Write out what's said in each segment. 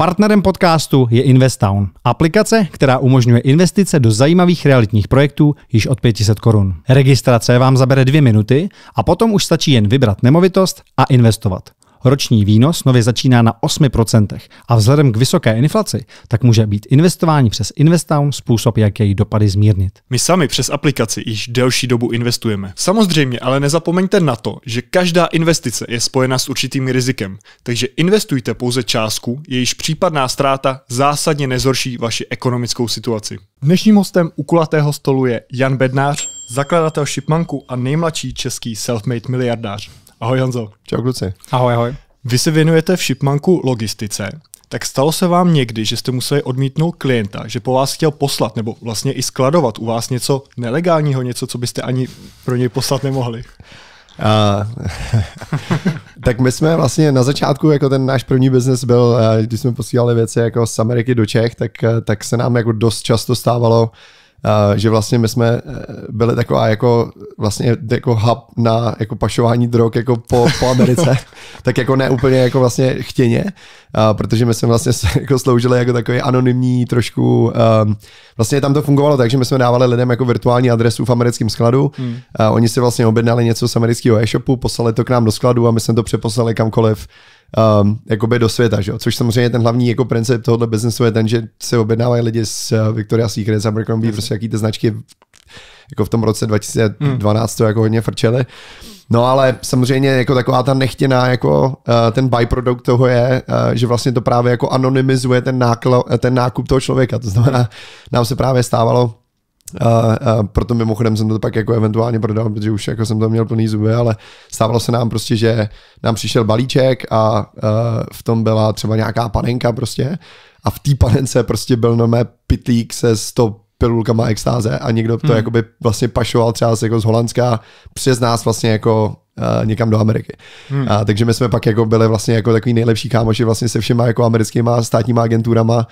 Partnerem podcastu je Investown, aplikace, která umožňuje investice do zajímavých realitních projektů již od 500 korun. Registrace vám zabere dvě minuty a potom už stačí jen vybrat nemovitost a investovat. Roční výnos nově začíná na 8% a vzhledem k vysoké inflaci tak může být investování přes Investown způsob, jak její dopady zmírnit. My sami přes aplikaci již delší dobu investujeme. Samozřejmě ale nezapomeňte na to, že každá investice je spojena s určitým rizikem, takže investujte pouze částku, jejíž případná ztráta zásadně nezhorší vaši ekonomickou situaci. Dnešním hostem u kulatého stolu je Jan Bednář, zakladatel Shipmanku a nejmladší český self-made miliardář. Ahoj Honzo. Čau kluci. Ahoj, ahoj. Vy se věnujete v Shipmanku logistice, tak stalo se vám někdy, že jste museli odmítnout klienta, že po vás chtěl poslat nebo vlastně i skladovat u vás něco nelegálního, něco, co byste ani pro něj poslat nemohli? A, tak my jsme vlastně na začátku, jako ten náš první biznes byl, eh, když jsme posílali věci jako z Ameriky do Čech, tak, eh, tak se nám jako dost často stávalo, že vlastně my jsme eh, byli taková jako vlastně jako hub na jako pašování drog jako po, po Americe, tak jako ne úplně jako vlastně chtěně, protože my jsme vlastně jako sloužili jako takový anonymní trošku, ehm, vlastně tam to fungovalo tak, že my jsme dávali lidem jako virtuální adresu v americkém skladu, hmm. oni si vlastně objednali něco z amerického e-shopu, poslali to k nám do skladu a my jsme to přeposlali kamkoliv um, jakoby do světa, že? což samozřejmě ten hlavní jako princip tohoto biznesu je ten, že se objednávají lidi z eh, Victoria's Secret, z Abercrombie, prostě jaký ty značky jako v tom roce 2012 hmm. to jako hodně frčely. No ale samozřejmě jako taková ta nechtěná, jako uh, ten byproduct toho je, uh, že vlastně to právě jako anonymizuje ten, nákl, ten nákup toho člověka. To znamená, nám se právě stávalo, a, a proto mimochodem jsem to pak jako eventuálně prodal, protože už jako jsem to měl plný zuby, ale stávalo se nám prostě, že nám přišel balíček a, a v tom byla třeba nějaká panenka prostě a v té panence prostě byl na mé pitlík se 100 pilulkama extáze a někdo to hmm. jakoby vlastně pašoval třeba z, jako z Holandska přes nás vlastně jako někam do Ameriky. Hmm. A, takže my jsme pak jako byli vlastně jako takový nejlepší kámoši vlastně se všema jako americkýma státníma agenturama,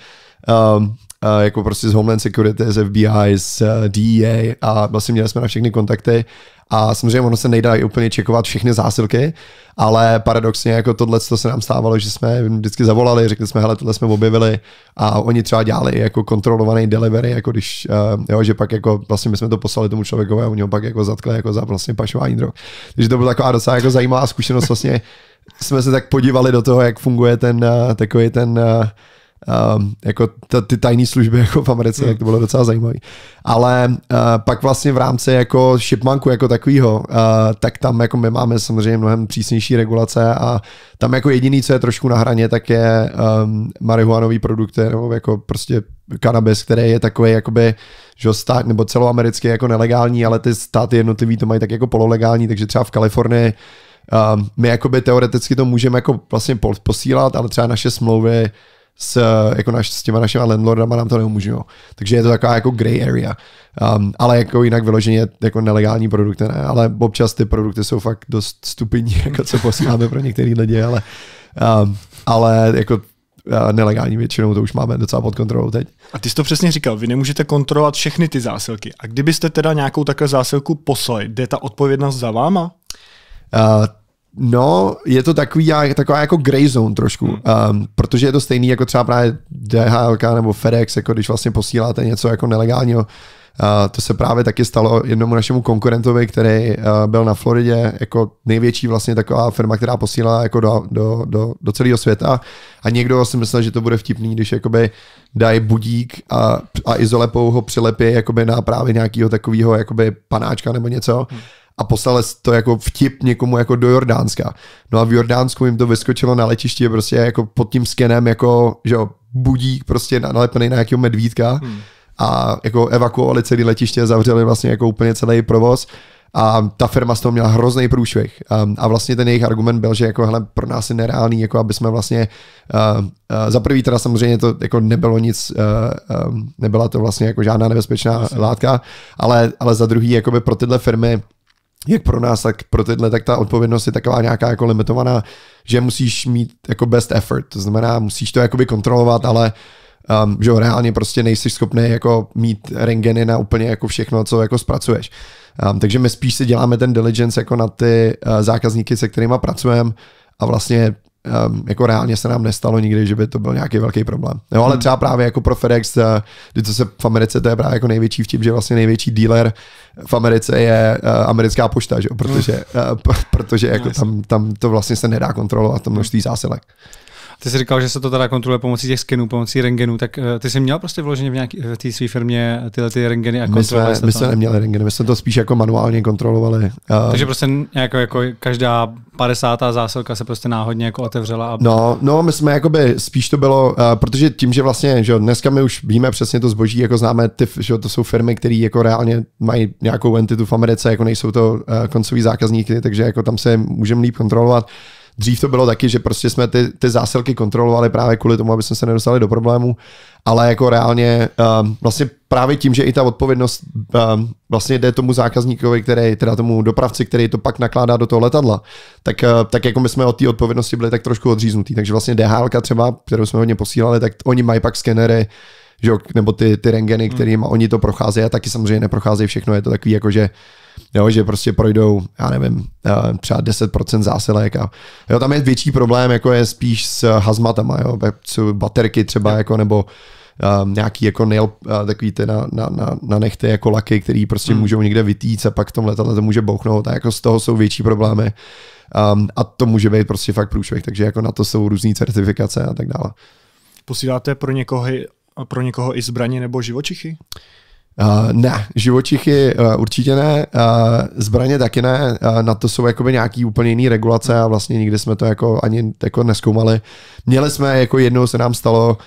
um, a jako prostě z Homeland Security, z FBI, z eh, DEA a vlastně měli jsme na všechny kontakty a samozřejmě ono se nejdá úplně čekovat všechny zásilky, ale paradoxně jako tohle to se nám stávalo, že jsme vždycky zavolali, řekli jsme, hele, tohle jsme objevili a oni třeba dělali jako kontrolovaný delivery, jako když, eh, jo, že pak jako vlastně my jsme to poslali tomu člověku a oni ho pak jako zatkli jako za vlastně pašování drog. Takže to byla taková docela jako zajímavá zkušenost vlastně jsme se tak podívali do toho, jak funguje ten eh, takový ten eh, Ehm, jako ty tajné služby jako v Americe, hmm. tak to bylo docela zajímavé. Ale uh, pak vlastně v rámci jako shipmanku jako takového, uh, eh, tak tam jako my máme samozřejmě mnohem přísnější regulace a tam jako jediný, co je trošku na hraně, tak je um, marihuanový produkty nebo jako prostě kanabis, který je takový jakoby že stát, nebo celoamerický jako nelegální, ale ty státy jednotlivý to mají tak jako pololegální, takže třeba v Kalifornii um, my jakoby teoreticky to můžeme jako vlastně posílat, ale třeba naše smlouvy s, jako naš, s těma našima landlordama nám to neumožňují. Takže je to taková jako grey area. Um, ale jako jinak vyloženě jako nelegální produkty ne, ale občas ty produkty jsou fakt dost stupidní, jako co posíláme pro některý lidi, ale, um, ale jako uh, nelegální většinou, to už máme docela pod kontrolou teď. A ty jsi to přesně říkal, vy nemůžete kontrolovat všechny ty zásilky. A kdybyste teda nějakou takhle zásilku poslali, jde ta odpovědnost za váma? Uh, No, je to takový, taková jako grey zone trošku, um, protože je to stejný jako třeba právě DHL nebo FedEx, jako když vlastně posíláte něco jako nelegálního. Uh, to se právě taky stalo jednomu našemu konkurentovi, který uh, byl na Floridě, jako největší vlastně taková firma, která posílala jako do, do, do, do celého světa. A někdo si myslel, že to bude vtipný, když jakoby dají budík a, a izolepou ho přilepí jakoby na právě nějakého takového jakoby panáčka nebo něco. Hmm a poslali to jako vtip někomu jako do Jordánska. No a v Jordánsku jim to vyskočilo na letišti prostě jako pod tím skenem jako, že jo, budík prostě nalepený na nějakého medvídka hmm. a jako evakuovali celé letiště, zavřeli vlastně jako úplně celý provoz a ta firma z toho měla hrozný průšvih. Um, a vlastně ten jejich argument byl, že jako hele, pro nás je nereálný, jako aby jsme vlastně uh, uh, za prvý teda samozřejmě to jako nebylo nic, uh, um, nebyla to vlastně jako žádná nebezpečná Jasně. látka, ale, ale za druhý jako by pro tyhle firmy jak pro nás, tak pro tyhle, tak ta odpovědnost je taková nějaká jako limitovaná, že musíš mít jako best effort, to znamená, musíš to jakoby kontrolovat, ale um, že reálně prostě nejsi schopný jako mít rengeny na úplně jako všechno, co jako zpracuješ. Um, takže my spíš si děláme ten diligence jako na ty uh, zákazníky, se kterými pracujeme a vlastně um, jako reálně se nám nestalo nikdy, že by to byl nějaký velký problém. Jo, ale hmm. třeba právě jako pro FedEx, když eh, se v Americe, to je právě jako největší vtip, že vlastně největší dealer v Americe je uh, americká pošta, že? protože, uh, protože jako tam, tam to vlastně se nedá kontrolovat, to množství zásilek. Ty jsi říkal, že se to teda kontroluje pomocí těch skenů, pomocí rengenů, tak eh, ty jsi měl prostě vloženě v, nějaký, eh, v té své firmě eh, tyhle ty rengeny a My jsme, my jsme neměli rengeny, my jsme to spíš jako manuálně kontrolovali. Takže prostě jako, jako každá 50. zásilka se prostě náhodně jako otevřela. A... No, no, my jsme jakoby spíš to bylo, uh, protože tím, že vlastně, že dneska my už víme přesně to zboží, jako známe ty, že to jsou firmy, které jako reálně mají nějakou entitu v Americe, jako nejsou to uh, koncoví zákazníky, takže jako tam se můžeme líp kontrolovat. Uh, Dřív to bylo taky, že prostě jsme ty, ty zásilky kontrolovali právě kvůli tomu, aby jsme se nedostali do problémů, ale jako reálně um, vlastně právě tím, že i ta odpovědnost um, vlastně jde tomu zákazníkovi, který, teda tomu dopravci, který to pak nakládá do toho letadla, tak, uh, tak jako my jsme od té odpovědnosti byli tak trošku odříznutý. Takže vlastně DHL třeba, kterou jsme hodně posílali, tak oni mají pak skenery, že, nebo ty, ty rengeny, hmm. kterými oni to procházejí a taky samozřejmě neprocházejí všechno. Je to takový jako, že jo, že prostě projdou, já nevím, eh, třeba 10% zásilek a jo, tam je větší problém, jako je spíš s hazmatama, jo, baterky třeba, jako nebo um, nějaký jako nail, eh, takový ty na, na, na, na nechty jako laky, který prostě hmm. můžou někde vytýct a pak v tom letadle to může bouchnout a jako z toho jsou větší problémy. Um, a to může být prostě fakt průšvih, takže jako na to jsou různé certifikace a tak dále. Posíláte pro někoho, pro někoho i zbraně nebo živočichy? Uh, ne, živočichy uh, určitě ne, uh, zbraně taky ne, uh, na to jsou jakoby nějaký úplně jiný regulace a vlastně nikdy jsme to jako ani jako neskoumali. Měli jsme, jako jednou se nám stalo,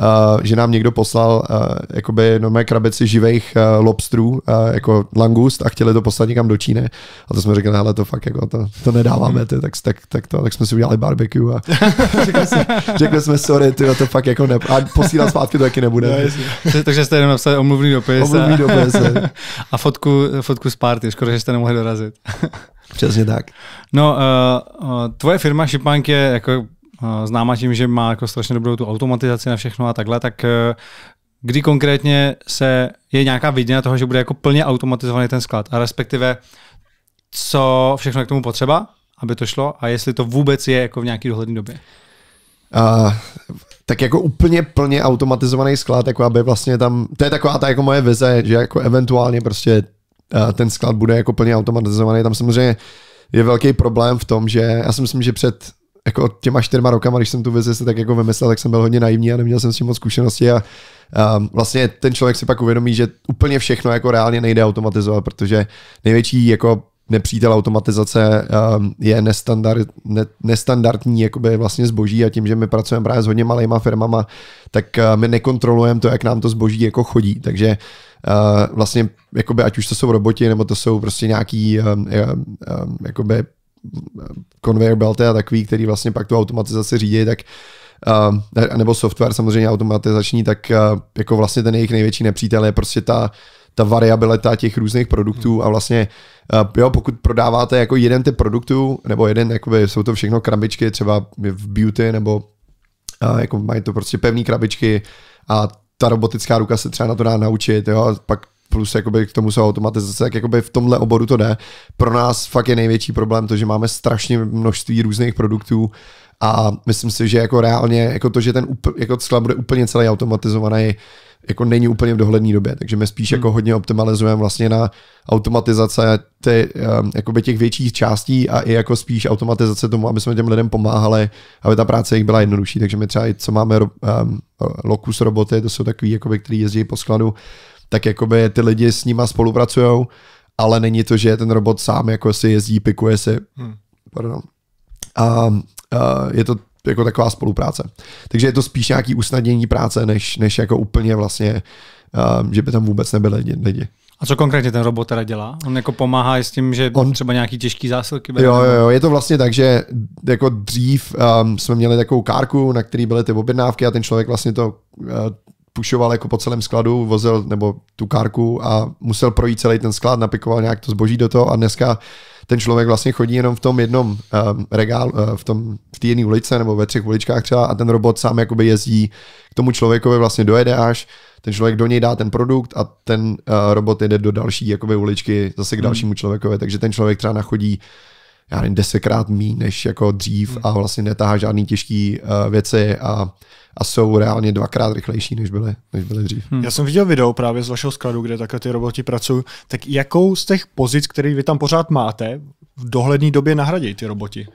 Eh, že nám někdo poslal uh, jakoby normálně krabici živých uh, eh, lobstrů, uh, jako langust a chtěli to poslat někam do Číny. A to jsme řekli, hele, to fakt jako to, to nedáváme, ty, tak, tak, tak, to, tak jsme si udělali barbecue a řekli, jsme, řekli jsme sorry, ty, to fakt jako ne, a posílat zpátky to taky nebude. No, takže jste jenom napsali omluvný dopis. Omluvný dopis. A, fotku, fotku z party, škoda, že jste nemohli dorazit. Přesně tak. No, uh, tvoje firma Šipánk je jako Eh, známa tím, že má jako strašně dobrou tu automatizaci na všechno a takhle, tak eh, kdy konkrétně se je nějaká vidina toho, že bude jako plně automatizovaný ten sklad a respektive co všechno je k tomu potřeba, aby to šlo a jestli to vůbec je jako v nějaký dohledný době. Uh, tak jako úplně plně automatizovaný sklad, jako aby vlastně tam, to je taková ta jako moje vize, že jako eventuálně prostě eh, ten sklad bude jako plně automatizovaný, tam samozřejmě je velký problém v tom, že já si myslím, že před jako těma čtyřma rokama, když jsem tu vizi se tak jako vymyslel, tak jsem byl hodně naivní a neměl jsem s tím moc zkušenosti a a vlastně ten člověk si pak uvědomí, že úplně všechno jako reálně nejde automatizovat, protože největší jako nepřítel automatizace um, je nestandard, ne, nestandardní jakoby vlastně zboží a tím, že my pracujeme právě s hodně malýma firmama, tak uh, my nekontrolujeme to, jak nám to zboží jako chodí, takže uh, vlastně jakoby ať už to jsou roboti, nebo to jsou prostě nějaký um, um, um jakoby conveyor belty a takový, který vlastně pak tu automatizaci řídí, tak uh, nebo software samozřejmě automatizační, tak uh, jako vlastně ten jejich největší nepřítel je prostě ta ta variabilita těch různých produktů hmm. a vlastně, uh, jo, pokud prodáváte jako jeden typ produktů, nebo jeden, jakoby jsou to všechno krabičky, třeba v beauty, nebo uh, jako mají to prostě pevné krabičky a ta robotická ruka se třeba na to dá naučit, jo, a pak plus jakoby k tomu jsou automatizace, tak jakoby v tomhle oboru to jde. Pro nás fakt je největší problém to, že máme strašně množství různých produktů a myslím si, že jako reálně jako to, že ten jako sklad bude úplně celý automatizovaný, jako není úplně v dohledné době, takže my spíš hmm. jako hodně optimalizujeme vlastně na automatizace ty, um, těch větších částí a i jako spíš automatizace tomu, aby jsme těm lidem pomáhali, aby ta práce jich byla jednodušší, takže my třeba i co máme um, Locus roboty, to jsou takový, jakoby, který jezdí po skladu, tak jakoby ty lidi s nima spolupracují, ale není to, že ten robot sám jako si jezdí, pikuje si. Hmm. Pardon. A, a je to jako taková spolupráce. Takže je to spíš nějaký usnadnění práce, než, než jako úplně vlastně, a, že by tam vůbec nebyly lidi. lidi. A co konkrétně ten robot teda dělá? On jako pomáhá s tím, že on třeba nějaký těžký zásilky bere? Jo, jo, jo, je to vlastně tak, že jako dřív um, jsme měli takovou kárku, na který byly ty objednávky a ten člověk vlastně to uh, pušoval jako po celém skladu, vozil nebo tu kárku a musel projít celý ten sklad, napikoval nějak to zboží do toho a dneska ten člověk vlastně chodí jenom v tom jednom um, regálu, uh, v tom v té jedné ulice nebo ve třech uličkách třeba a ten robot sám jakoby jezdí k tomu člověkovi, vlastně dojede až, ten člověk do něj dá ten produkt a ten uh, robot jede do další jakoby uličky zase k hmm. dalšímu člověkovi, takže ten člověk třeba nachodí já nevím, desetkrát míň než jako dřív hmm. a vlastně netáhá žádný těžký uh, věci a a jsou reálně dvakrát rychlejší, než byly, než byly dřív. Hmm. Já jsem viděl video právě z vašeho skladu, kde takhle ty roboti pracují. Tak jakou z těch pozic, které vy tam pořád máte, v dohledné době nahradí ty roboti?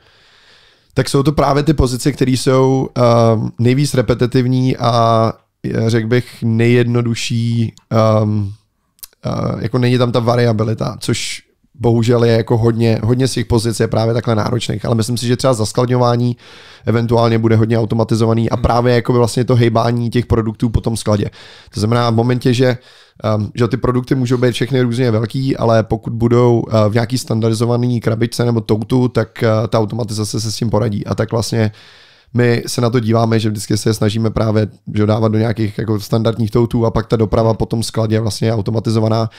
Tak jsou to právě ty pozice, které jsou uh, nejvíc repetitivní a eh, řekl bych nejjednodušší um, Uh, jako není tam ta variabilita, což bohužel je jako hodně, hodně z těch pozic je právě takhle náročných, ale myslím si, že třeba zaskladňování eventuálně bude hodně automatizovaný a hmm. právě jako by vlastně to hejbání těch produktů po tom skladě. To znamená v momentě, že Um, že ty produkty můžou být všechny různě velký, ale pokud budou uh, v nějaký standardizovaný krabičce nebo toutu, tak uh, ta automatizace se s tím poradí. A tak vlastně my se na to díváme, že vždycky se snažíme právě že dávat do nějakých jako standardních toutů a pak ta doprava po tom skladě vlastně je automatizovaná.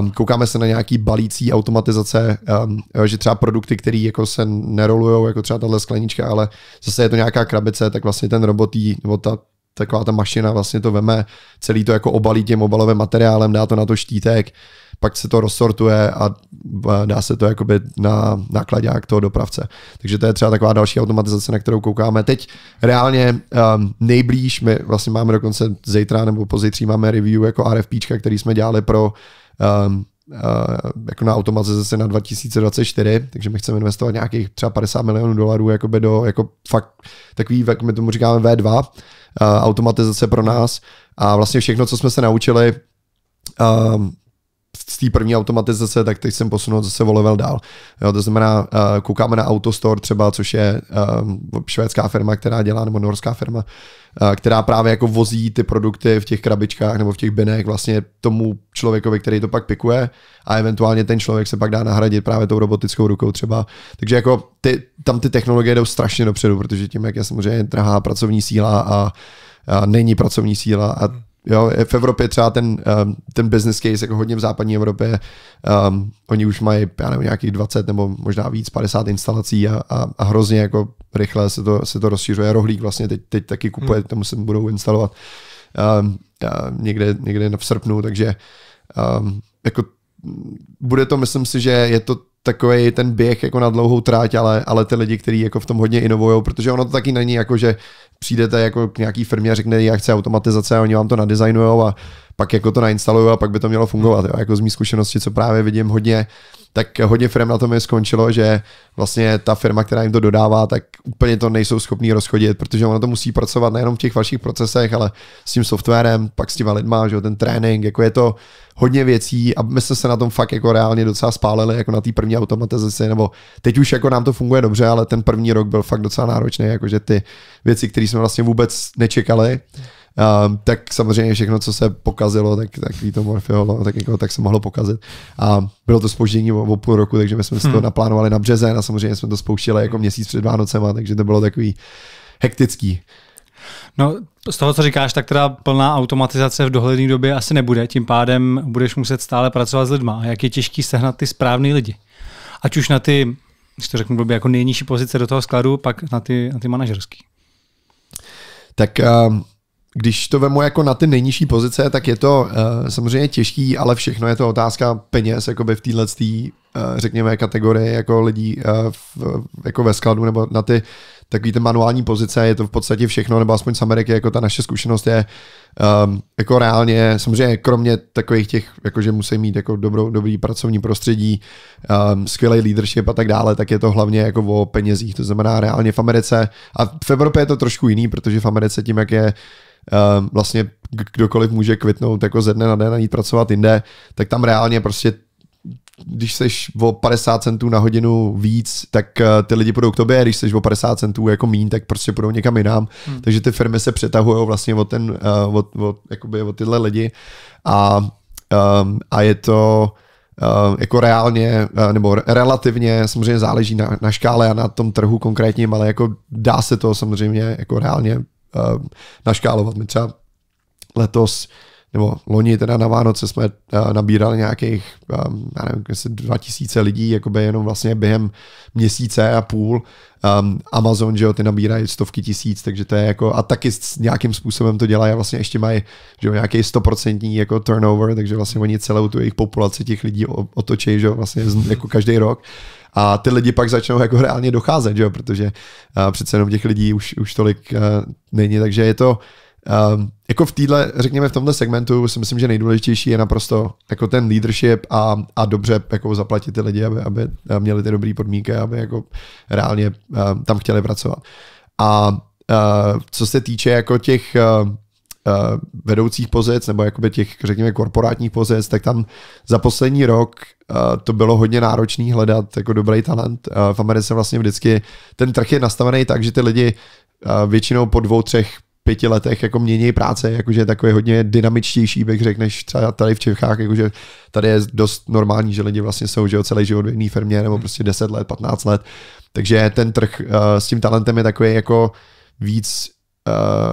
Um, koukáme se na nějaký balící automatizace, um, že třeba produkty, které jako se nerolujou, jako třeba tahle sklenička, ale zase je to nějaká krabice, tak vlastně ten robot jí, nebo ta, taková ta mašina vlastně to veme, celý to jako obalí tím obalovým materiálem, dá to na to štítek, pak se to rozsortuje a dá se to jakoby na jak toho dopravce. Takže to je třeba taková další automatizace, na kterou koukáme. Teď reálně um, nejblíž, my vlastně máme dokonce zítra nebo pozítří máme review jako RFP, který jsme dělali pro um, Uh, jako na automatizaci na 2024, takže my chceme investovat nějakých třeba 50 milionů dolarů jakoby do jako fakt takový, jak my tomu říkáme V2, uh, automatizace pro nás a vlastně všechno, co jsme se naučili uh, z té první automatizace, tak teď jsem posunul zase o level dál. Jo, to znamená, uh, koukáme na Autostore třeba, což je uh, švédská firma, která dělá, nebo norská firma, uh, která právě jako vozí ty produkty v těch krabičkách nebo v těch binech vlastně tomu člověkovi, který to pak pikuje a eventuálně ten člověk se pak dá nahradit právě tou robotickou rukou třeba. Takže jako ty, tam ty technologie jdou strašně dopředu, protože tím, jak je samozřejmě drahá pracovní síla a, a není pracovní síla a Jo, v Evropě třeba ten, um, ten business case, jako hodně v západní Evropě, um, oni už mají, já nevím, nějakých 20 nebo možná víc, 50 instalací a, a, a hrozně jako rychle se to, se to rozšířuje. Rohlík vlastně teď, teď taky kupuje, hmm. tomu se budou instalovat um, někde, někde v srpnu, takže um, jako bude to, myslím si, že je to takový ten běh jako na dlouhou tráť, ale, ale ty lidi, kteří jako v tom hodně inovují, protože ono to taky není jako, že přijdete jako k nějaký firmě a řekne, já chci automatizace a oni vám to nadizajnujou a pak jako to nainstaluju a pak by to mělo fungovat. Jo. Jako z mých zkušenosti, co právě vidím hodně, tak hodně firm na tom je skončilo, že vlastně ta firma, která jim to dodává, tak úplně to nejsou schopní rozchodit, protože ono to musí pracovat nejenom v těch vašich procesech, ale s tím softwarem, pak s těma lidma, že jo, ten trénink, jako je to hodně věcí a my jsme se na tom fakt jako reálně docela spálili, jako na té první automatizaci, nebo teď už jako nám to funguje dobře, ale ten první rok byl fakt docela náročný, jakože ty věci, které jsme vlastně vůbec nečekali, Um, tak samozřejmě všechno, co se pokazilo, tak, tak to Morfeolo, no, tak, jako, tak se mohlo pokazit. A bylo to spoždění o, o půl roku, takže my jsme si to hmm. naplánovali na březen a samozřejmě jsme to spouštěli jako měsíc před Vánocema, takže to bylo takový hektický. No, z toho, co říkáš, tak teda plná automatizace v dohledné době asi nebude, tím pádem budeš muset stále pracovat s lidma. A jak je těžký sehnat ty správný lidi. Ať už na ty, když to řeknu by jako nejnižší pozice do toho skladu, pak na ty, na ty manažerský. Tak um, když to vemu jako na ty nejnižší pozice, tak je to uh, samozřejmě těžký, ale všechno je to otázka peněz, jakoby v téhle uh, eh, řekněme kategorii jako lidí uh, v, jako ve skladu nebo na ty takový ty manuální pozice, je to v podstatě všechno, nebo aspoň z Ameriky, jako ta naše zkušenost je um, jako reálně, samozřejmě kromě takových těch, jako že musí mít jako dobrou, dobrý pracovní prostředí, um, ehm, skvělý leadership a tak dále, tak je to hlavně jako o penězích, to znamená reálně v Americe a v Evropě je to trošku jiný, protože v Americe tím, jak je Ehm, vlastně kdokoliv může kvitnout jako ze dne na den a jít pracovat jinde, tak tam reálně prostě když seš o 50 centů na hodinu víc, tak eh, ty lidi půjdou k tobě, když seš o 50 centů jako mín, tak prostě půjdou někam jinam. Hmm. Takže ty firmy se přetahují vlastně o, ten, eh, o, o, jakoby o tyhle lidi a, ehm, a je to eh, jako reálně, nebo relativně, samozřejmě záleží na, na škále a na tom trhu konkrétně, ale jako dá se to samozřejmě jako reálně Eh, naškálovat. My třeba letos nebo loni teda na Vánoce jsme eh, nabírali nějakých, eh, já nevím, jestli 2000 lidí, jakoby jenom vlastně během měsíce a půl. Amazon, že jo, ty nabírají stovky tisíc, takže to je jako, a taky s nějakým způsobem to dělají vlastně ještě mají, že jo, nějaký stoprocentní jako turnover, takže vlastně oni celou tu jejich populaci těch lidí otočí, že jo, vlastně jako každý rok a ty lidi pak začnou jako reálně docházet, že jo? protože uh, přece jenom těch lidí už, už tolik uh, není, takže je to um, jako v týdle, řekněme v tomhle segmentu si myslím, že nejdůležitější je naprosto jako ten leadership a, a dobře jako zaplatit ty lidi, aby, aby eh, měli ty dobré podmínky, aby jako reálně uh, tam chtěli pracovat. A uh, co se týče jako těch uh, Eh, vedoucích pozic nebo jakoby těch, řekněme, korporátních pozic, tak tam za poslední rok eh, to bylo hodně náročné hledat jako dobrý talent. Eh, v Americe vlastně vždycky ten trh je nastavený tak, že ty lidi většinou po dvou, třech pěti letech jako mění práce, jakože je takový hodně dynamičtější, bych řekl, než třeba tady v Čechách, jakože tady je dost normální, že lidi vlastně jsou že celý život v jedné firmě nebo hmm. prostě 10 let, 15 let, takže ten trh uh, s tím talentem je takový jako víc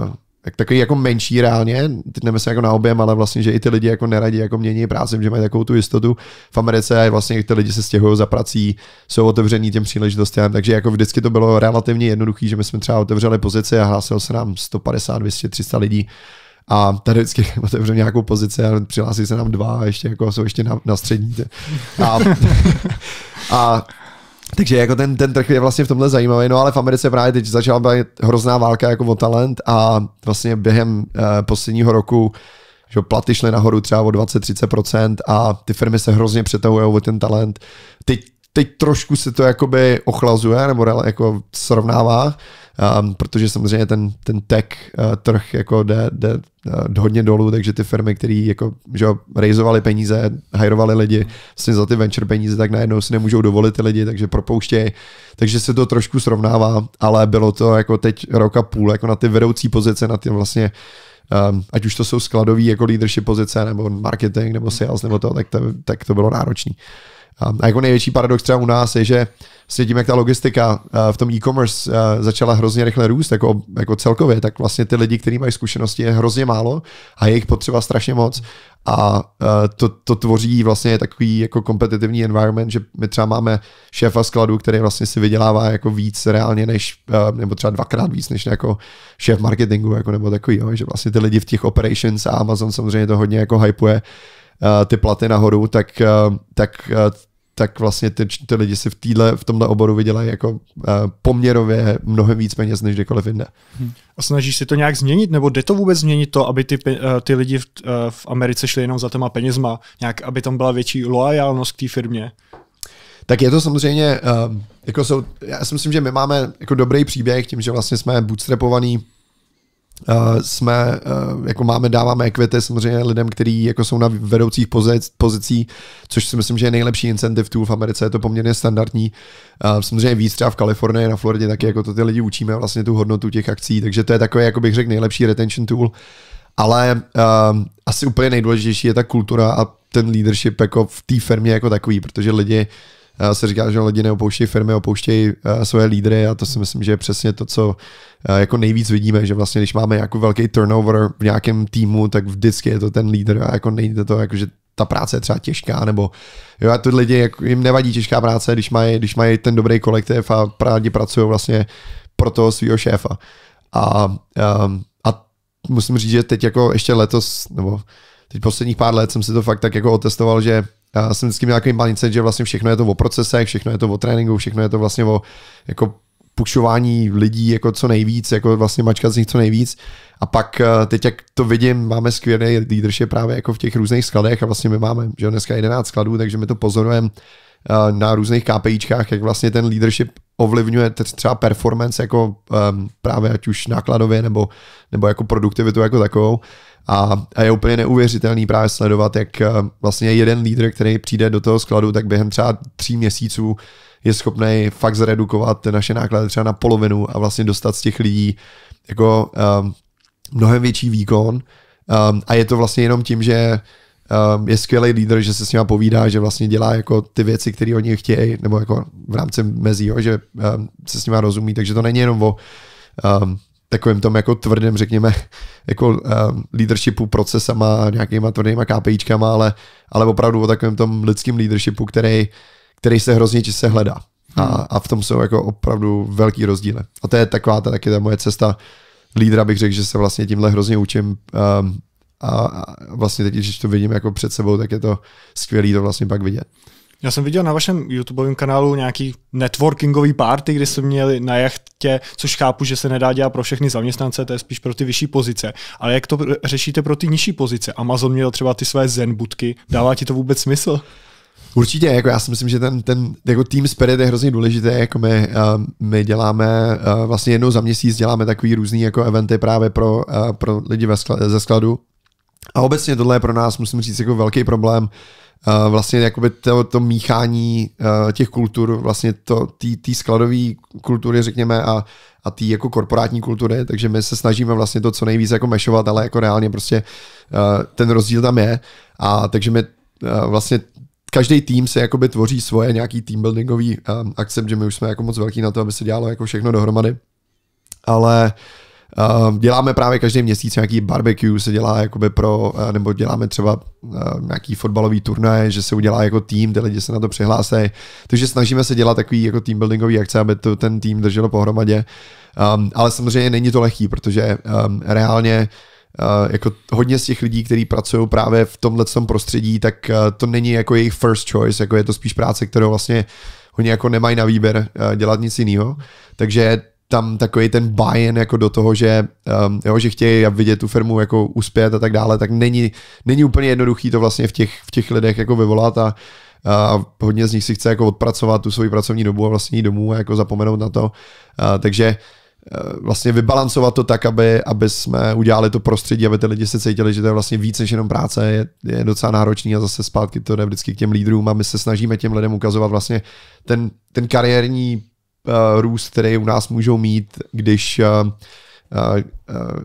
uh, tak takový jako menší reálně, teď nemyslím jako na objem, ale vlastně, že i ty lidi jako neradí jako mění práci, že mají takovou tu jistotu v Americe a vlastně ty lidi se stěhují za prací, jsou otevření těm příležitostem, takže jako vždycky to bylo relativně jednoduché, že my jsme třeba otevřeli pozici a hlásil se nám 150, 200, 300 lidí a tady vždycky otevřu nějakou pozici a přihlásí se nám dva a ještě jako jsou ještě na, na střední. A, a takže jako ten, ten trh je vlastně v tomhle zajímavý, no ale v Americe právě teď začala být hrozná válka jako o talent a vlastně během uh, posledního roku že platy šly nahoru třeba o 20-30% a ty firmy se hrozně přetahují o ten talent. Teď teď trošku se to jakoby ochlazuje nebo jako srovnává, um, protože samozřejmě ten, ten tech uh, trh jako jde, jde uh, hodně dolů, takže ty firmy, které jako, že rejzovaly peníze, hajrovali lidi vlastně za ty venture peníze, tak najednou si nemůžou dovolit ty lidi, takže propouštějí. Takže se to trošku srovnává, ale bylo to jako teď roka půl, jako na ty vedoucí pozice, na ty vlastně Um, ať už to jsou skladové jako leadership pozice, nebo marketing, nebo sales, nebo to, tak to, tak to bylo náročné. A jako největší paradox třeba u nás je, že s tím, jak ta logistika eh, v tom e-commerce eh, začala hrozně rychle růst, jako, jako celkově, tak vlastně ty lidi, kteří mají zkušenosti, je hrozně málo a jejich potřeba strašně moc. A eh, to, to tvoří vlastně takový jako kompetitivní environment, že my třeba máme šéfa skladu, který vlastně si vydělává jako víc reálně než, nebo třeba dvakrát víc než jako šéf marketingu, jako nebo takový, jo, že vlastně ty lidi v těch operations a Amazon samozřejmě to hodně jako hypuje, ty platy nahoru, tak, tak tak vlastně ty, ty lidi si v, týhle, v tomhle oboru vydělají jako uh, poměrově mnohem víc peněz než kdekoliv jinde. Hmm. A snažíš si to nějak změnit, nebo jde to vůbec změnit to, aby ty, uh, ty lidi v, uh, v Americe šli jenom za těma penězma, nějak, aby tam byla větší loajálnost k té firmě? Tak je to samozřejmě, uh, jako jsou, já si myslím, že my máme jako dobrý příběh tím, že vlastně jsme bootstrapovaný Uh, jsme, uh, jako máme, dáváme equity samozřejmě lidem, kteří jako jsou na vedoucích pozic, pozicí, což si myslím, že je nejlepší incentive tu v Americe, je to poměrně standardní. Uh, samozřejmě víc třeba v Kalifornii, na Floridě, taky jako to ty lidi učíme vlastně tu hodnotu těch akcí, takže to je takové, jako bych řekl, nejlepší retention tool. Ale uh, asi úplně nejdůležitější je ta kultura a ten leadership jako v té firmě jako takový, protože lidi uh, se říká, že lidi neopouštějí firmy, opouštějí eh, svoje lídry a to si myslím, že je přesně to, co eh, jako nejvíc vidíme, že vlastně když máme jako velký turnover v nějakém týmu, tak vždycky je to ten lídr a jako nejde to jako, že ta práce je třeba těžká, nebo jo, a ty lidi, jako, jim nevadí těžká práce, když mají, když mají ten dobrý kolektiv a právě pracují vlastně pro toho svého šéfa. A, a, ehm, a musím říct, že teď jako ještě letos, nebo teď posledních pár let jsem si to fakt tak jako otestoval, že já jsem vždycky měl takový mindset, že vlastně všechno je to o procesech, všechno je to o tréninku, všechno je to vlastně o jako pušování lidí jako co nejvíc, jako vlastně mačkat z nich co nejvíc. A pak eh, teď, jak to vidím, máme skvělé leadership právě jako v těch různých skladech a vlastně my máme, že dneska 11 skladů, takže my to pozorujeme Eh, na různých KPIčkách, jak vlastně ten leadership ovlivňuje třeba performance jako um, právě ať už nákladově nebo, nebo jako produktivitu jako takovou. A, a je úplně neuvěřitelný právě sledovat, jak eh, vlastně jeden lídr, který přijde do toho skladu, tak během třeba tří měsíců je schopný fakt zredukovat naše náklady třeba na polovinu a vlastně dostat z těch lidí jako um, mnohem větší výkon. Um, a je to vlastně jenom tím, že Um, je skvělý lídr, že se s nima povídá, že vlastně dělá jako ty věci, které oni chtějí, nebo jako v rámci mezí, jo, že um, se s nima rozumí, takže to není jenom o um, takovém tom jako tvrdém, řekněme, jako um, leadershipu procesama, nějakýma tvrdýma KPIčkama, ale, ale opravdu o takovém tom lidském leadershipu, který, který se hrozně se hledá. A, hmm. a v tom jsou jako opravdu velký rozdíly. A to je taková ta, taky ta moje cesta lídra, bych řekl, že se vlastně tímhle hrozně učím um, a vlastně teď, když to vidím jako před sebou, tak je to skvělý to vlastně pak vidět. Já jsem viděl na vašem YouTubeovém kanálu nějaký networkingový party, kde jste měli na jachtě, což chápu, že se nedá dělat pro všechny zaměstnance, to je spíš pro ty vyšší pozice. Ale jak to řešíte pro ty nižší pozice? Amazon měl třeba ty své zen budky, dává ti to vůbec smysl? Určitě, jako já si myslím, že ten, ten jako team spirit je hrozně důležité, jako my, uh, my děláme uh, vlastně jednou za měsíc děláme takový různý jako eventy právě pro, uh, pro lidi ve skla- ze skladu, a obecně tohle je pro nás, musím říct, jako velký problém. Eh, vlastně jakoby to, to míchání eh, těch kultur, vlastně to, té skladové kultury, řekněme, a, a té jako korporátní kultury, takže my se snažíme vlastně to co nejvíce jako mešovat, ale jako reálně prostě eh, ten rozdíl tam je. A takže my vlastně každý tým se jakoby tvoří svoje nějaký team buildingový akcept, že my už jsme jako moc velký na to, aby se dělalo jako všechno dohromady. Ale uh, Eh, děláme právě každý měsíc nějaký barbecue, se dělá jakoby pro, eh, nebo děláme třeba eh, nějaký fotbalový turnaj, že se udělá jako tým, ty lidi se na to přihlásí. Takže snažíme se dělat takový jako team buildingový akce, aby to ten tým drželo pohromadě. Um, ale samozřejmě není to lehký, protože um, reálně Uh, jako hodně z těch lidí, kteří pracují právě v tomhle prostředí, tak uh, to není jako jejich first choice, jako je to spíš práce, kterou vlastně oni jako nemají na výběr uh, dělat nic jiného. Takže tam takový ten buy-in jako do toho, že, um, jo, že chtějí vidět tu firmu jako uspět a tak dále, tak není, není úplně jednoduchý to vlastně v těch, v těch lidech jako vyvolat a, a hodně z nich si chce jako odpracovat tu svoji pracovní dobu a vlastně domů a jako zapomenout na to. A, uh, takže uh, vlastně vybalancovat to tak, aby, aby jsme udělali to prostředí, aby ty lidi se cítili, že to je vlastně víc než jenom práce, je, je docela náročný a zase zpátky to jde vždycky k těm lídrům a my se snažíme těm lidem ukazovat vlastně ten, ten kariérní Eh, růst, který u nás můžou mít, když eh, eh,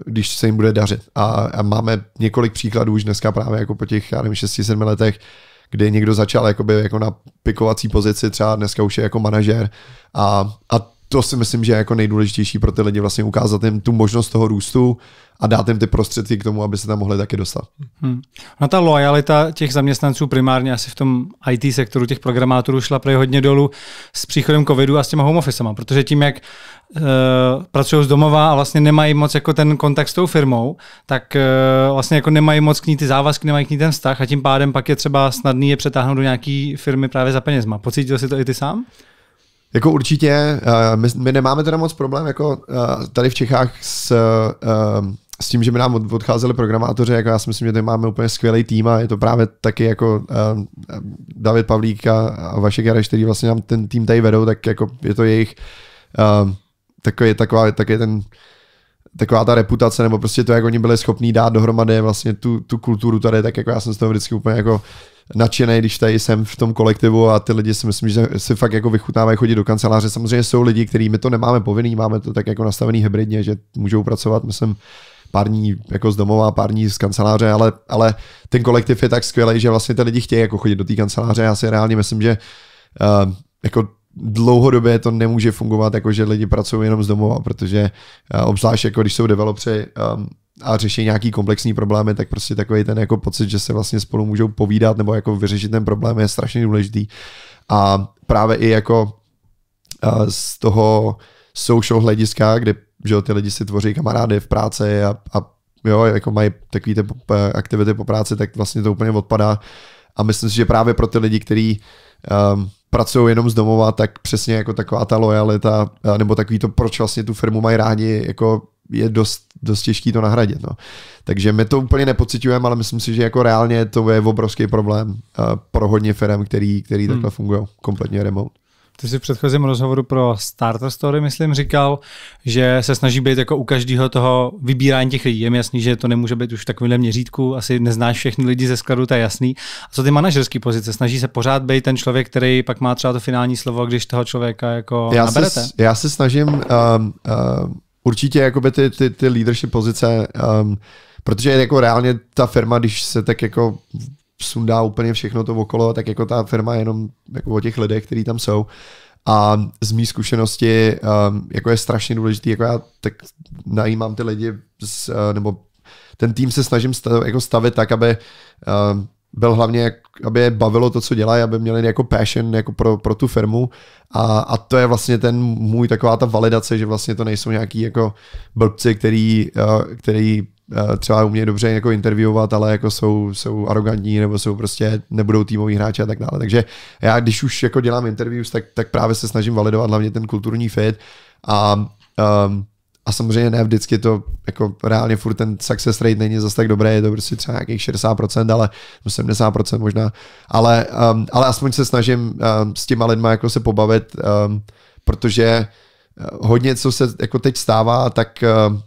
když se jim bude dařit. A, máme několik příkladů už dneska právě jako po těch, já nevím, 6-7 letech, kdy někdo začal jakoby jako na pikovací pozici, třeba dneska už je jako manažer a, a to si myslím, že je jako nejdůležitější pro ty lidi vlastně ukázat jim tu možnost toho růstu a dát jim ty prostředky k tomu, aby se tam mohli taky dostat. Hmm. No ta lojalita těch zaměstnanců primárně asi v tom IT sektoru těch programátorů šla prej hodně dolů s příchodem covidu a s těma home officema, protože tím, jak e, pracují z domova a vlastně nemají moc jako ten kontakt s tou firmou, tak e, vlastně jako nemají moc k ní ty závazky, nemají k ní ten vztah a tím pádem pak je třeba snadný je přetáhnout do nějaký firmy právě za penězma. Pocítil jsi to i ty sám? Jako určitě, eh, my, my nemáme teda moc problém jako tady v Čechách s s tím, že by nám odcházeli programátoři, jako já si myslím, že tady máme úplně skvělý tým a je to právě taky jako uh, David Pavlík a, Vašek Jareš, který vlastně nám ten tým tady vedou, tak jako je to jejich uh, takový, taková, taky ten taková ta reputace, nebo prostě to, jak oni byli schopní dát dohromady vlastně tu, tu kulturu tady, tak jako já jsem z toho vždycky úplně jako nadšený, když tady jsem v tom kolektivu a ty lidi si myslím, že si fakt jako vychutnávají chodit do kanceláře. Samozřejmě jsou lidi, kterými to nemáme povinný, máme to tak jako nastavený hybridně, že můžou pracovat, myslím, pár dní jako z domova, pár dní z kanceláře, ale, ale ten kolektiv je tak skvělý, že vlastně ty lidi chtějí jako chodit do té kanceláře. Já si reálně myslím, že uh, jako dlouhodobě to nemůže fungovat, jako že lidi pracují jenom z domova, protože uh, obzvlášť jako když jsou developři um, a řeší nějaký komplexní problémy, tak prostě takový ten jako pocit, že se vlastně spolu můžou povídat nebo jako vyřešit ten problém je strašně důležitý. A právě i jako uh, z toho social hlediska, kde že ty lidi si tvoří kamarády v práci a, a jo, jako mají takové ty eh, aktivity po práci, tak vlastně to úplně odpadá. A myslím si, že právě pro ty lidi, kteří um, ehm, pracují jenom z domova, tak přesně jako taková ta lojalita, eh, nebo takový to, proč vlastně tu firmu mají rádi, jako je dost, dost těžký to nahradit. No. Takže my to úplně nepocitujeme, ale myslím si, že jako reálně to je obrovský problém uh, pro hodně firm, který, který hmm. takhle fungují kompletně remote. Ty jsi v předchozím rozhovoru pro Starter Story, myslím, říkal, že se snaží být jako u každého toho vybírání těch lidí. Je mi jasný, že to nemůže být už v takovémhle měřítku, asi neznáš všechny lidi ze skladu, to je jasný. A co ty manažerské pozice? Snaží se pořád být ten člověk, který pak má třeba to finální slovo, když toho člověka jako já naberete? Se, já se snažím um, um, určitě jakoby ty, ty, ty leadership pozice um, Protože jako reálně ta firma, když se tak jako sundá úplně všechno to okolo, tak jako ta firma je jenom jako o těch lidech, kteří tam jsou. A z mý zkušenosti um, jako je strašně důležitý, jako já tak najímám ty lidi, z, uh, nebo ten tým se snažím stav, jako stavit tak, aby uh, byl hlavně, aby je bavilo to, co dělají, aby měli jako passion jako pro, pro tu firmu a, a to je vlastně ten můj taková ta validace, že vlastně to nejsou nějaký jako blbci, který, eh, který eh, třeba umějí dobře jako interviewovat, ale jako jsou, jsou arrogantní nebo jsou prostě, nebudou týmoví hráči a tak dále. Takže já, když už jako dělám interviews, tak, tak právě se snažím validovat hlavně ten kulturní fit a um, a samozřejmě ne vždycky to, jako reálně furt ten success rate není zase tak dobrý, je to prostě třeba nějakých 60%, ale 70% no možná, ale, um, ale aspoň se snažím um, s těma lidma jako se pobavit, um, protože uh, hodně, co se jako teď stává, tak uh, uh,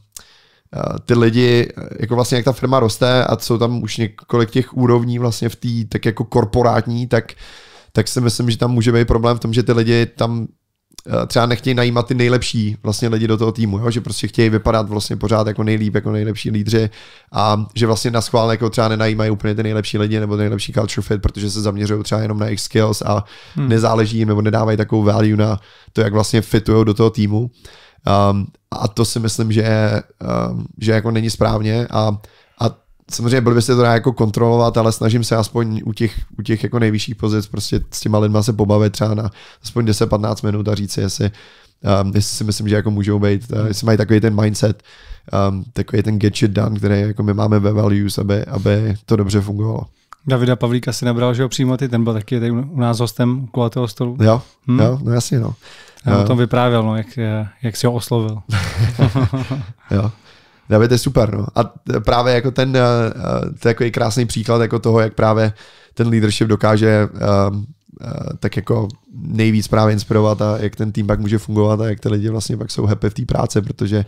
ty lidi, jako vlastně jak ta firma roste a jsou tam už několik těch úrovní vlastně v té tak jako korporátní, tak, tak si myslím, že tam může být problém v tom, že ty lidi tam Eh, třeba nechtějí najímat ty nejlepší vlastně lidi do toho týmu, jo? že prostě chtějí vypadat vlastně pořád jako nejlíp, jako nejlepší lídři a že vlastně na schvál jako třeba nenajímají úplně ty nejlepší lidi nebo ty nejlepší culture fit, protože se zaměřují třeba jenom na jejich skills a hmm. nezáleží jim nebo nedávají takovou value na to, jak vlastně fitují do toho týmu. Um, a to si myslím, že, um, že jako není správně a samozřejmě byl byste to dá jako kontrolovat, ale snažím se aspoň u těch, u těch jako nejvyšších pozic prostě s těma lidma se pobavit třeba na aspoň 10-15 minut a říct si, jestli, um, jestli si myslím, že jako můžou být, uh, jestli mají takový ten mindset, um, takový ten get shit done, který jako my máme ve values, aby, aby to dobře fungovalo. Davida Pavlíka si nabral, že ho přímo ty, ten byl taky tady u nás hostem kulatého stolu. Jo, hmm? jo, no jasně, no. Já o tom vyprávěl, no, jak, jak si ho oslovil. jo, David no, je super, no. A právě jako ten, eh, eh, to je takový krásný příklad jako toho, jak právě ten leadership dokáže eh, tak jako nejvíc právě inspirovat a jak ten tým pak může fungovat a jak ty lidi vlastně pak jsou happy v té práci, protože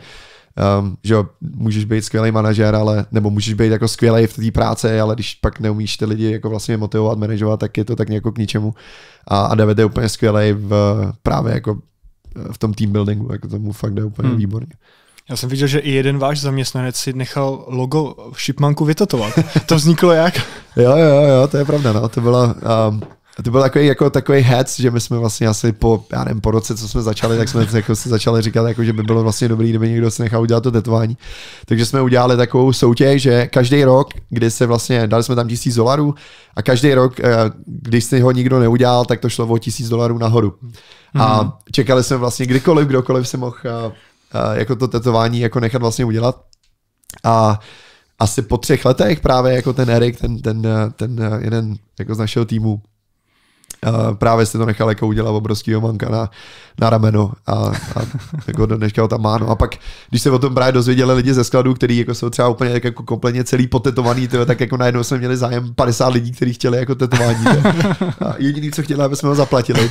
um, že jo, můžeš být skvělý manažer, ale, nebo můžeš být jako skvělý v té práci, ale když pak neumíš ty lidi jako vlastně motivovat, manažovat, tak je to tak nějak k ničemu. A, a David je úplně skvělý v, právě jako v tom team buildingu, jako tomu fakt jde úplně hmm. výborně. Já jsem viděl, že i jeden váš zaměstnanec si nechal logo v šipmanku vytatovat. To vzniklo jak? jo, jo, jo, to je pravda, no. To bylo, um, to byl takový, jako, takový hec, že my jsme vlastně asi po, já nevím, po roce, co jsme začali, tak jsme jako si začali říkat, jako, že by bylo vlastně dobrý, kdyby někdo se nechal udělat to tetování. Takže jsme udělali takovou soutěž, že každý rok, kdy se vlastně, dali jsme tam tisíc dolarů a každý rok, eh, když si ho nikdo neudělal, tak to šlo o tisíc dolarů nahoru. A mhm. čekali jsme vlastně kdykoliv, kdokoliv se mohl eh, jako to tetování jako nechat vlastně udělat. A asi po třech letech právě jako ten Erik, ten, ten, ten jeden jako z našeho týmu, právě si to nechal jako udělat obrovskýho manka na, na rameno a, a jako do dneška ho tam má. No. A pak, když se o tom právě dozvěděli lidi ze skladu který jako jsou třeba úplně jako kompletně celý potetovaný, tyjo, tak jako najednou jsme měli zájem 50 lidí, kteří chtěli jako tetování. Tyjo. A jediný, co chtěli, aby jsme ho zaplatili.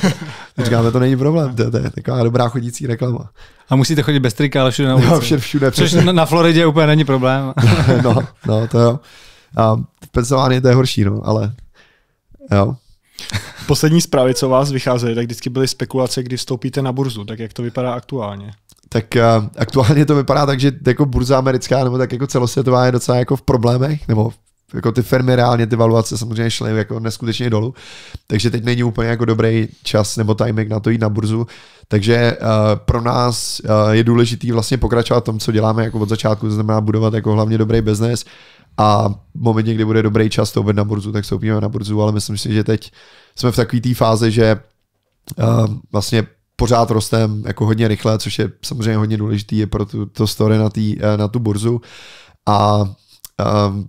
Říkáme, to není problém, to je taková dobrá chodící reklama. A musíte chodit bez trika, ale všude na no, ulici. No, všude, všude, Což na, na Floridě úplně není problém. No, no, no, to jo. A v Pensylvánii to je horší, no, ale jo. Poslední zprávy, co vás vycházely, tak vždycky byly spekulace, kdy vstoupíte na burzu. Tak jak to vypadá aktuálně? Tak uh, aktuálně to vypadá tak, že jako burza americká nebo tak jako celosvětová je docela jako v problémech, nebo jako ty firmy reálně ty valuace samozřejmě šly jako neskutečně dolů, takže teď není úplně jako dobrý čas nebo timing na to jít na burzu, takže uh, pro nás uh, je důležitý vlastně pokračovat v tom, co děláme jako od začátku, to znamená budovat jako hlavně dobrý biznes a v momentě, kdy bude dobrý čas to na burzu, tak se na burzu, ale myslím si, že teď jsme v takové té fázi, že uh, vlastně pořád rostem jako hodně rychle, což je samozřejmě hodně důležitý je pro tu, to story na, tý, na tu burzu a um,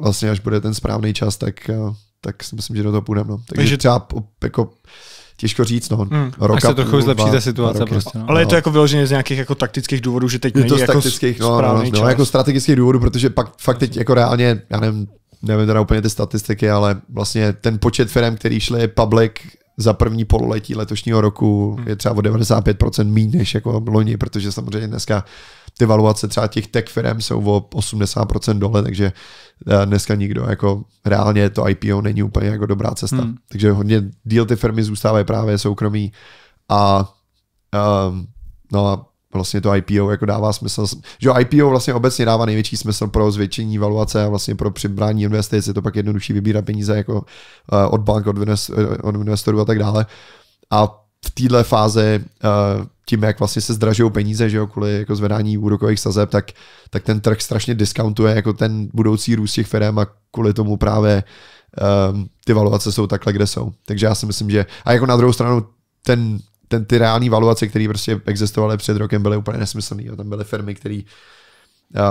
vlastně až bude ten správný čas, tak, eh, tak si myslím, že do toho půjdeme. No. Takže, Takže třeba jako těžko říct, no. Hmm. Roka, se trochu zlepší ta situace prostě. No. Ale je to no. jako vyloženě z nějakých jako taktických důvodů, že teď je to z jako taktických, no, no, no, no jako strategických důvodů, protože pak fakt teď jako reálně, já nevím, nevím teda úplně ty statistiky, ale vlastně ten počet firm, který šli public za první pololetí letošního roku hmm. je třeba o 95% méně, než jako loni, protože samozřejmě dneska ty valuace třeba těch tech firm jsou o 80% dole, takže eh, dneska nikdo, jako reálně to IPO není úplně jako dobrá cesta. Hmm. Takže hodně díl ty firmy zůstávají právě soukromí a um, no a vlastně to IPO jako dává smysl, že IPO vlastně obecně dává největší smysl pro zvětšení valuace a vlastně pro přibrání investic, je to pak jednodušší vybírat peníze jako eh, od bank, eh, od, investorů a tak dále. A v této fázi uh, tím, jak vlastně se zdražují peníze, že jo, kvůli jako zvedání úrokových sazeb, tak, tak ten trh strašně diskountuje jako ten budoucí růst těch firm a kvůli tomu právě um, ty valuace jsou takhle, kde jsou. Takže já si myslím, že a jako na druhou stranu ten, ten ty reální valuace, které prostě existovaly před rokem, byly úplně nesmyslné. Tam byly firmy, které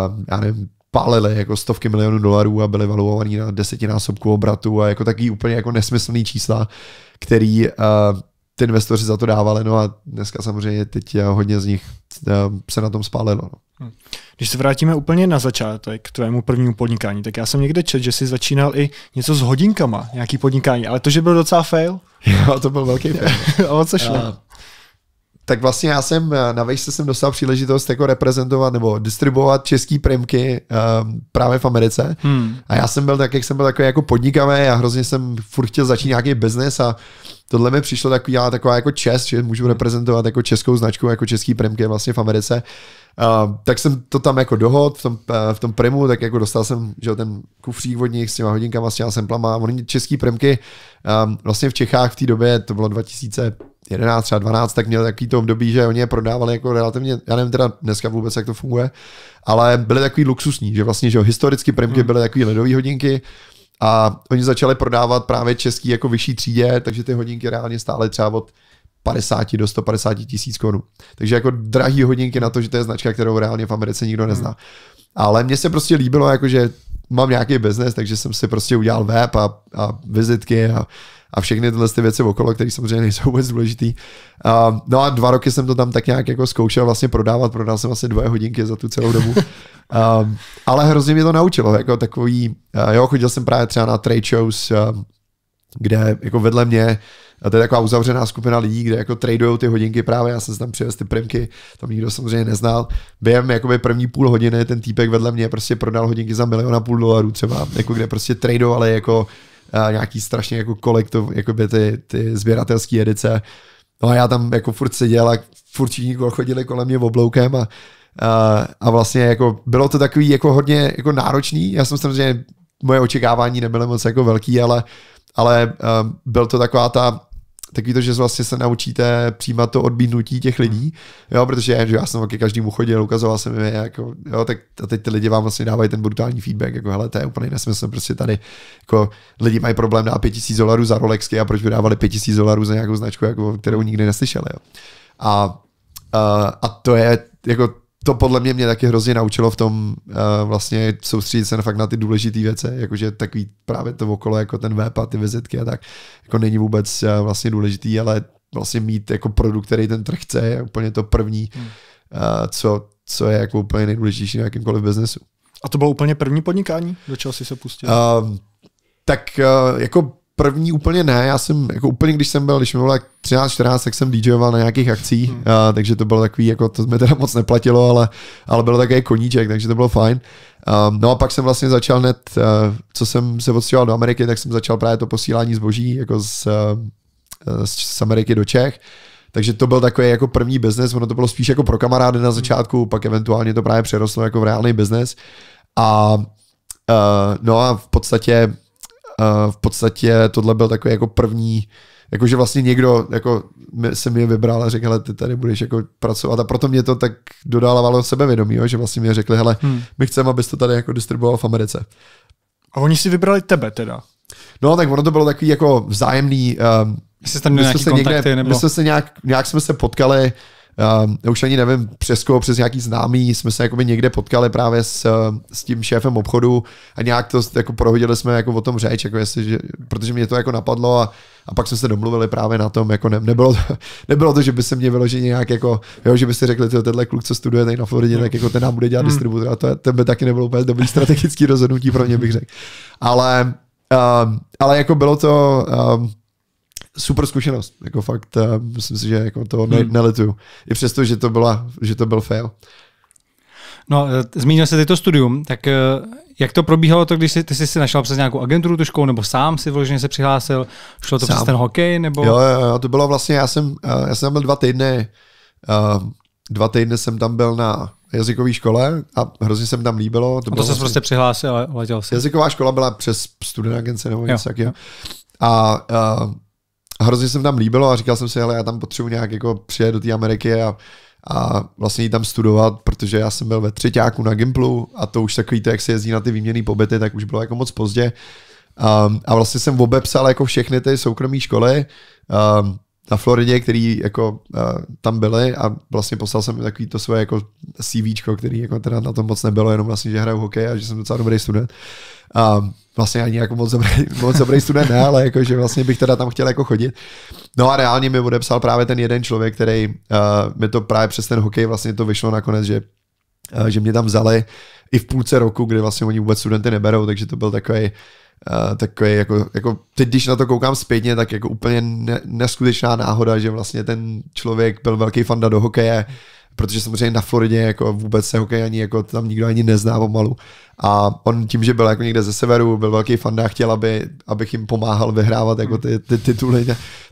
um, já nevím, pálily jako stovky milionů dolarů a byly valuované na desetinásobku obratu a jako taky úplně jako nesmyslný čísla, který uh, ty investoři za to dávali, no a dneska samozřejmě teď hodně z nich eh, se na tom spálilo. No. Hm. Když se vrátíme úplně na začátek k tvému prvnímu podnikání, tak já jsem někde četl, že jsi začínal i něco s hodinkama, nějaký podnikání, ale to, že byl docela fail? Jo, to byl velký fail. a co šlo? tak vlastně já jsem eh, na vejšce jsem dostal příležitost jako reprezentovat nebo distribuovat český primky um, právě v Americe. Hmm. A já jsem byl tak, jak jsem byl takový jako podnikavý a hrozně jsem furt chtěl začít nějaký biznes a tohle mi přišlo takový, já, taková jako čest, že můžu reprezentovat jako českou značku, jako český primky vlastně v Americe. Uh, tak jsem to tam jako dohod v tom, uh, v tom primu, tak jako dostal jsem že ten kufřík od nich s těma hodinkama, s těma semplama. Oni český primky um, vlastně v Čechách v té době, to bylo 2000 11, třeba 12, tak měl takový to období, že oni je prodávali jako relativně, já nevím teda dneska vůbec, jak to funguje, ale byly takový luxusní, že vlastně, že jo, historicky primky hmm. byly takový ledové hodinky, a oni začali prodávat právě český jako vyšší třídě, takže ty hodinky reálně stály třeba od 50 do 150 tisíc korun. Takže jako drahý hodinky na to, že to je značka, kterou reálně v Americe nikdo nezná. Hmm. Ale mně se prostě líbilo, jako že mám nějaký biznes, takže jsem si prostě udělal web a, a vizitky a a všechny tyhle ty věci okolo, které samozřejmě nejsou vůbec důležitý. Uh, no a dva roky jsem to tam tak nějak jako zkoušel vlastně prodávat, prodal jsem asi dvě hodinky za tu celou dobu. Uh, ale hrozně mě to naučilo, jako takový, uh, jo, chodil jsem právě třeba na trade shows, uh, kde jako vedle mě a to je taková uzavřená skupina lidí, kde jako tradujou ty hodinky právě, já jsem si tam přivez ty primky, tam nikdo samozřejmě neznal. Během jakoby první půl hodiny ten týpek vedle mě prostě prodal hodinky za milion a půl dolarů třeba, jako kde prostě tradovali jako nějaký strašně jako to jako by ty, ty sběratelské edice. No a já tam jako furt seděl a furt všichni chodili kolem mě v obloukem a, a, a vlastně jako bylo to takový jako hodně jako náročný. Já jsem samozřejmě, moje očekávání nebyly moc jako velký, ale, ale um, byl to taková ta takový to, že vlastně se naučíte přijímat to odbídnutí těch lidí, hmm. jo, protože že já jsem taky každému chodil, ukazoval jsem jim, jako, jo, tak a teď ty lidi vám vlastně dávají ten brutální feedback, jako hele, to je úplně nesmysl, prostě tady jako lidi mají problém na 5000 dolarů za Rolexky a proč by dávali 5000 dolarů za nějakou značku, jako, kterou nikdy neslyšeli, jo. A, a, a to je jako to podle mě mě taky hrozně naučilo v tom uh, vlastně soustředit se na fakt na ty důležité věci, jakože takový právě to okolo, jako ten web a ty vizitky a tak, jako není vůbec uh, vlastně důležitý, ale vlastně mít jako produkt, který ten trh chce, je úplně to první, hmm. uh, co, co je jako úplně nejdůležitější na jakýmkoliv biznesu. A to bylo úplně první podnikání, do čeho jsi se pustil? Uh, tak uh, jako první úplně ne, já jsem jako úplně, když jsem byl, když mi bylo 13, 14, tak jsem DJoval na nějakých akcích, hmm. a, takže to bylo takový, jako to mi teda moc neplatilo, ale, ale bylo takový koníček, takže to bylo fajn. Um, no a pak jsem vlastně začal net uh, co jsem se odstěhoval do Ameriky, tak jsem začal právě to posílání zboží, jako z, uh, z Ameriky do Čech. Takže to byl takový jako první biznes, ono to bylo spíš jako pro kamarády na hmm. začátku, pak eventuálně to právě přerostlo jako v reálný biznes. A uh, no a v podstatě Eh, v podstatě tohle byl takový jako první, jakože vlastně někdo jako se mi je vybral a řekl, hele, ty tady budeš jako pracovat a proto mě to tak dodávalo sebevědomí, jo, že vlastně mi řekli, hele, hmm. my chceme, abys to tady jako distribuoval v Americe. A oni si vybrali tebe teda? No, tak ono to bylo takový jako vzájemný. Um, Jsi tam my jsme se kontakty, někde, nebo... My jsme se nějak, nějak jsme se potkali Ehm, já už ani nevím přes koho, přes nějaký známý, jsme se jako někde potkali právě s, eh, s tím šéfem obchodu a nějak to jako prohodili jsme jako o tom řeč, jako jestli, že, protože mě to jako napadlo a, a pak jsme se domluvili právě na tom, jako ne, nebylo, to, nebylo to, že by se mě vyložili nějak jako, jo, že by si řekli, tyhle tenhle kluk, co studuje tady na Floridě, tak jako ten nám bude dělat hmm. distributora, to, to by taky nebylo úplně dobrý strategický rozhodnutí pro mě, bych řekl. Ale, um, ale jako bylo to, um, super zkušenost, jako fakt, uh, myslím si, že jako to ne, hmm. I přesto, že to, byla, že to byl fail. No, eh, zmínil jsi tyto studium, tak eh, jak to probíhalo, to když jsi, ty jsi si našel přes nějakou agenturu tu školu, nebo sám si vloženě se přihlásil, šlo to sám. přes ten hokej, nebo? Jo, jo, jo, to bylo vlastně, já jsem, já jsem tam byl dva týdny, dva týdny jsem tam byl na jazykové škole a hrozně se mi tam líbilo. To, a to se vlastně... prostě přihlásil a letěl jsi. Jazyková škola byla přes student agence nebo něco takového. A a hrozně se mi tam líbilo a říkal jsem si, hele, já tam potřebuji nějak jako přijet do té Ameriky a, a vlastně ji tam studovat, protože já jsem byl ve třetíku na Gimplu a to už takový to, jak se jezdí na ty výměný pobyty, tak už bylo jako moc pozdě. Um, a vlastně jsem obepsal jako všechny ty soukromé školy. Um, na Floridě, který jako uh, tam byli a vlastně poslal jsem takový to svoje jako CV, který jako teda na tom moc nebylo, jenom vlastně, že hraju hokej a že jsem docela dobrý student. A vlastně ani jako moc dobrý, moc dobrý student ne, ale jako, že vlastně bych teda tam chtěl jako chodit. No a reálně mi odepsal právě ten jeden člověk, který uh, mi to právě přes ten hokej vlastně to vyšlo nakonec, že, uh, že mě tam vzali i v půlce roku, kdy vlastně oni vůbec studenty neberou, takže to byl takový takový, jako, jako teď, když na to koukám zpětně, tak jako úplně ne, neskutečná náhoda, že vlastně ten člověk byl velký fanda do hokeje, protože samozřejmě na Floridě jako vůbec se hokej ani jako tam nikdo ani nezná pomalu. A on tím, že byl jako někde ze severu, byl velký fanda, chtěl, aby, abych jim pomáhal vyhrávat jako ty, ty tituly,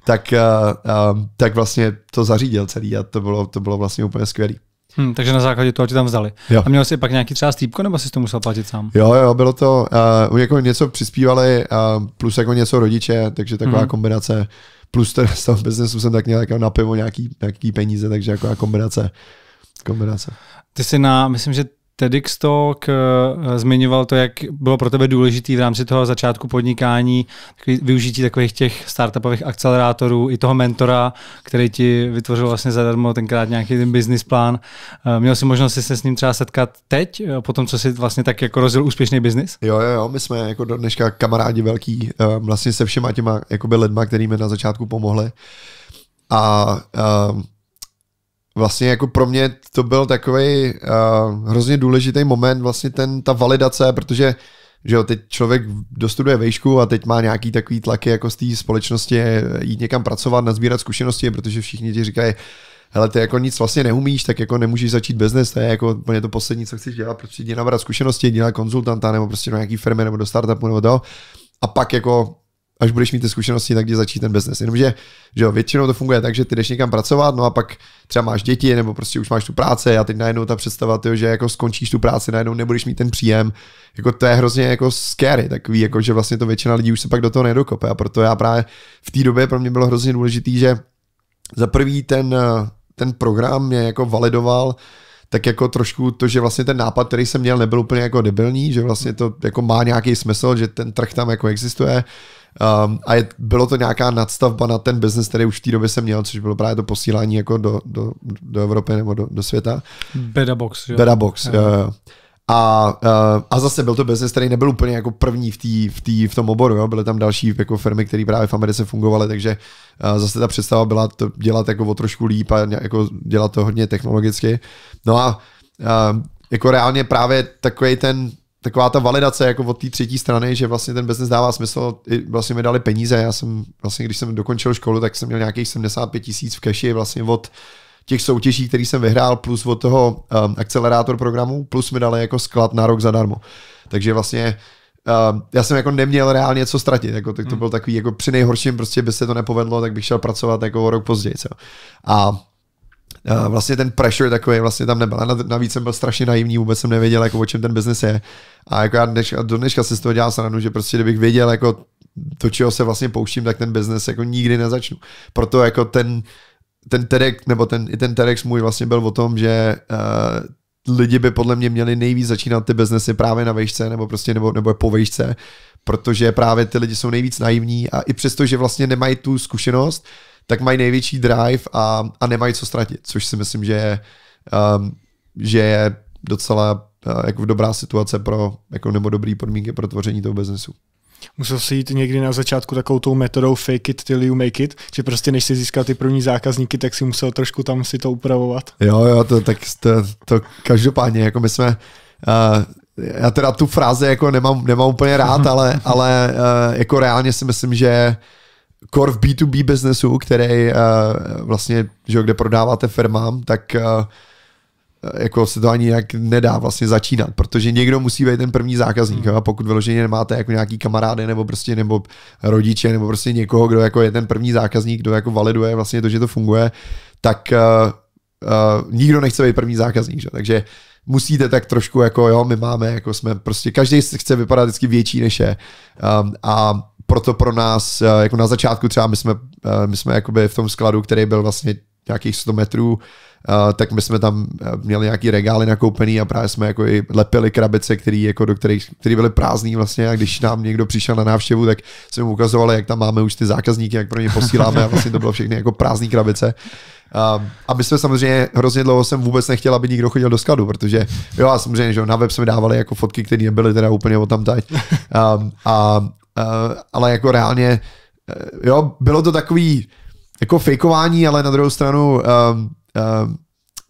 tak, uh, uh, tak vlastně to zařídil celý a to bylo, to bylo vlastně úplně skvělý. Hmm, takže na základě toho ti tam vzali. Jo. A měl jsi pak nějaký třeba stýpko, nebo jsi to musel platit sám? Jo, jo, bylo to, uh, jako něco přispívali, uh, plus jako něco rodiče, takže taková hmm. kombinace. Plus teda z toho biznesu jsem tak měl jako na pivo nějaký, nějaký peníze, takže jako kombinace. kombinace. Ty jsi na, myslím, že TEDx Talk, eh, zmiňoval to, jak bylo pro tebe důležitý v rámci toho začátku podnikání využití takových těch startupových akcelerátorů i toho mentora, který ti vytvořil vlastně zadarmo tenkrát nějaký ten business plán. Eh, měl jsi možnost se s ním třeba setkat teď, eh, po tom, co jsi vlastně tak jako rozjel úspěšný business? Jo, jo, jo, my jsme jako do dneška kamarádi velký, vlastně se všema těma jakoby lidma, kterými na začátku pomohli. A um, vlastně jako pro mě to byl takový uh, eh, hrozně důležitý moment, vlastně ten, ta validace, protože že jo, teď člověk dostuduje vejšku a teď má nějaký takový tlaky jako z té společnosti eh, jít někam pracovat, nazbírat zkušenosti, protože všichni ti říkají, hele, ty jako nic vlastně neumíš, tak jako nemůžeš začít biznes, to je jako úplně to poslední, co chceš dělat, prostě jdi nabrat zkušenosti, dělat konzultanta nebo prostě do nějaký firmy nebo do startupu nebo to. A pak jako až budeš mít ty zkušenosti, tak kde začít ten biznes. Jenomže že jo, většinou to funguje tak, že ty jdeš někam pracovat, no a pak třeba máš děti, nebo prostě už máš tu práci a teď najednou ta představa, tyjo, že jako skončíš tu práci, najednou nebudeš mít ten příjem, jako to je hrozně jako scary, takový, jako že vlastně to většina lidí už se pak do toho nedokope a proto já právě v té době pro mě bylo hrozně důležitý, že za prvý ten, ten program mě jako validoval, tak jako trošku to, že vlastně ten nápad, který jsem měl, nebyl úplně jako debilní, že vlastně to jako má nějaký smysl, že ten trh tam jako existuje, Um, a je, bylo to nějaká nadstavba na ten biznis, který už v té době jsem měl, což bylo právě to posílání jako do, do, do Evropy nebo do, do světa. Bedabox, jo. Bedabox, jo, jo. A, eh, a zase byl to business, který nebyl úplně jako první v, tý, v, tý, v tom oboru. Jo? Byly tam další jako firmy, které právě v Americe fungovaly, takže eh, zase ta představa byla to dělat jako o trošku líp a jako dělat to hodně technologicky. No a eh, jako reálně právě takový ten taková ta validace jako od té třetí strany, že vlastně ten business dává smysl, vlastně mi dali peníze, já jsem vlastně, když jsem dokončil školu, tak jsem měl nějakých 75 tisíc v keši vlastně od těch soutěží, který jsem vyhrál, plus od toho um, akcelerátor programu, plus mi dali jako sklad na rok zadarmo. Takže vlastně um, já jsem jako neměl reálně co ztratit, jako, tak to hmm. takový, jako při nejhorším prostě by se to nepovedlo, tak bych šel pracovat jako o rok později. Co? A vlastně ten pressure takový vlastně tam nebyl. navíc jsem byl strašně naivní, vůbec jsem nevěděl, jako o čem ten biznis je. A jako já dneš, do dneška si z toho dělal sranu, že prostě kdybych věděl, jako to, čeho se vlastně pouštím, tak ten biznis jako nikdy nezačnu. Proto jako ten, ten TEDx, nebo ten, i ten TEDx můj vlastně byl o tom, že uh, lidi by podle mě měli nejvíc začínat ty biznesy právě na vejšce nebo prostě nebo, nebo po vejšce, protože právě ty lidi jsou nejvíc naivní a i přesto, že vlastně nemají tu zkušenost, tak mají největší drive a, a nemají co ztratit, což si myslím, že je, um, že je docela uh, jako dobrá situace pro, jako, nebo dobrý podmínky pro tvoření toho biznesu. Musel si jít někdy na začátku takovou tou metodou fake it till you make it, že prostě než si získal ty první zákazníky, tak si musel trošku tam si to upravovat. Jo, jo, to, tak to, to každopádně, jako my jsme, uh, já teda tu frázi jako nemám, nemám úplně rád, ale, ale uh, jako reálně si myslím, že core v B2B biznesu, který uh, vlastně, že kde prodáváte firmám, tak uh, jako se to ani jak nedá vlastně začínat, protože někdo musí být ten první zákazník hmm. a pokud vyloženě nemáte jako nějaký kamarády nebo prostě nebo rodiče nebo prostě někoho, kdo jako je ten první zákazník, kdo jako validuje vlastně to, že to funguje, tak uh, uh, nikdo nechce být první zákazník, že? takže musíte tak trošku jako jo, my máme, jako jsme prostě, každý chce vypadat vždycky větší než je um, a proto pro nás, eh, jako na začátku třeba my jsme, eh, my jsme jakoby v tom skladu, který byl vlastně nějakých 100 metrů, eh, tak my jsme tam měli nějaký regály nakoupený a právě jsme jako i lepili krabice, který, jako do kterých, který byly prázdný vlastně a když nám někdo přišel na návštěvu, tak jsme mu ukazovali, jak tam máme už ty zákazníky, jak pro ně posíláme a vlastně to bylo všechny jako prázdné krabice. Ehm, a my jsme samozřejmě hrozně dlouho jsem vůbec nechtěl, aby nikdo chodil do skladu, protože jo, a samozřejmě, že na web jsme dávali jako fotky, které nebyly teda úplně od tam Um, ehm, a Eh, ale jako reálně, eh, jo, bylo to takový jako fejkování, ale na druhou stranu um,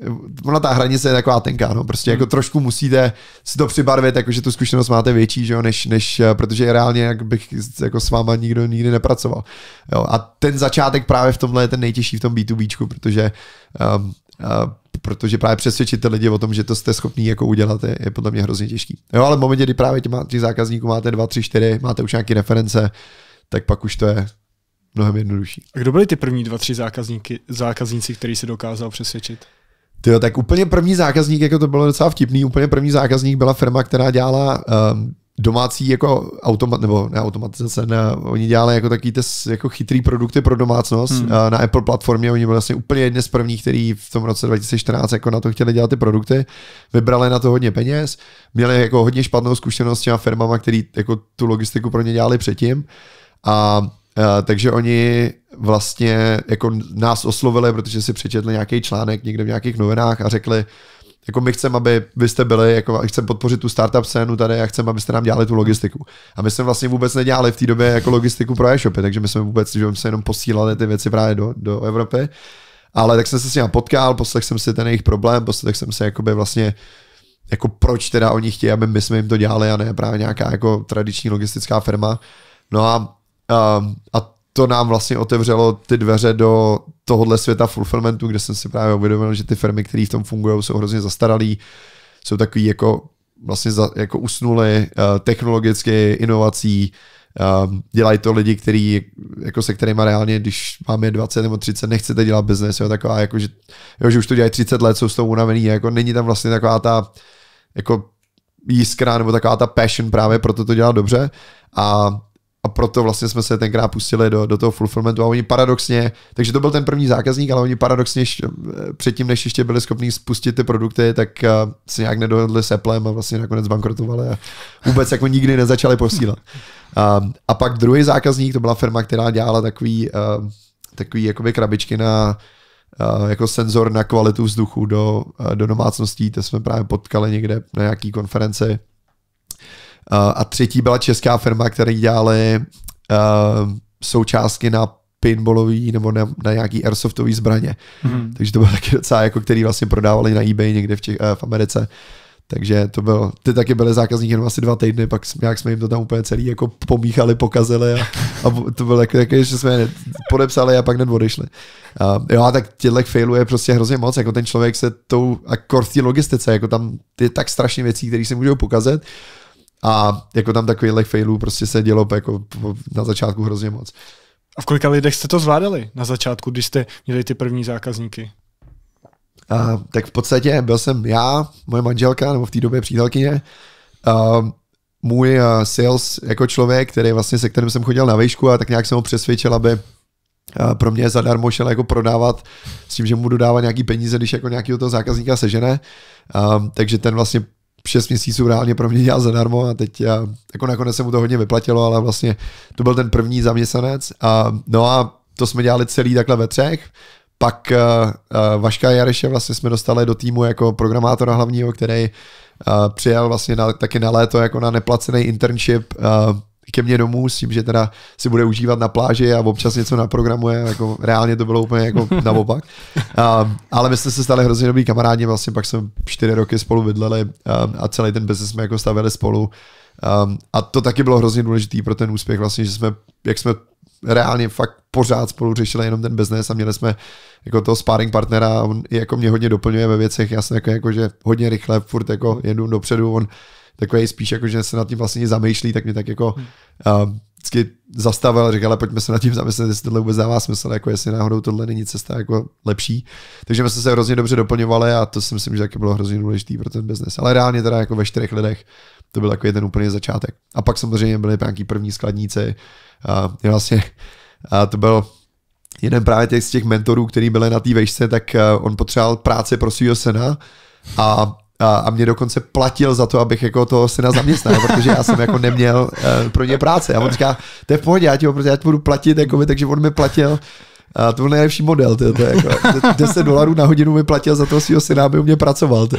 um, ona ta hranice je taková tenká, no, prostě jako hmm. trošku musíte si to přibarvit, jakože tu zkušenost máte větší, že jo, než, než eh, protože reálně jak bych jako s váma nikdo nikdy nepracoval. Jo, a ten začátek právě v tomhle je ten nejtěžší v tom B2Bčku, protože um, uh, protože právě přesvědčit ty lidi o tom, že to jste schopný jako udělat, je, je podle mě hrozně těžký. Jo, ale v momentě, kdy právě těch, těch zákazníků máte 2, 3, 4, máte už nějaké reference, tak pak už to je mnohem jednodušší. A kdo byli ty první dva, tři zákazníky, zákazníci, který si dokázal přesvědčit? Ty tak úplně první zákazník, jako to bylo docela vtipný, úplně první zákazník byla firma, která dělala um, domácí jako automat, nebo ne automatizace, ne, oni dělali jako takový ty jako chytrý produkty pro domácnost hmm. na Apple platformě, oni byli vlastně úplně jedni z prvních, který v tom roce 2014 jako na to chtěli dělat ty produkty, vybrali na to hodně peněz, měli jako hodně špatnou zkušenost s těma firmama, který jako tu logistiku pro ně dělali předtím a Uh, takže oni vlastně jako nás oslovili, protože si přečetli nějaký článek někde v nějakých novinách a řekli, jako my chceme, aby vy jste byli, jako chceme podpořit tu startup scénu tady a chceme, abyste nám dělali tu logistiku. A my jsme vlastně vůbec nedělali v té době jako logistiku pro e-shopy, takže my jsme vůbec, že jsme jenom posílali ty věci právě do, do Evropy. Ale tak jsem se s nimi potkal, poslech jsem si ten jejich problém, poslech jsem se jakoby vlastně jako proč teda oni chtějí, aby my jsme jim to dělali a ne právě nějaká jako tradiční logistická firma. No a, a, a to nám vlastně otevřelo ty dveře do tohohle světa fulfillmentu, kde jsem si právě uvědomil, že ty firmy, které v tom fungují, jsou hrozně zastaralý, jsou takový jako vlastně za, jako usnuli uh, eh, technologicky, inovací, um, dělají to lidi, který, jako se kterými reálně, když máme 20 nebo 30, nechcete dělat biznes, jo, taková jako, že, jo, že už to dělají 30 let, jsou s tou unavený, jako není tam vlastně taková ta, jako jiskra nebo taková ta passion právě proto to dělá dobře a a proto vlastně jsme se tenkrát pustili do, do toho fulfillmentu a oni paradoxně, takže to byl ten první zákazník, ale oni paradoxně eh, předtím, než ještě byli schopni spustit ty produkty, tak uh, se nějak nedohodli s Applem a vlastně nakonec bankrotovali a vůbec jako nikdy nezačali posílat. Um, a pak druhý zákazník, to byla firma, která dělala takový, uh, takový jakoby krabičky na jako senzor na kvalitu vzduchu do, do domácností, to jsme právě potkali někde na nějaký konferenci Eh, a třetí byla česká firma, která dělali uh, součástky na pinballový nebo na, na nějaký airsoftový zbraně. Hmm. Takže to bylo taky docela, jako který vlastně prodávali na eBay někde v, Čech, eh, v Americe. Takže to bylo ty taky byly zákazníky jenom asi dva týdny, pak nějak jsme jim to tam úplně celý jako pomíchali, pokazili a, a to bylo jako, jako že jsme podepsali a pak hned odešli. Uh, jo a tak těchto failů je prostě hrozně moc, jako ten člověk se tou, a kor v té logistice, jako tam je tak strašně věcí, které se můžou pokazit, a jako tam takových failů prostě se dělo jako na začátku hrozně moc. A v kolika lidech jste to zvládali na začátku, když jste měli ty první zákazníky? A, tak v podstatě byl jsem já, moje manželka, nebo v té době přítelkyně, a, můj sales jako člověk, který vlastně se kterým jsem chodil na vejšku a tak nějak jsem ho přesvědčil, aby pro mě zadarmo šel jako prodávat s tím, že mu dávat nějaký peníze, když jako nějakého toho zákazníka sežene. Um, takže ten vlastně 6 měsíců reálně pro mě dělal zadarmo a teď já, jako nakonec se mu to hodně vyplatilo, ale vlastně to byl ten první zaměstnanec. A, no a to jsme dělali celý takhle ve třech. Pak uh, Vaška Jareše vlastně jsme dostali do týmu jako programátora hlavního, který uh, přijel vlastně na, taky na léto jako na neplacený internship uh, ke mně domů s tím, že teda si bude užívat na pláži a občas něco naprogramuje, jako reálně to bylo úplně jako naopak. Um, ale my jsme se stali hrozně dobrý kamarádi, vlastně pak jsme čtyři roky spolu bydleli um, a celý ten biznes jsme jako stavili spolu. Um, a to taky bylo hrozně důležitý pro ten úspěch, vlastně, že jsme, jak jsme reálně fakt pořád spolu řešili jenom ten biznes a měli jsme jako toho sparring partnera on jako mě hodně doplňuje ve věcech, já jsem jako, jako že hodně rychle furt jako jedu dopředu, on takový spíš jako, že se nad tím vlastně zamýšlí, tak mě tak jako uh, vždycky zastavil a říkal, ale pojďme se nad tím zamyslet, jestli tohle vůbec dává smysl, jako jestli náhodou tohle není cesta jako lepší. Takže my jsme se hrozně dobře doplňovali a to si myslím, že taky bylo hrozně důležité pro ten biznes. Ale reálně teda jako ve čtyřech lidech to byl takový ten úplně začátek. A pak samozřejmě byly nějaký první skladníci. A vlastně a to byl jeden právě těch z těch mentorů, který byli na té vejšce, tak on potřeboval práce pro svého syna a a, a mě dokonce platil za to, abych jako toho syna zaměstnal, protože já jsem jako neměl uh, pro ně práce. A on říká, to je v pohodě, já ti ho, protože já ti budu platit, jako by, takže on mi platil a to byl nejlepší model, ty, to je jako 10 dolarů na hodinu mi platil za toho svého syna, aby u mě pracoval. Ty.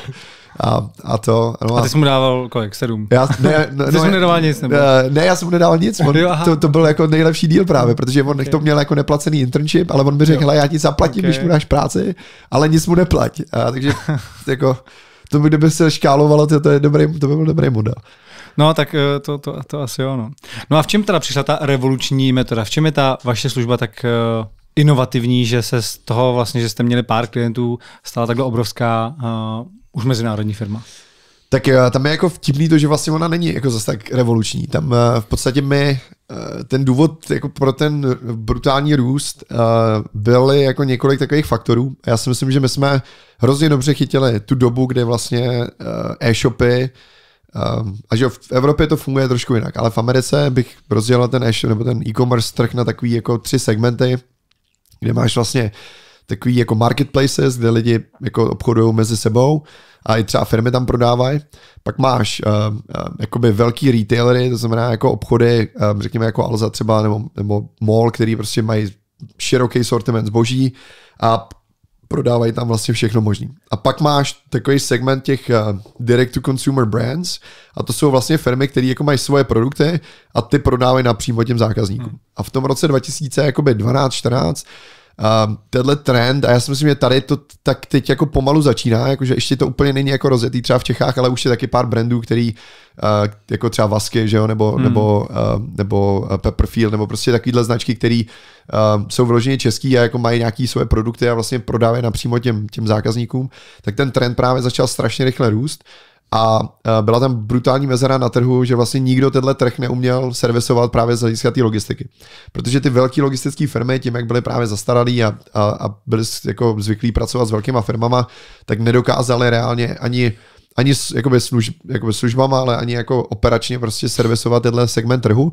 A, a, to, no a... ty jsi mu dával kolik? Sedm? Já, ne, no, ty jsi no, mu nedával nic? Nebo? Eh, ne, já jsem mu nedával nic. On, jo, to, to, byl jako nejlepší díl právě, protože on okay. to měl jako neplacený internship, ale on mi řekl, já ti zaplatím, okay. když mu dáš práci, ale nic mu neplať. A, takže jako to by, kdyby se škálovalo, to, to, je dobrý, to by byl dobrý model. No, tak eh, to, to, to asi ono. No a v čem teda přišla ta revoluční metoda? V čem je ta vaše služba tak eh, inovativní, že se z toho vlastně, že jste měli pár klientů, stala takhle obrovská uh, už mezinárodní firma? Tak jo, eh, tam je jako vtipný to, že vlastně ona není jako zase tak revoluční. Tam eh, v podstatě my, eh, ten důvod jako pro ten brutální růst byly jako několik takových faktorů. Já si myslím, že my jsme hrozně dobře chytili tu dobu, kde vlastně e-shopy a že v Evropě to funguje trošku jinak, ale v Americe bych rozdělil ten e-shop nebo ten e-commerce trh na takový jako tři segmenty, kde máš vlastně takový jako marketplaces, kde lidi jako obchodují mezi sebou, a i třeba firmy tam prodávají. Pak máš uh, uh, jakoby velký retailery, to znamená jako obchody, um, řekněme jako Alza třeba, nebo, nebo mall, který prostě mají široký sortiment zboží a prodávají tam vlastně všechno možné. A pak máš takový segment těch uh, direct-to-consumer brands a to jsou vlastně firmy, které jako mají svoje produkty a ty prodávají napřímo těm zákazníkům. Hmm. A v tom roce 2000, jakoby 12-14, uh, tenhle trend, a já si myslím, že tady to tak teď jako pomalu začíná, jakože ještě to úplně není jako rozjetý třeba v Čechách, ale už je taky pár brandů, který uh, jako třeba Vasky, že jo, nebo, hmm. nebo, uh, nebo eh, Pepperfield, nebo prostě takovýhle značky, které uh, jsou vloženě český a jako mají nějaký svoje produkty a vlastně prodávají napřímo těm, těm zákazníkům, tak ten trend právě začal strašně rychle růst a e, byla tam brutální mezera na trhu, že vlastně nikdo tenhle trh neuměl servisovat právě z hlediska té logistiky. Protože ty velké logistické firmy, tím jak byly právě zastaralí a, a, a byli jako zvyklí pracovat s velkýma firmama, tak nedokázali reálně ani ani jakoby služ, jakoby službama, ale ani jako operačně prostě servisovat tenhle segment trhu.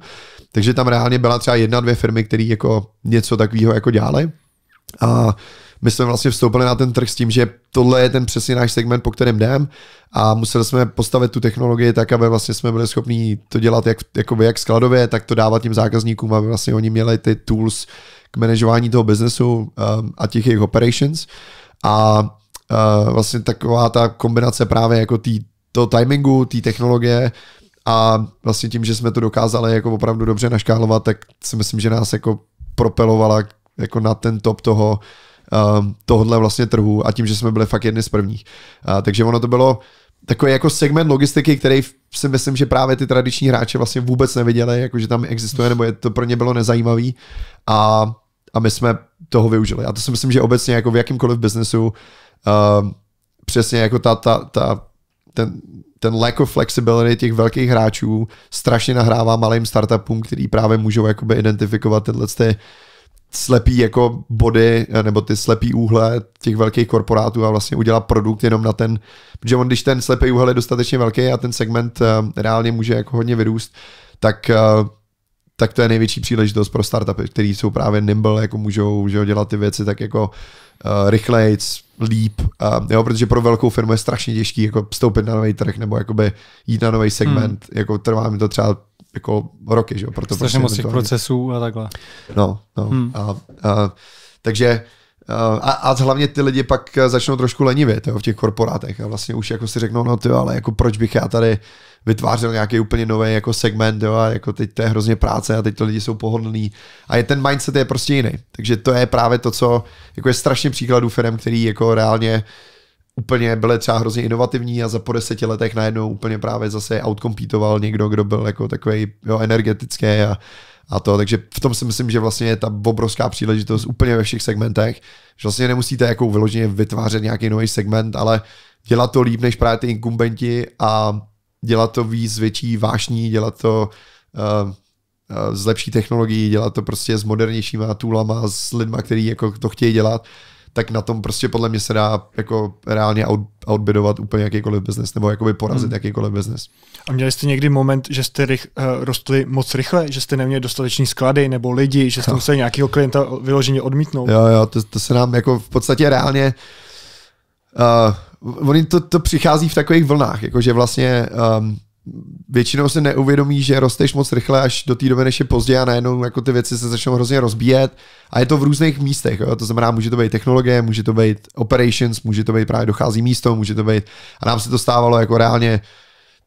Takže tam reálně byla třeba jedna, dvě firmy, které jako něco takového jako dělali. A my jsme vlastně vstoupili na ten trh s tím, že tohle je ten přesně náš segment, po kterém jdeme a museli jsme postavit tu technologii tak, aby vlastně jsme byli schopni to dělat jak, jakoby jak skladově, tak to dávat tím zákazníkům, aby vlastně oni měli ty tools k manažování toho biznesu um, a těch jejich operations. A uh, vlastně taková ta kombinace právě jako tý, toho timingu, té technologie, a vlastně tím, že jsme to dokázali jako opravdu dobře naškálovat, tak si myslím, že nás jako propelovala jako na ten top toho, um, tohohle vlastně trhu a tím, že jsme byli fakt jedni z prvních. takže ono to bylo takový jako segment logistiky, který si myslím, že právě ty tradiční hráče vlastně vůbec neviděli, jako že tam existuje, nebo je to pro ně bylo nezajímavý. A, a my jsme toho využili. A to si myslím, že obecně jako v jakýmkoliv biznesu uh, přesně jako ta, ta, ta, ten, ten lack of flexibility těch velkých hráčů strašně nahrává malým startupům, který právě můžou jakoby identifikovat tyhle ty slepý jako body eh, nebo ty slepý úhle těch velkých korporátů a vlastně udělá produkt jenom na ten, protože on když ten slepý úhel je dostatečně velký a ten segment eh, reálně může jako hodně vyrůst, tak eh, tak to je největší příležitost pro startupy, který jsou právě nimble, jako můžou že dělat ty věci tak jako uh, rychleji, líp, uh, jo, protože pro velkou firmu je strašně těžký jako vstoupit na nový trh nebo jakoby jít na nový segment, hmm. jako trvá mi to třeba jako roky, že jo. Proto Strašně prostě moc těch procesů a takhle. No, no. Hmm. A, a, takže a, a hlavně ty lidi pak začnou trošku lenivit jo, v těch korporátech a vlastně už jako si řeknou, no ty, ale jako proč bych já tady vytvářel nějaký úplně nový jako segment jo, a jako teď to je hrozně práce a teď to lidi jsou pohodlní a je ten mindset je prostě jiný. Takže to je právě to, co jako je strašně příkladů firm, který jako reálně uh, úplně byly třeba hrozně inovativní a za po deseti letech najednou úplně právě zase outkompítoval někdo, kdo byl jako takový jo, energetický a, a to, takže v tom si myslím, že vlastně je ta obrovská příležitost úplně ve všech segmentech, že vlastně nemusíte jako vyloženě vytvářet nějaký nový segment, ale dělat to líp než právě ty inkumbenti a dělat to víc větší vášní, dělat to uh, uh, s lepší technologií, dělat to prostě s modernějšíma toolama, s lidma, kteří jako to chtějí dělat tak na tom prostě podle mě se dá jako reálně out, outbidovat úplně jakýkoliv biznes nebo jakoby porazit hmm. jakýkoliv biznes. A měli jste někdy moment, že jste rych, uh, rostli moc rychle, že jste neměli dostateční sklady nebo lidi, že jste no. museli nějakého klienta vyloženě odmítnout? Jo, jo, to, to se nám jako v podstatě reálně uh, Oni to, to přichází v takových vlnách, jakože vlastně um, většinou se neuvědomí, že rosteš moc rychle až do té doby, než je pozdě a najednou jako ty věci se začnou hrozně rozbíjet a je to v různých místech, jo? to znamená, může to být technologie, může to být operations, může to být právě dochází místo, může to být a nám se to stávalo jako reálně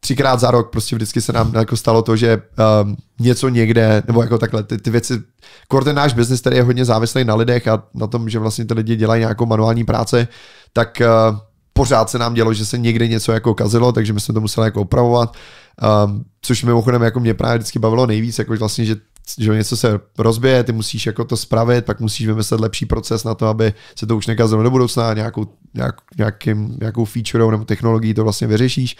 třikrát za rok prostě vždycky se nám jako stalo to, že um, něco někde, nebo jako takhle, ty, ty věci, kvůli ten náš biznis tady je hodně závislý na lidech a na tom, že vlastně ty lidi dělají nějakou manuální práci, tak uh, pořád se nám dělo, že se někde něco jako kazilo, takže my jsme to museli jako opravovat. Um, což mimochodem jako mě právě vždycky bavilo nejvíc, jako vlastně, že, že něco se rozbije, ty musíš jako to spravit, pak musíš vymyslet lepší proces na to, aby se to už nekazilo do budoucna, nějakou, nějak, nějakým, nějakou featurou nebo technologií to vlastně vyřešíš.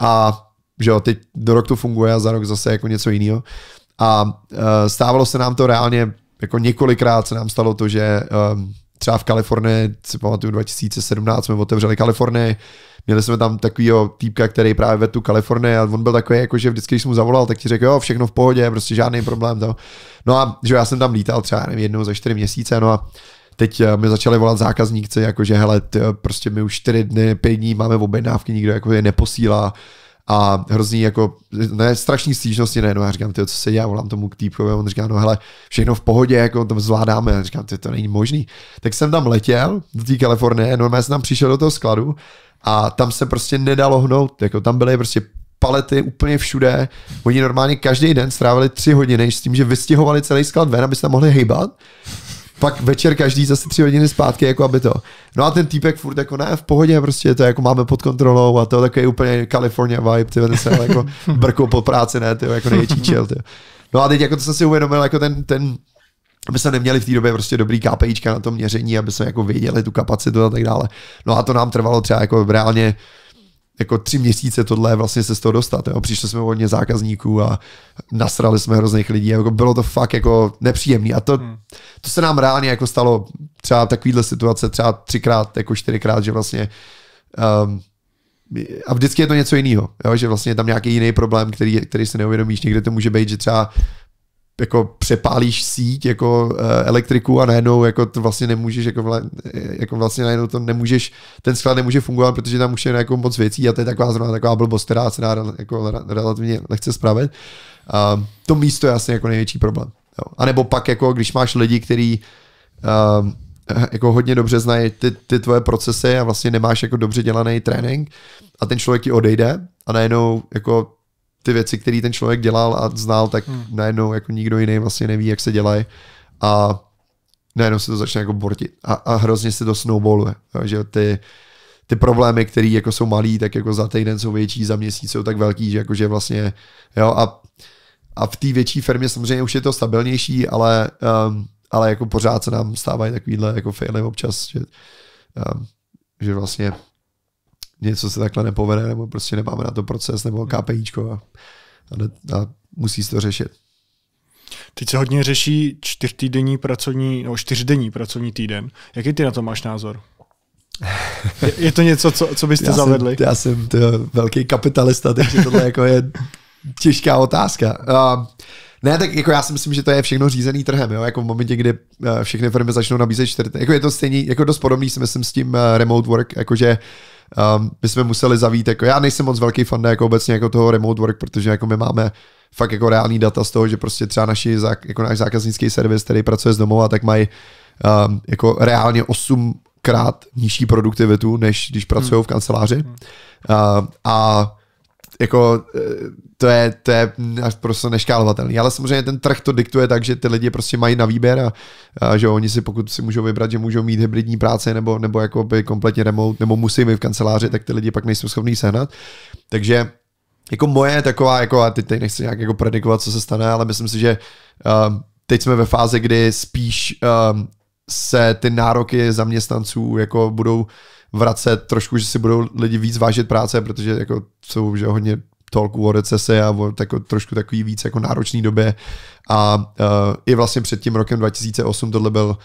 A že jo, teď do rok to funguje a za rok zase jako něco jiného. A uh, stávalo se nám to reálně, jako několikrát se nám stalo to, že um, třeba v Kalifornii, si pamatuju 2017 jsme otevřeli Kalifornii, měli jsme tam takového týpka, který právě ve tu Kalifornii a on byl takový, jako že vždycky, když jsem mu zavolal, tak ti řekl, jo, všechno v pohodě, prostě žádný problém. To. No a že já jsem tam lítal třeba nevím, jednou za čtyři měsíce, no a teď eh, mi začali volat zákazníci, jakože hele, eh, prostě my už čtyři dny, pět dní máme objednávky, nikdo jako je neposílá, a hrozný jako, ne, strašný stížnosti No já říkám, ty, co se děje, volám tomu k týpkovi, on říká, no hele, všechno v pohodě, jako to zvládáme, já říkám, ty, to není možný. Tak jsem tam letěl do té Kalifornie, no, já jsem tam přišel do toho skladu a tam se prostě nedalo hnout, jako tam byly prostě palety úplně všude. Oni normálně každý den strávili tři hodiny s tím, že vystěhovali celý sklad ven, aby se tam mohli hejbat pak večer každý zase tři hodiny zpátky, jako aby to. No a ten týpek furt jako ne, v pohodě, prostě to jako máme pod kontrolou a to takový úplně California vibe, ty se jako brkou po práci, ne, ty jako největší chill, ty. No a teď jako to jsem si uvědomil, jako ten, ten aby se neměli v té době prostě dobrý KPIčka na to měření, aby se jako věděli tu kapacitu a tak dále. No a to nám trvalo třeba jako reálně jako tři měsíce tohle vlastně se z toho dostat. Jo. Přišli jsme hodně zákazníků a nasrali jsme hrozných lidí. Jako bylo to fakt jako nepříjemné. A to, hmm. to se nám reálně jako stalo třeba takovýhle situace třeba třikrát, jako čtyřikrát, že vlastně um, a vždycky je to něco jiného, že vlastně je tam nějaký jiný problém, který, který se neuvědomíš. Někde to může být, že třeba jako přepálíš síť jako eh, elektriku a najednou jako to vlastně nemůžeš, jako, jako vlastně najednou to nemůžeš, ten sklad nemůže fungovat, protože tam už je jako moc věcí a to je taková zrovna taková blbost, která se dá jako relativně lehce spravit. A to místo je asi jako největší problém. Jo. A nebo pak jako, když máš lidi, kteří um, ehm, eh, jako hodně dobře znají ty, ty tvoje procesy a vlastně nemáš jako dobře dělaný trénink a ten člověk ti odejde a najednou jako ty věci, které ten člověk dělal a znal, tak hmm. najednou jako nikdo jiný vlastně neví, jak se dělají. A najednou se to začne jako bortit. A, a hrozně se to snowballuje. Takže ty, ty problémy, které jako jsou malý, tak jako za týden jsou větší, za měsíc jsou tak velký, že jakože vlastně, jo, a, a v té větší firmě samozřejmě už je to stabilnější, ale, um, ale jako pořád se nám stávají takovýhle jako faily občas, že, um, že vlastně něco se takhle nepovede, nebo prostě nemáme na to proces, nebo hmm. KPIčko a, a, a musí se to řešit. Teď se hodně řeší čtyřdenní pracovní, nebo čtyřdenní pracovní týden. Jaký ty na to máš názor? Je, je to něco, co, co byste já zavedli? Jsem, já jsem to velký kapitalista, takže tohle jako je těžká otázka. Uh, ne, tak jako já si myslím, že to je všechno řízený trhem, jo? jako v momentě, kdy eh, všechny firmy začnou nabízet čtyři, jako je to stejný, jako dost podobný si myslím s tím eh, remote work, jakože uh, um, my jsme museli zavít, jako já nejsem moc velký fan jako obecně jako toho remote work, protože jako my máme fakt jako reální data z toho, že prostě třeba naši, jako náš zákaznický servis, který pracuje z domova, tak mají um, jako reálně 8 krát nižší produktivitu, než když pracují hmm. v kanceláři. Hmm. Uh, a jako eh, to je, to je prostě neškálovatelný. Ale samozřejmě ten trh to diktuje tak, že ty lidi prostě mají na výběr a, a že oni si pokud si můžou vybrat, že můžou mít hybridní práce nebo, nebo jako by kompletně remote, nebo musí mít v kanceláři, tak ty lidi pak nejsou schopní sehnat. Takže jako moje taková, jako a teď, teď nechci nějak jako predikovat, co se stane, ale myslím si, že um, teď jsme ve fázi, kdy spíš um, se ty nároky zaměstnanců jako budou vracet trošku, že si budou lidi víc vážit práce, protože jako jsou že hodně tolku o recese a o tako, trošku takový víc jako náročný době. A uh, i vlastně před tím rokem 2008 tohle byl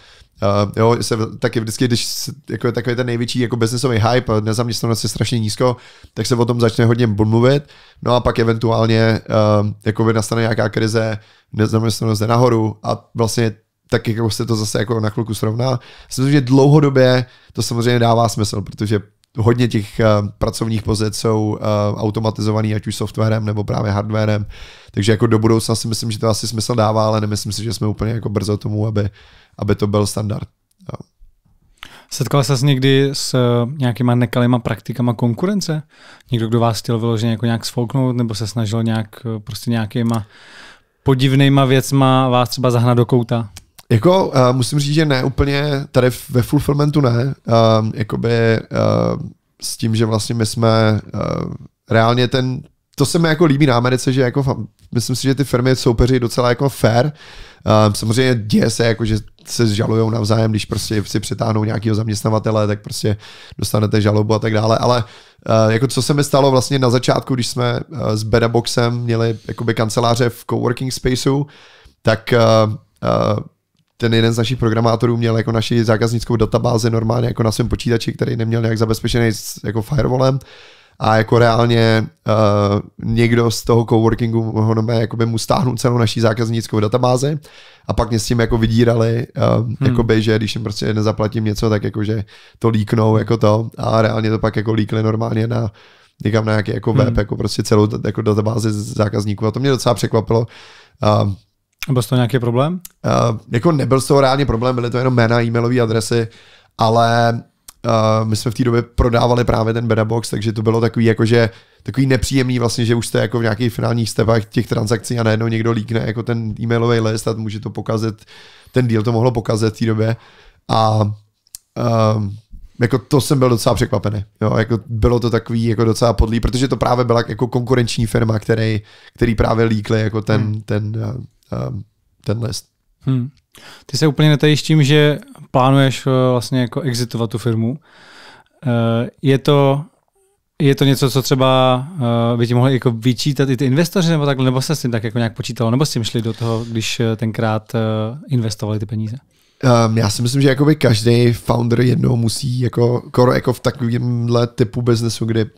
Uh, jo, se taky vždycky, když se, jako je takový ten největší jako biznesový hype, nezaměstnanost je strašně nízko, tak se o tom začne hodně mluvit, no a pak eventuálně uh, jako by nastane nějaká krize, nezaměstnanost jde nahoru a vlastně tak jako se to zase jako na chvilku srovná. Myslím, že dlouhodobě to samozřejmě dává smysl, protože hodně těch uh, pracovních pozic jsou uh, automatizovaný, ať už softwarem nebo právě hardwarem. Takže jako do budoucna si myslím, že to asi smysl dává, ale nemyslím si, že jsme úplně jako brzo tomu, aby, aby to byl standard. Jo. Setkal jsi se někdy s eh, nějakýma nekalýma praktikama konkurence? Někdo, kdo vás chtěl vyloženě jako nějak sfouknout nebo se snažil nějak prostě nějakýma podivnýma věcma vás třeba zahnat do kouta? Jako uh, musím říct, že ne úplně, tady ve Fulfillmentu ne, uh, jakoby uh, s tím, že vlastně my jsme uh, reálně ten, to se mi jako líbí na Americe, že jako myslím si, že ty firmy soupeří docela jako fair, uh, samozřejmě děje se jako, že se žalujou navzájem, když prostě si přetáhnou nějakého zaměstnavatele, tak prostě dostanete žalobu a tak dále, ale uh, jako co se mi stalo vlastně na začátku, když jsme uh, s Bedaboxem měli jakoby kanceláře v coworking spaceu, tak uh, uh, ten jeden z našich programátorů měl jako naši zákaznickou databázi normálně jako na svém počítači, který neměl nějak zabezpečený jako firewallem a jako reálně uh, někdo z toho coworkingu mohl jakoby mu stáhnout celou naší zákaznickou databázi a pak mě s tím jako vydírali, uh, hmm. jakoby, že když jim prostě nezaplatím něco, tak jakože to líknou jako to a reálně to pak jako líkli normálně na někam na nějaký jako hmm. web, hmm. jako prostě celou jako databázi zákazníků a to mě docela překvapilo. Uh, byl to nějaký problém? Uh, jako nebyl z toho reálně problém, byly to jenom jména, e-mailové adresy, ale uh, my jsme v té době prodávali právě ten bedabox, takže to bylo takový jakože takový nepříjemný vlastně, že už jste jako v nějakých finálních stepách těch transakcí a najednou někdo líkne jako ten e-mailový list a může to pokazit, ten deal to mohlo pokazit v té době a uh, jako to jsem byl docela překvapený. Jo, jako bylo to takový jako docela podlý, protože to právě byla jako konkurenční firma, který, který právě líkli jako ten, hmm. ten Ehm, ten list. Hmm. Ty se úplně netajíš tím, že plánuješ eh, vlastně jako exitovat tu firmu. Eh, je to, je to něco, co třeba eh, by ti mohli jako vyčítat i ty investoři, nebo tak, nebo se s tím tak jako nějak počítalo, nebo s tím šli do toho, když tenkrát investovali ty peníze? Um, já si myslím, že jakoby každý founder jednou musí jako, koro jako v takovémhle typu biznesu, kdy um,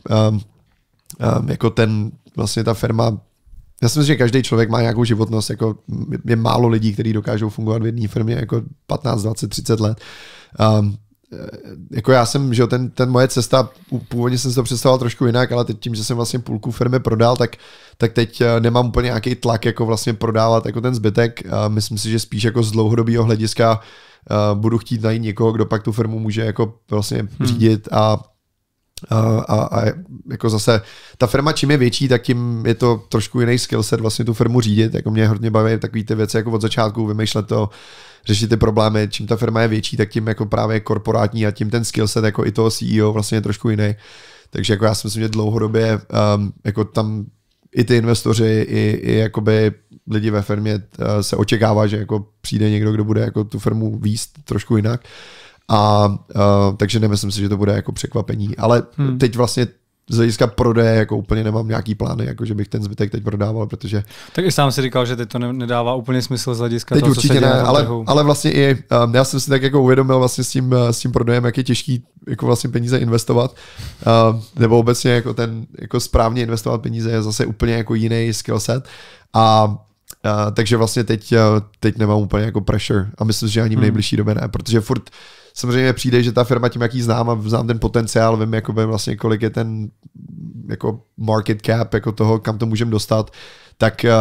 um, jako ten vlastně ta firma já si myslím, že každý člověk má nějakou životnost, jako je málo lidí, kteří dokážou fungovat v jedné firmě jako 15, 20, 30 let. Um, eh, jako já jsem, že ten, ten moje cesta, původně jsem si to představoval trošku jinak, ale teď tím, že jsem vlastně půlku firmy prodal, tak, tak teď eh, nemám úplně nějaký tlak jako vlastně prodávat jako ten zbytek. A eh, myslím si, že spíš jako z dlouhodobého hlediska uh, budu chtít najít někoho, kdo pak tu firmu může jako vlastně hmm. řídit a a, a jako zase ta firma čím je větší, tak tím je to trošku jiný skillset vlastně tu firmu řídit. Jako mě hodně baví takové ty věci jako od začátku vymýšlet to, řešit ty problémy. Čím ta firma je větší, tak tím jako právě korporátní a tím ten skillset jako i toho CEO vlastně je trošku jiný. Takže jako já si myslím, že dlouhodobě um, jako tam i ty investoři, i, i jakoby lidi ve firmě uh, se očekává, že jako přijde někdo, kdo bude jako tu firmu výst trošku jinak. Uh, a a takže nemyslím si, že to bude jako překvapení. Ale hmm. teď vlastně z hlediska prodeje jako úplně nemám nějaký plány, jako že bych ten zbytek teď prodával, protože... Tak i sám si říkal, že teď to nedává úplně smysl z hlediska teď toho, určitě co se ne, ale, ale, vlastně i um, já jsem si tak jako uvědomil vlastně s tím, s tím prodejem, jak je těžký jako vlastně peníze investovat, um, nebo obecně jako ten jako správně investovat peníze je zase úplně jako jiný skill set a Uh, takže vlastně teď, uh, teď nemám úplně jako pressure a myslím, že ani v hmm. nejbližší době ne, protože furt samozřejmě přijde, že ta firma tím, jaký znám a znám ten potenciál, vím, jako vím vlastně, kolik je ten jako market cap, jako toho, kam to můžeme dostat, tak eh,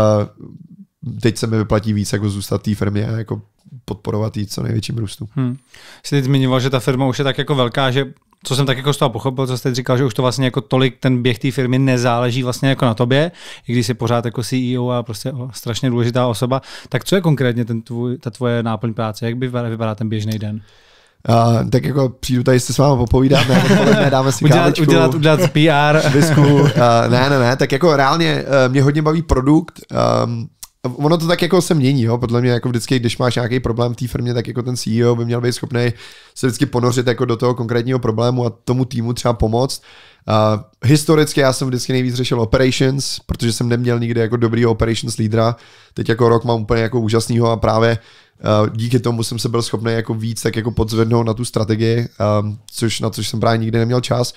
teď se mi vyplatí víc jako zůstat té firmě a jako podporovat jí co největším růstu. Hmm. Jsi teď zmiňoval, že ta firma už je tak jako velká, že co jsem tak jako z toho pochopil, co jste říkal, že už to vlastně jako tolik ten běh té firmy nezáleží vlastně jako na tobě, i když jsi pořád jako CEO a prostě strašně důležitá osoba, tak co je konkrétně ten tvůj, ta tvoje náplň práce, jak by vypadá ten běžný den? Uh, tak jako přijdu tady se s vámi popovídat, ne, ne, dáme si udělat, kávečku, udělat, udělat PR. Visku, uh, ne, ne, ne, tak jako reálně uh, mě hodně baví produkt, um, ono to tak jako se mění, jo? podle mě jako vždycky, když máš nějaký problém v té firmě, tak jako ten CEO by měl být schopný se vždycky ponořit jako do toho konkrétního problému a tomu týmu třeba pomoct. Uh, historicky já jsem vždycky nejvíc řešil operations, protože jsem neměl nikdy jako dobrý operations lídra. Teď jako rok mám úplně jako úžasnýho a právě díky tomu jsem se byl schopný jako víc tak jako podzvednout na tu strategii, což, na což jsem právě nikdy neměl čas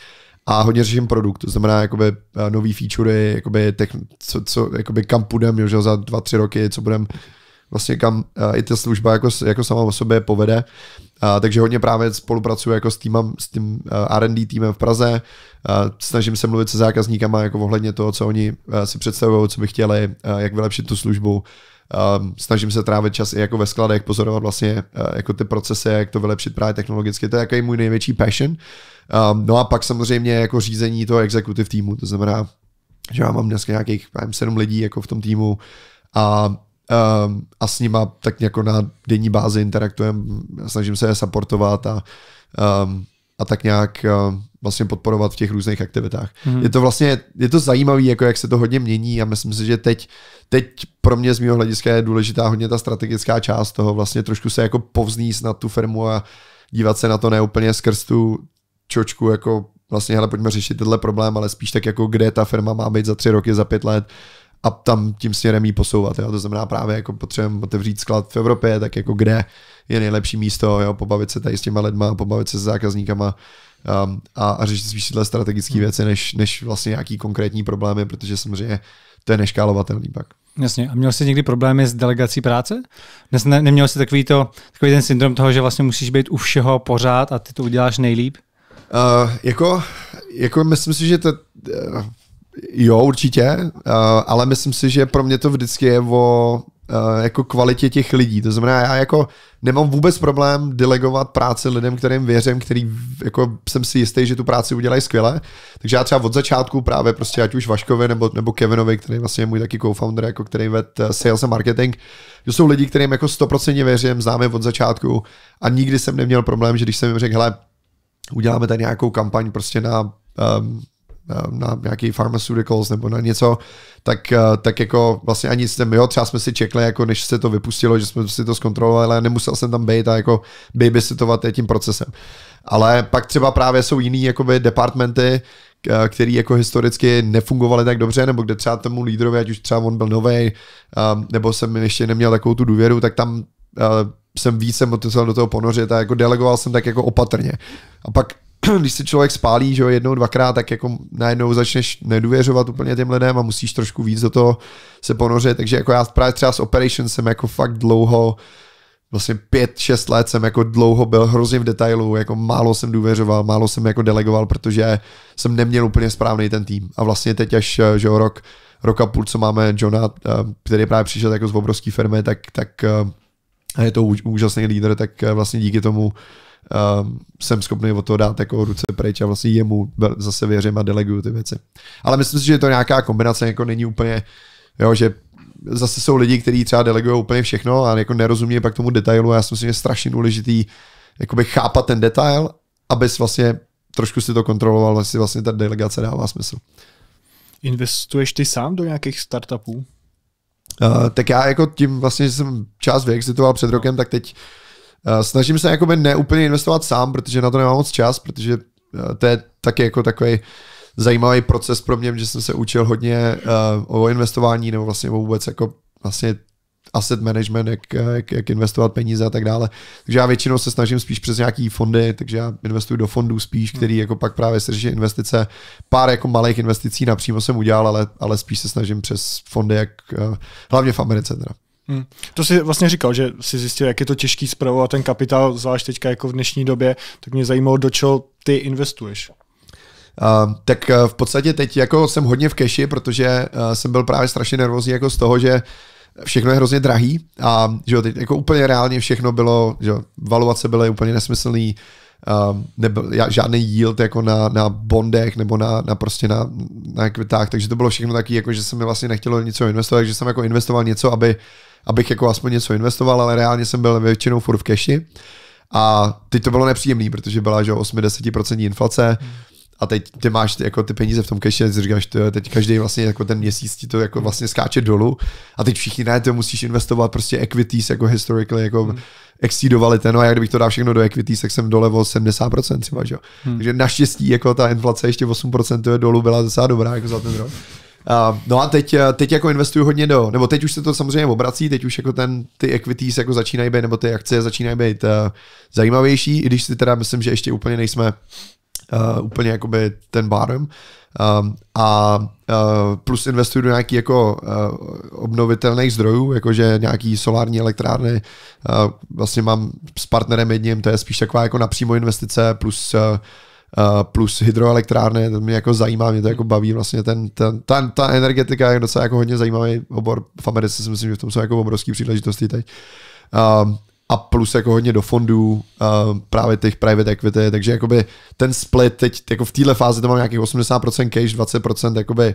a hodně řeším produkt, to znamená jakoby nový featurey, jakoby, tech co, co, jakoby kam půjdem, jo, za dva, tři roky, co budem vlastně kam eh, i ta služba jako, jako sama o sobě povede. A, eh, takže hodně právě spolupracuji jako s, týmem, s tím eh, R&D týmem v Praze. A, snažím se mluvit se zákazníkama jako ohledně toho, co oni si představují, co by chtěli, jak vylepšit tu službu. Um, snažím se trávit čas i jako ve skladech, pozorovat vlastně uh, jako ty procesy, jak to vylepšit právě technologicky, to je jako můj největší passion. Um, no a pak samozřejmě jako řízení toho executive týmu, to znamená, že já mám dneska nějakých sedm lidí jako v tom týmu a Ehm, a s nima tak jako na denní bázi interaktujeme, snažím se je supportovat a, ehm, a tak nějak ehm, vlastně podporovat v těch různých aktivitách. Mm. Je to vlastně, je to zajímavé, jako jak se to hodně mění a myslím si, že teď, teď pro mě z mého hlediska je důležitá hodně ta strategická část toho, vlastně trošku se jako povzníst na tu firmu a dívat se na to neúplně skrz tu čočku, jako vlastně, hele, pojďme řešit tenhle problém, ale spíš tak jako, kde ta firma má být za tři roky, za pět let, a tam tím směrem jí posouvat. Jo? To znamená právě jako potřebujeme otevřít sklad v Evropě, tak jako kde je nejlepší místo, jo? pobavit se tady s těma lidma, pobavit se s zákazníkama um, a, a řešit spíš tyhle strategické hmm. věci, než, než vlastně nějaký konkrétní problémy, protože samozřejmě to je neškálovatelný pak. Jasně. A měl jsi někdy problémy s delegací práce? ne, neměl jsi takový, to, takový ten syndrom toho, že vlastně musíš být u všeho pořád a ty to uděláš nejlíp? Uh, jako, jako myslím si, že to, uh, Jo, určitě, eh, ale myslím si, že pro mě to vždycky je o eh, jako kvalitě těch lidí. To znamená, já jako nemám vůbec problém delegovat práci lidem, kterým věřím, který jako jsem si jistý, že tu práci udělají skvěle. Takže já třeba od začátku právě prostě ať už Vaškovi nebo, nebo Kevinovi, který vlastně je můj taky co-founder, jako který ved eh, sales a marketing, to jsou lidi, kterým jako stoprocentně věřím, známe od začátku a nikdy jsem neměl problém, že když jsem jim řekl, hele, uděláme tady nějakou kampaň prostě na um, na nějaký pharmaceuticals nebo na něco, tak, eh, tak jako vlastně ani jsem, jo, třeba jsme si čekli, jako než se to vypustilo, že jsme si to zkontrolovali, ale nemusel jsem tam být a jako babysitovat tím procesem. Ale pak třeba právě jsou jiný jakoby departmenty, eh, který jako historicky nefungovaly tak dobře, nebo kde třeba tomu lídrovi, ať už třeba on byl nový, eh, nebo jsem ještě neměl takovou tu důvěru, tak tam jsem více motivoval do toho ponořit a jako delegoval jsem tak jako opatrně. A pak když se člověk spálí že jo, jednou, dvakrát, tak jako najednou začneš nedůvěřovat úplně těm lidem a musíš trošku víc do toho se ponořit. Takže jako já právě třeba s Operation jsem jako fakt dlouho, vlastně pět, šest let jsem jako dlouho byl hrozně v detailu, jako málo jsem důvěřoval, málo jsem jako delegoval, protože jsem neměl úplně správný ten tým. A vlastně teď až že jo, rok, rok a půl, co máme Johna, eh, který právě přišel jako z obrovské firmy, tak, tak eh, a je to úžasný lídr, tak eh, vlastně díky tomu uh, jsem schopný od toho dát jako ruce pryč a vlastně jemu zase věřím a deleguju ty věci. Ale myslím si, že to nějaká kombinace, jako není úplně, jo, že zase jsou lidi, kteří třeba delegují úplně všechno a jako nerozumí pak tomu detailu a já si myslím, že je strašně důležitý jakoby chápat ten detail, abys vlastně trošku si to kontroloval, jestli vlastně ta delegace dává smysl. Investuješ ty sám do nějakých startupů? Uh, tak já jako tím vlastně, že jsem část vyexitoval před no. rokem, tak teď Eh, snažím se jako neúplně investovat sám, protože na to nemám moc čas, protože eh, to je taky jako takový zajímavý proces pro mě, že jsem se učil hodně eh, o investování nebo vlastně vůbec jako vlastně asset management, jak, jak, jak investovat peníze a tak dále. Takže já většinou se snažím spíš přes nějaký fondy, takže já investuji do fondů spíš, hmm. který jako pak právě se řeší investice. Pár jako malých investicí napřímo jsem udělal, ale, ale spíš se snažím přes fondy, jak hlavně v Americe teda. Hmm. To si vlastně říkal, že si zjistil, jak je to těžký zpravovat ten kapitál, zvlášť teďka jako v dnešní době, tak mě zajímalo, do čeho ty investuješ. Uh, tak uh, v podstatě teď jako jsem hodně v keši, protože uh, jsem byl právě strašně nervózní jako z toho, že všechno je hrozně drahý a že jo, teď jako úplně reálně všechno bylo, že jo, valuace byly úplně nesmyslný, uh, Uh, nebyl žádný yield jako na, na bondech nebo na, na prostě na, na kvitách, takže to bylo všechno taky, jako že se mi vlastně nechtělo něco investovat, takže jsem jako investoval něco, aby, abych jako aspoň něco investoval, ale reálně jsem byl většinou furt v cashi A teď to bylo nepříjemný, protože byla že 8-10% inflace, hmm a teď ty máš ty, jako ty peníze v tom keši, říkáš, to, teď každý vlastně jako ten měsíc ti to jako vlastně skáče dolů a teď všichni ne, to musíš investovat prostě equities jako historically, jako hmm. exceedovali ten, no a jak kdybych to dal všechno do equities, tak jsem dole o 70% třeba, že? Hmm. Takže naštěstí jako ta inflace ještě 8% to je dolů byla docela dobrá jako za ten rok. Uh, no a teď, teď jako investuju hodně do, nebo teď už se to samozřejmě obrací, teď už jako ten, ty equities jako začínají být, nebo ty akcie začínají být uh, zajímavější, i když si teda myslím, že ještě úplně nejsme uh, úplně jakoby ten bárem. Um, ehm, a uh, plus investuju do nějakých jako uh, obnovitelných zdrojů, jakože nějaký solární elektrárny. Uh, vlastně mám s partnerem jedním, to je spíš taková jako napřímo investice plus uh, Uh, plus hydroelektrárny, to mě jako zajímá, mě to jako baví vlastně ten, ten ta, ta, energetika je docela jako hodně zajímavý obor v Americe si myslím, že v tom jsou jako obrovské příležitosti teď. Um, a plus jako hodně do fondů uh, právě těch private equity, takže jakoby ten split teď jako v téhle fázi to mám nějakých 80% cash, 20% jakoby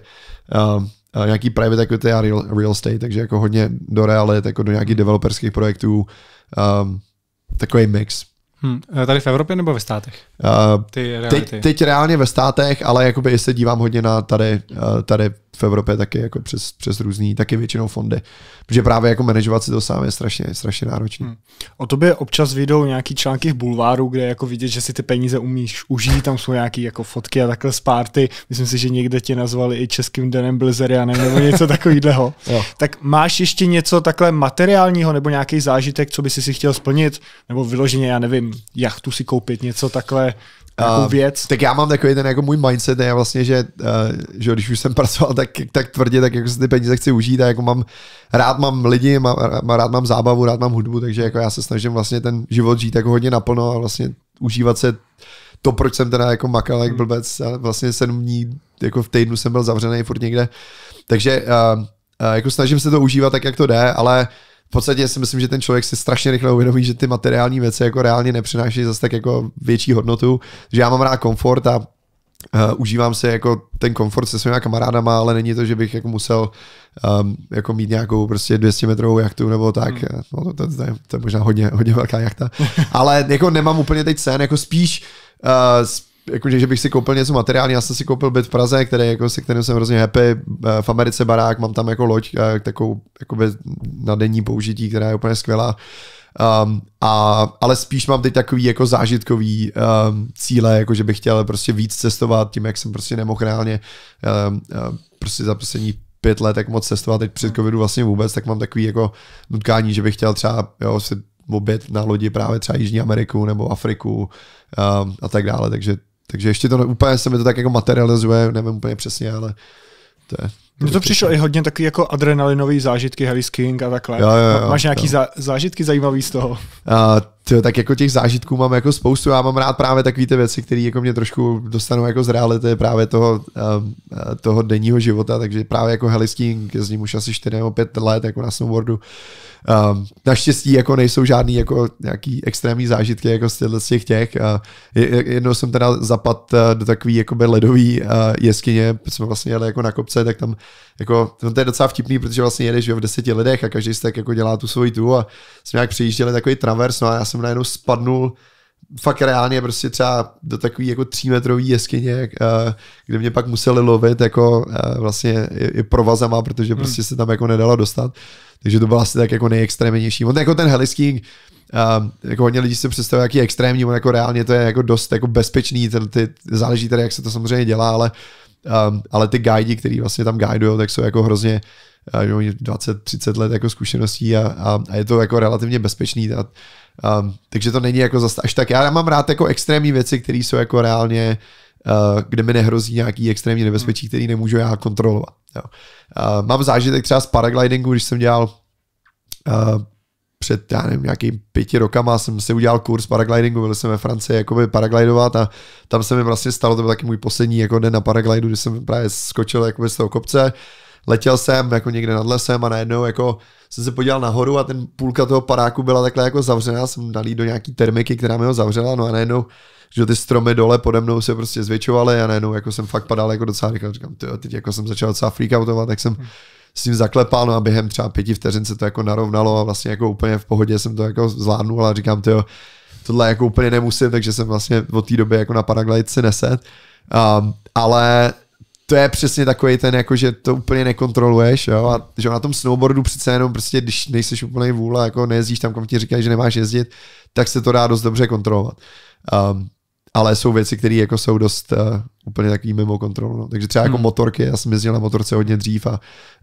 uh, uh, nějaký private equity a real, real estate, takže jako hodně do realit, jako do nějakých developerských projektů, um, takový mix. Hmm. Tady v Evropě nebo ve státech? Uh, Ty teď, teď reálně ve státech, ale jakoby se dívám hodně na tady, eh, tady v Evropě taky jako přes, přes různý, taky většinou fondy. Protože právě jako manažovat si to sám je strašně, strašně náročné. Hmm. O tobě občas vyjdou nějaký články v bulváru, kde jako vidět, že si ty peníze umíš užít, tam jsou nějaké jako fotky a takhle z party. Myslím si, že někde tě nazvali i českým Danem Blizerianem nebo něco takového. tak máš ještě něco takhle materiálního nebo nějaký zážitek, co by si si chtěl splnit? Nebo vyloženě, já nevím, jachtu si koupit, něco takhle, uh, věc? Tak já mám takový ten jako můj mindset, je vlastně, že, uh, že když už jsem pracoval tak, tak tvrdě, tak jako si ty peníze chci užít a jako mám, rád mám lidi, má rád mám zábavu, rád mám hudbu, takže jako já se snažím vlastně ten život žít jako hodně naplno a vlastně užívat se to, proč jsem teda jako makal jak hmm. blbec a vlastně sedm dní jako v týdnu jsem byl zavřený furt někde. Takže uh, uh, jako snažím se to užívat tak, jak to jde, ale uh, v podstatě si myslím, že ten člověk si strašně rychle uvědomí, že ty materiální věci jako reálně nepřináší zase tak jako větší hodnotu, že já mám rád komfort a Uh, užívám si jako ten komfort se svými kamarádama, ale není to, že bych jako musel um, jako mít nějakou prostě 200 metrovou jachtu nebo tak. Hmm. No, to, to, to, je, to je možná hodně, hodně velká jachta. ale jako nemám úplně teď sen, jako spíš, uh, eh, spíš jakože, že bych si koupil něco materiální, já jsem si koupil byt v Praze, který, jako, se kterým jsem hrozně happy, eh, v Americe barák, mám tam jako loď, eh, takovou jakoby na denní použití, která je úplně skvělá. Um, a, ale spíš mám teď takový jako zážitkový um, cíle, jako že bych chtěl prostě víc cestovat tím, jak jsem prostě nemohl reálně um, um, prostě za poslední pět let jak moc cestovat, teď před covidu vlastně vůbec, tak mám takový jako nutkání, že bych chtěl třeba jo, si obět na lodi právě třeba Jižní Ameriku nebo Afriku um, a tak dále, takže takže ještě to úplně se mi to tak jako materializuje, nevím úplně přesně, ale to je... No to přišlo i hodně takový jako adrenalinový zážitky, Harry King a takhle. Jo, jo, jo, Máš nějaký jo. zážitky zajímavý z toho? A, Tyjo, tak jako těch zážitků mám jako spoustu, já mám rád právě takové ty věci, které jako mě trošku dostanou jako z reality právě toho, ehm, eh, toho denního života, takže právě jako helisking, ním už asi 4 nebo 5 let jako na snowboardu. Um, naštěstí jako nejsou žádný jako nějaký extrémní zážitky jako z, těch těch. Eh, jednou jsem teda zapad eh, do takový jako ledový jeskyně, jsme vlastně jeli jako na kopce, tak tam jako, no to je docela vtipný, protože vlastně jedeš jo, v deseti lidech a každý si tak jako dělá tu svoji tu a jsme nějak přijížděli takový travers, no a já jsem najednou spadnul fakt reálně prostě třeba do takový jako třímetrový jeskyně, eh, kde mě pak museli lovit jako eh, vlastně i provazama, protože hmm. prostě se tam jako nedalo dostat. Takže to byl asi tak jako nejextrémnější. On jako ten helisking eh, jako hodně lidí si představuje, jaký extrémní, on jako reálně to je jako dost jako bezpečný, ten, ty, záleží tady, jak se to samozřejmě dělá, ale Um, ale ty guidi, který vlastně tam guidují, tak jsou jako hrozně uh, eh, 20-30 let jako zkušeností a, a, a, je to jako relativně bezpečný. A, um, takže to není jako zase až tak. Já mám rád jako extrémní věci, které jsou jako reálně Uh, kde mi nehrozí nějaký extrémní nebezpečí, hmm. který nemůžu já kontrolovat. Jo. Uh, mám zážitek třeba z paraglidingu, když jsem dělal uh, před, já nevím, nějakým pěti rokama jsem si udělal kurz paraglidingu, byl jsem ve Francii jakoby paraglidovat a tam se mi vlastně stalo, to byl taky můj poslední jako den na paraglidu, kdy jsem právě skočil jakoby z toho kopce, letěl jsem jako někde nad lesem a najednou jako jsem se podíval nahoru a ten půlka toho paráku byla takhle jako zavřená, jsem dalí do nějaký termiky, která mi ho zavřela, no a najednou že ty stromy dole pode mnou se prostě zvětšovaly a najednou jako jsem fakt padal jako docela rychle, říkám, tyjo, teď jako jsem začal docela freakoutovat, tak jsem hmm s tím zaklepal, no a během třeba pěti vteřin se to jako narovnalo a vlastně jako úplně v pohodě jsem to jako zvládnul a říkám, ty tohle jako úplně nemusím, takže jsem vlastně od té doby jako na paraglide si neset. Um, ale to je přesně takový ten, jako že to úplně nekontroluješ, jo, a že na tom snowboardu přece jenom prostě, když nejseš úplně vůle, jako nejezdíš tam, kam ti říkají, že nemáš jezdit, tak se to dá dost dobře kontrolovat. Um, ale jsou věci, které jako jsou dost uh, úplně takový mimo kontrolu. No. Takže třeba jako hmm. jako motorky, já jsem jezdil na motorce hodně dřív a,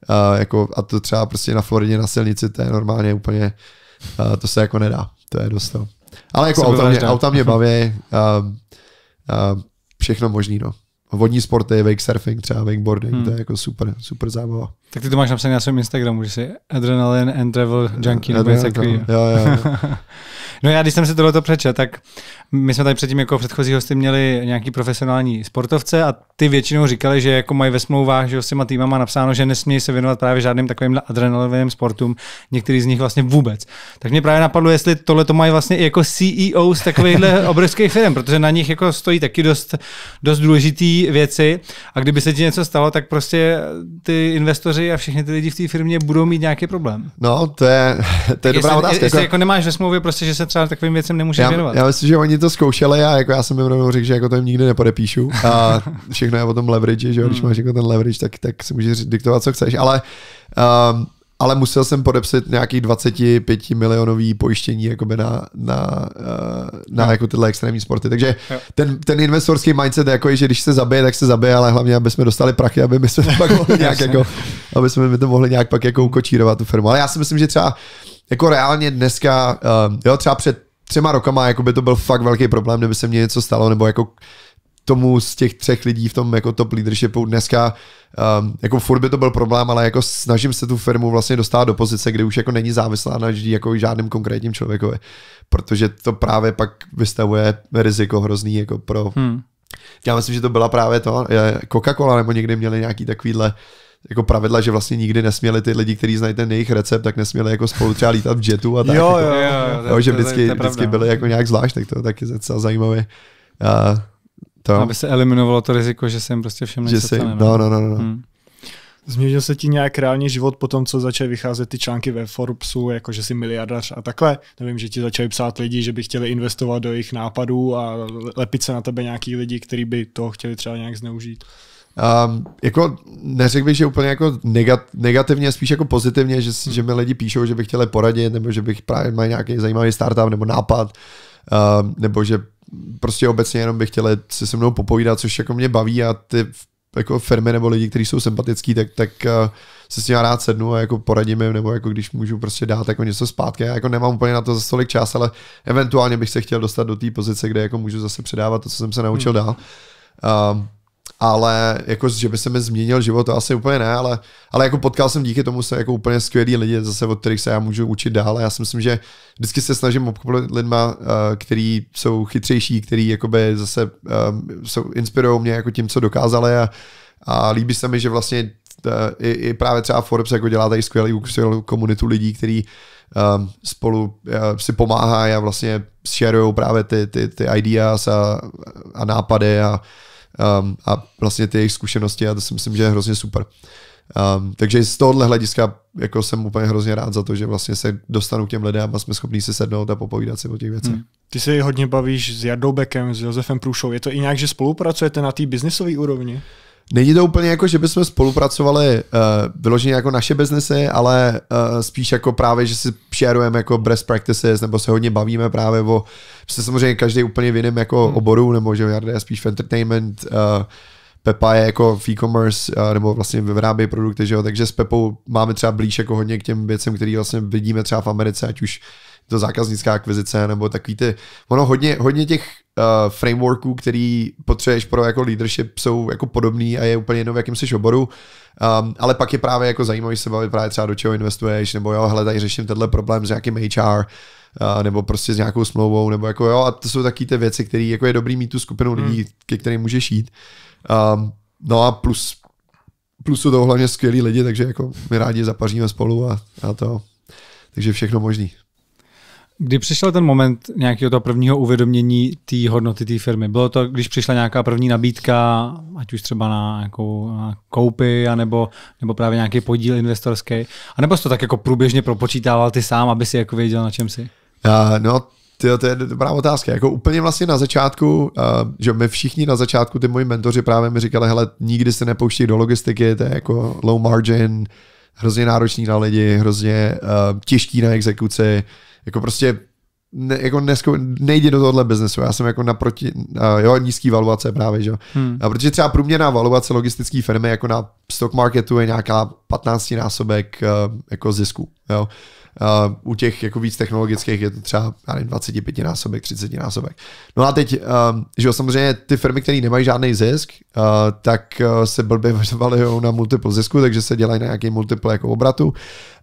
uh, jako, a to třeba prostě na Floridě na silnici, to je normálně úplně, uh, to se jako nedá, to je dost to. No. Ale jako auta mě, auta mě baví, uh, uh, všechno možný, no vodní sporty, wake surfing, třeba wakeboarding, hmm. to je jako super, super zábava. Tak ty to máš napsané na svém Instagramu, že jsi adrenalin and travel junkie nebo něco takového. Jo, jo. jo. No já, když jsem si tohleto přečel, tak my jsme tady předtím jako předchozí hosty měli nějaký profesionální sportovce a ty většinou říkali, že jako mají ve smlouvách, že s těma týmama napsáno, že nesmějí se věnovat právě žádným takovým adrenalinovým sportům, některý z nich vlastně vůbec. Tak mě právě napadlo, jestli tohle to mají vlastně i jako CEO z takovýchhle obrovských firm, protože na nich jako stojí taky dost, dost důležitý věci a kdyby se ti něco stalo, tak prostě ty investoři a všichni ty lidi v té firmě budou mít nějaký problém. No, to je, to je dobrá jestli, otázka. Jestli jako... jako nemáš ve smlouvě prostě, že se třeba takovým věcem nemůže věnovat. Já myslím, že oni to zkoušeli a jako já jsem jim rovnou řekl, že jako to jim nikdy nepodepíšu. A všechno je o tom leverage, že jo? Když hmm. máš jako ten leverage, tak, tak si můžeš diktovat, co chceš. Ale um, ale musel jsem podepsat nějaký 25 milionový pojištění na, na, eh, na, na jako tyhle extrémní sporty. Takže ten, ten investorský mindset jako je jako, že když se zabije, tak se zabije, ale hlavně, aby jsme dostali prachy, aby my jsme to pak mohli nějak jako, aby jsme to mohli nějak pak jako ukočírovat tu firmu. Ale já si myslím, že třeba uh, jako reálně dneska, uh, jo, třeba před třema rokama, jako by to byl fakt velký problém, kdyby se mně něco stalo, nebo jako tomu z těch třech lidí v tom jako top leadershipu dneska, um, jako furt by to byl problém, ale jako snažím se tu firmu vlastně dostat do pozice, kde už jako není závislá na vždy jako žádným konkrétním člověkovi, protože to právě pak vystavuje riziko hrozný jako pro... Hmm. Já myslím, že to byla právě to, Coca-Cola nebo někdy měli nějaký takovýhle jako pravidla, že vlastně nikdy nesměli ty lidi, kteří znají ten jejich recept, tak nesměli jako spolu třeba lítat v jetu a tak. Jo, jo, jo, jo, že vždycky, vždycky no. byli jako nějak zvlášť, tak to je docela zajímavé. A to. Aby se eliminovalo to riziko, že jsem prostě všem že se no. No, no, no, no, no. Hmm. Změnil se ti nějak reálně život po tom, co začaly vycházet ty články ve Forbesu, jako že jsi miliardař a takhle? Nevím, že ti začali psát lidi, že by chtěli investovat do jejich nápadů a lepit se na tebe nějaký lidi, kteří by to chtěli třeba nějak zneužít. Um, jako neřekl bych, že úplně jako negativně, spíš jako pozitivně, že, hmm. že mi lidi píšou, že bych chtěli poradit, nebo že bych právě mají nějaký zajímavý startup nebo nápad, um, nebo že prostě obecně jenom bych chtěli si se mnou popovídat, což jako mě baví a ty jako firmy nebo lidi, kteří jsou sympatický, tak, tak uh, se s nimi rád sednu a jako poradím jim, nebo jako když můžu prostě dát jako něco zpátky. Já jako nemám úplně na to za tolik čas, ale eventuálně bych se chtěl dostat do té pozice, kde jako můžu zase předávat to, co jsem se naučil hmm. dál. Um, ale jako, že by se mi změnil život, to asi úplně ne, ale, ale jako potkal jsem díky tomu se jako úplně skvělí lidi, zase od kterých se já můžu učit dál. Já si myslím, že vždycky se snažím obklopit lidma, eh, kteří jsou chytřejší, který jakoby zase um, jsou, inspirují mě jako tím, co dokázali a, a líbí se mi, že vlastně eh, i, i, právě třeba Forbes jako dělá tady skvělou, skvělou komunitu lidí, který um, spolu uh, si pomáhají a vlastně shareují právě ty, ty, ty ideas a, a nápady a, um, a vlastně ty jejich zkušenosti a to si myslím, že je hrozně super. Um, takže z tohohle hlediska jako jsem úplně hrozně rád za to, že vlastně se dostanu k těm lidem a jsme schopni se sednout a popovídat si o těch věcech. Hmm. Ty se hodně bavíš s Jardou Beckem, s Josefem Průšou. Je to i nějak, že spolupracujete na té biznisové úrovni? Není to úplně jako, že bychom spolupracovali uh, vyloženě jako naše biznesy, ale uh, spíš jako právě, že si šerujeme jako best practices, nebo se hodně bavíme právě o, se samozřejmě každý úplně v jiném jako hmm. oboru, nebo že Jarda je spíš v entertainment, uh, Pepa je jako v e-commerce, uh, nebo vlastně vyrábí produkty, že jo? takže s Pepou máme třeba blíž jako hodně k těm věcem, které vlastně vidíme třeba v Americe, ať už to zákaznická akvizice, nebo takový ty, ono hodně, hodně těch uh, frameworků, který potřebuješ pro jako leadership, jsou jako podobný a je úplně jedno, v jakém jsi oboru. Um, ale pak je právě jako zajímavý se bavit právě třeba do čeho investuješ, nebo jo, hele, tady řeším tenhle problém s nějakým HR, uh, eh, nebo prostě s nějakou smlouvou, nebo jako jo, a to jsou taky ty věci, které jako je dobrý mít tu skupinu hmm. lidí, hmm. ke kterým můžeš jít. Um, no a plus, plus jsou to hlavně skvělí lidi, takže jako my rádi zapaříme spolu a, a to. Takže všechno možný. Kdy přišel ten moment nějakého toho prvního uvědomění té hodnoty té firmy? Bylo to, když přišla nějaká první nabídka, ať už třeba na jako, na koupy, anebo, nebo právě nějaký podíl investorský? A nebo jsi to tak jako průběžně propočítával ty sám, aby si jako věděl, na čem jsi? Uh, no, Tyjo, to je dobrá otázka. Jako úplně vlastně na začátku, uh, že my všichni na začátku, ty moji mentoři právě mi říkali, hele, nikdy se nepouští do logistiky, to je jako low margin, hrozně náročný na lidi, hrozně uh, těžký na exekuci, jako prostě ne, jako dnesko, nejde do tohohle biznesu. Já jsem jako naproti, uh, jo, nízký valuace právě, že jo. Hmm. A protože třeba průměrná valuace logistické firmy jako na stock marketu je nějaká 15 násobek uh, eh, jako zisku, jo. Uh, u těch jako víc technologických je to třeba já nevím, 25 násobek, 30 násobek. No a teď, um, že jo, samozřejmě ty firmy, které nemají žádný zisk, uh, tak uh, se blbě vařovaly na multiple zisku, takže se dělají na nějaký multiple jako obratu.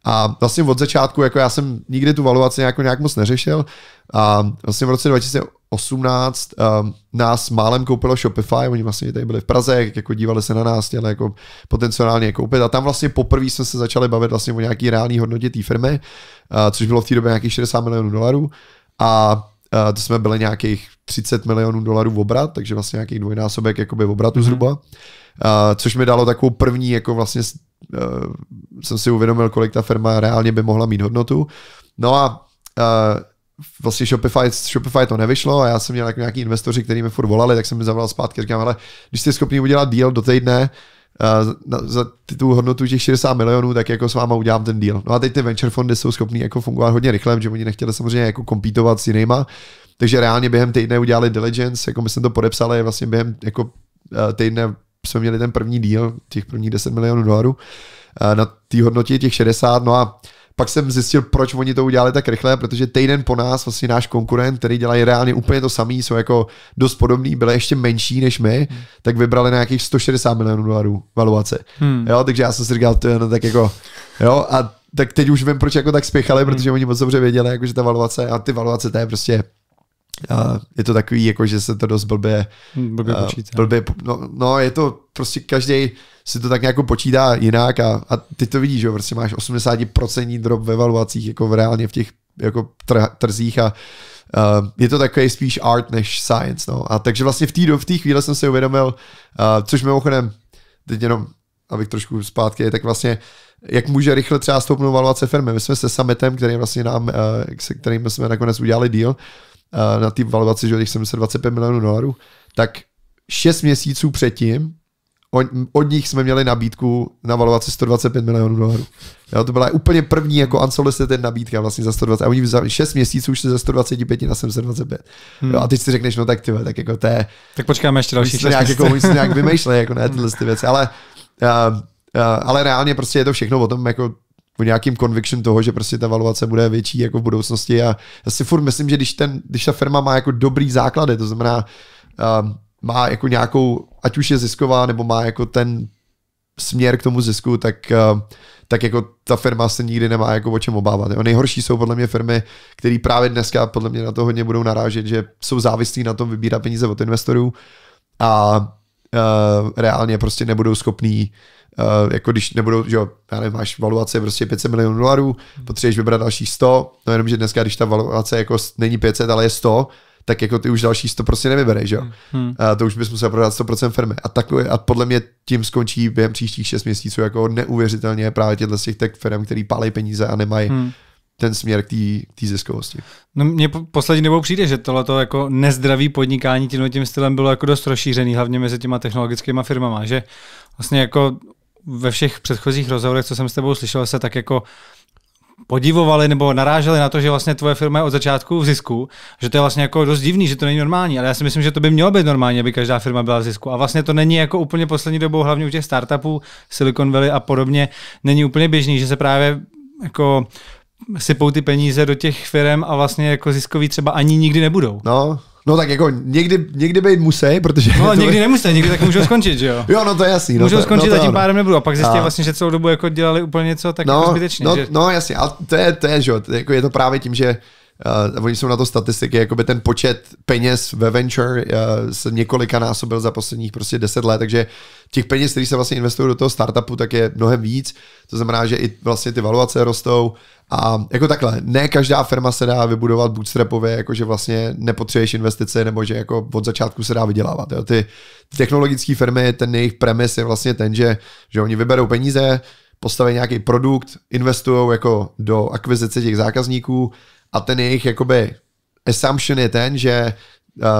A vlastně od začátku, jako já jsem nikdy tu valuaci nějak, nějak moc neřešil. A vlastně v roce 2000 18 um, ehm, nás málem koupilo Shopify, oni vlastně tady byli v Praze, jako dívali se na nás, chtěli jako potenciálně je koupit a tam vlastně poprvé jsme se začali bavit vlastně o nějaký reální hodnotě té firmy, uh, což bylo v té době nějakých 60 milionů dolarů a uh, to jsme byli nějakých 30 milionů dolarů v obrat, takže vlastně nějaký dvojnásobek jakoby v obratu mm-hmm. zhruba, uh, což mi dalo takovou první jako vlastně uh, jsem si uvědomil, kolik ta firma reálně by mohla mít hodnotu. No a uh, vlastně Shopify, Shopify to nevyšlo a já jsem měl jako nějaký investoři, který mi furt volali, tak jsem mi zavolal zpátky, říkám, ale když jste schopni udělat deal do týdne, uh, za tu hodnotu těch 60 milionů, tak jako s váma udělám ten deal. No a teď ty venture fondy jsou schopni jako fungovat hodně rychle, že oni nechtěli samozřejmě jako kompítovat s jinýma, takže reálně během týdne udělali diligence, jako my jsme to podepsali, vlastně během jako eh, týdne jsme měli ten první deal těch prvních 10 milionů dolarů eh, na té hodnotě těch 60, no a pak jsem zjistil, proč oni to udělali tak rychle, protože týden po nás vlastně náš konkurent, který dělají reálně úplně to samý, jsou jako dost podobný, byly ještě menší než my, hmm. tak vybrali na nějakých 160 milionů dolarů valuace. Hmm. Jo, takže já jsem si říkal, to je no tak jako, jo, a tak teď už vím, proč jako tak spěchali, hmm. protože oni moc dobře věděli, jako, že ta valuace a ty valuace, to je prostě a je to takový, jako, že se to dost blbě, hm, blbě počítá. Blbě, no, no, je to prostě každý si to tak nějak počítá jinak a, a ty to vidíš, že prostě máš 80% drop ve valuacích, jako v reálně v těch jako tr, trzích a Uh, je to takový spíš art než science. No. A takže vlastně v té v chvíli jsem si uvědomil, uh, což mimochodem, teď jenom abych trošku zpátky, tak vlastně jak může rychle třeba stoupnout valuace firmy. My jsme se summitem, který vlastně nám, uh, se kterým jsme nakonec udělali deal, na té valuaci, že těch 725 milionů dolarů, tak 6 měsíců předtím od, od nich jsme měli nabídku na valuaci 125 milionů dolarů. Jo, to byla úplně první jako unsolicited nabídka vlastně za 120. A oni za 6 měsíců se ze 125 na 725. Hmm. Jo, a teď si řekneš, no tak ty, tak jako to je... Tak počkáme ještě další 6 nějak, jako, Oni si nějak vymýšleli, jako ne hmm. tyhle ty věci, ale... Uh, uh, ale reálně prostě je to všechno o tom, jako o nějakým conviction toho, že prostě ta valuace bude větší jako v budoucnosti a já si furt myslím, že když, ten, když ta firma má jako dobrý základy, to znamená uh, má jako nějakou, ať už je zisková, nebo má jako ten směr k tomu zisku, tak, uh, tak jako ta firma se nikdy nemá jako o čem obávat. Jo. Nejhorší jsou podle mě firmy, které právě dneska podle mě na to hodně budou narážet, že jsou závislí na tom vybírat peníze od investorů a uh, reálně prostě nebudou schopní uh, Uh, jako když nebudou, že jo, já nevím, máš valuace prostě 500 milionů dolarů, hmm. potřebuješ vybrat další 100, no jenom, že dneska, když ta valuace jako není 500, ale je 100, tak jako ty už další 100 prostě nevybereš, jo. Hmm. A hmm. eh, to už bys musel prodat 100% firmy. A takové, a podle mě tím skončí během příštích 6 měsíců jako neuvěřitelně právě těchto z těch tech firm, který pálí peníze a nemají hmm ten směr k té ziskovosti. No mně poslední dobou přijde, že to jako nezdravý podnikání tím tím stylem bylo jako dost rozšířený, hlavně mezi těma technologickými firmama, že vlastně jako ve všech předchozích rozhovorech, co jsem s tebou slyšel, se tak jako podivovali nebo naráželi na to, že vlastně tvoje firma je od začátku v zisku, že to je vlastně jako dost divný, že to není normální, ale já si myslím, že to by mělo být normální, aby každá firma byla v zisku. A vlastně to není jako úplně poslední dobou, hlavně u těch startupů, Silicon Valley a podobně, není úplně běžný, že se právě jako sypou ty peníze do těch firm a vlastně jako ziskový třeba ani nikdy nebudou. No, No tak jako někdy, někdy být musí, protože... No někdy by... nemusí, někdy tak můžou skončit, že jo? Jo, no to je jasný. No, můžou skončit no, to a tím pádem nebudu. A pak zjistí a... vlastně, že celou dobu jako dělali úplně něco tak no, jako zbytečně. No, že... no jasně, ale to je, to je, že jo, jako je to právě tím, že Uh, oni jsou na to statistiky, jako by ten počet peněz ve venture uh, se několika násobil za posledních prostě deset let, takže těch peněz, které se vlastně investují do toho startupu, tak je mnohem víc. To znamená, že i vlastně ty valuace rostou a jako takhle, ne každá firma se dá vybudovat bootstrapově, jako že vlastně nepotřebuješ investice nebo že jako od začátku se dá vydělávat. Jo. Ty technologické firmy, ten jejich premis je vlastně ten, že, že oni vyberou peníze, postaví nějaký produkt, investují jako do akvizice těch zákazníků a ten jejich jakoby assumption je ten, že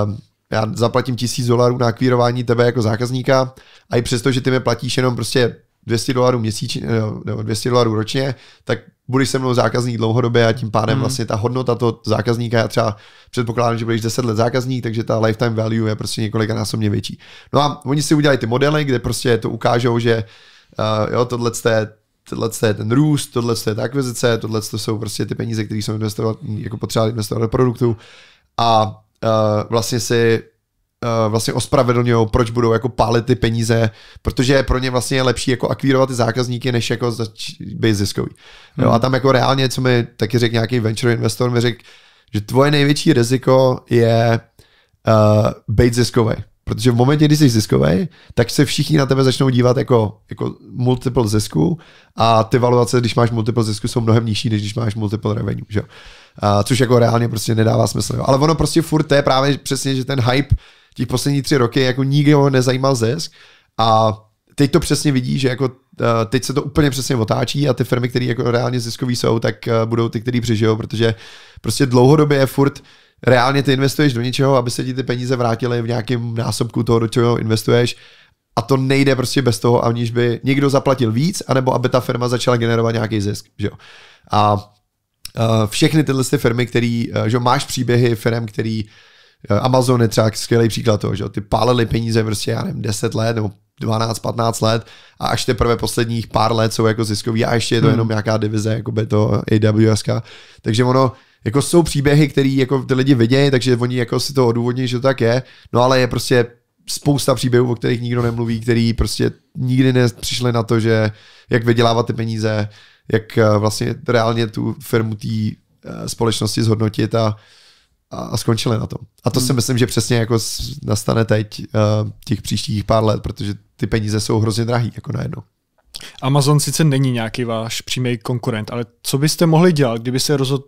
um, já zaplatím tisíc dolarů na akvírování tebe jako zákazníka a i přesto, že ty mi platíš jenom prostě 200 dolarů měsíčně, eh, nebo 200 dolarů ročně, tak budeš se mnou zákazník dlouhodobě a tím pádem mm. vlastně ta hodnota toho zákazníka, já třeba předpokládám, že budeš 10 let zákazník, takže ta lifetime value je prostě několika násobně větší. No a oni si udělají ty modely, kde prostě to ukážou, že uh, jo, tohle je tohle je ten růst, tohle je ta akvizice, tohle jsou prostě ty peníze, které jsou investovat, jako potřeba investovat do produktu a uh, vlastně si uh, vlastně ospravedlňují, proč budou jako pálit ty peníze, protože pro ně vlastně je lepší jako akvírovat ty zákazníky, než jako zač- být ziskový. Hmm. Jo, a hmm. tam jako reálně, co mi taky řekl nějaký venture investor, mi řekl, že tvoje největší riziko je uh, být ziskový. Protože v momentě, kdy jsi ziskový, tak se všichni na tebe začnou dívat jako, jako multiple zisku a ty valuace, když máš multiple zisku, jsou mnohem nižší, než když máš multiple revenue. Že? A, což jako reálně prostě nedává smysl. Jo? Ale ono prostě furt to je právě přesně, že ten hype těch poslední tři roky jako nikdy ho nezajímal zisk a teď to přesně vidí, že jako eh, teď se to úplně přesně otáčí a ty firmy, které jako reálně ziskový jsou, tak eh, budou ty, které přežijou, protože prostě dlouhodobě je furt reálně ty investuješ do něčeho, aby se ti ty peníze vrátily v nějakém násobku toho, do čeho investuješ. A to nejde prostě bez toho, aniž by někdo zaplatil víc, anebo aby ta firma začala generovat nějaký zisk. Že jo? A všechny tyhle ty firmy, které, že máš příběhy firm, který Amazon je třeba skvělý příklad toho, že ty pálili peníze prostě, já nevím, 10 let nebo 12, 15 let a až teprve posledních pár let jsou jako ziskový a ještě je to hmm. jenom nějaká divize, jako by to AWS. Takže ono, jako jsou příběhy, které jako ty lidi vidějí, takže oni jako si to odůvodní, že to tak je, no ale je prostě spousta příběhů, o kterých nikdo nemluví, který prostě nikdy nepřišli na to, že jak vydělávat ty peníze, jak eh, vlastně reálně tu firmu té eh, společnosti zhodnotit a, a skončili na tom. A to hmm. si myslím, že přesně jako nastane teď eh, těch příštích pár let, protože ty peníze jsou hrozně drahý jako najednou. Amazon sice není nějaký váš přímý konkurent, ale co byste mohli dělat, kdyby se rozhodl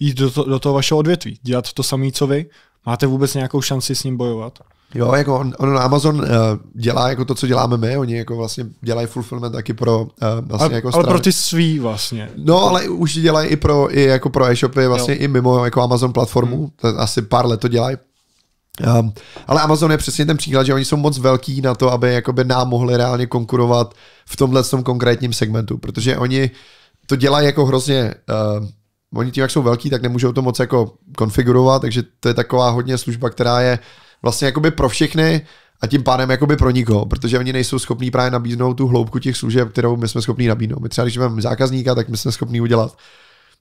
jít do, to, do toho vašeho odvětví, dělat to samé, co vy, máte vůbec nějakou šanci s ním bojovat? Jo, jako on, on Amazon uh, dělá jako to, co děláme my, oni jako vlastně dělají fulfillment taky pro uh, vlastně ale, jako strany. Ale pro ty svý vlastně. No, ale už dělají i pro, i jako pro e-shopy, vlastně jo. i mimo jako Amazon platformu, hmm. To asi pár let to dělají. Um, ale Amazon je přesně ten příklad, že oni jsou moc velký na to, aby jakoby nám mohli reálně konkurovat v tomhle tom konkrétním segmentu, protože oni to dělají jako hrozně uh, oni tím, jak jsou velký, tak nemůžou to moc jako konfigurovat, takže to je taková hodně služba, která je vlastně jakoby pro všechny a tím pádem jakoby pro nikoho, protože oni nejsou schopní právě nabídnout tu hloubku těch služeb, kterou my jsme schopní nabídnout. My třeba, když máme zákazníka, tak my jsme schopní udělat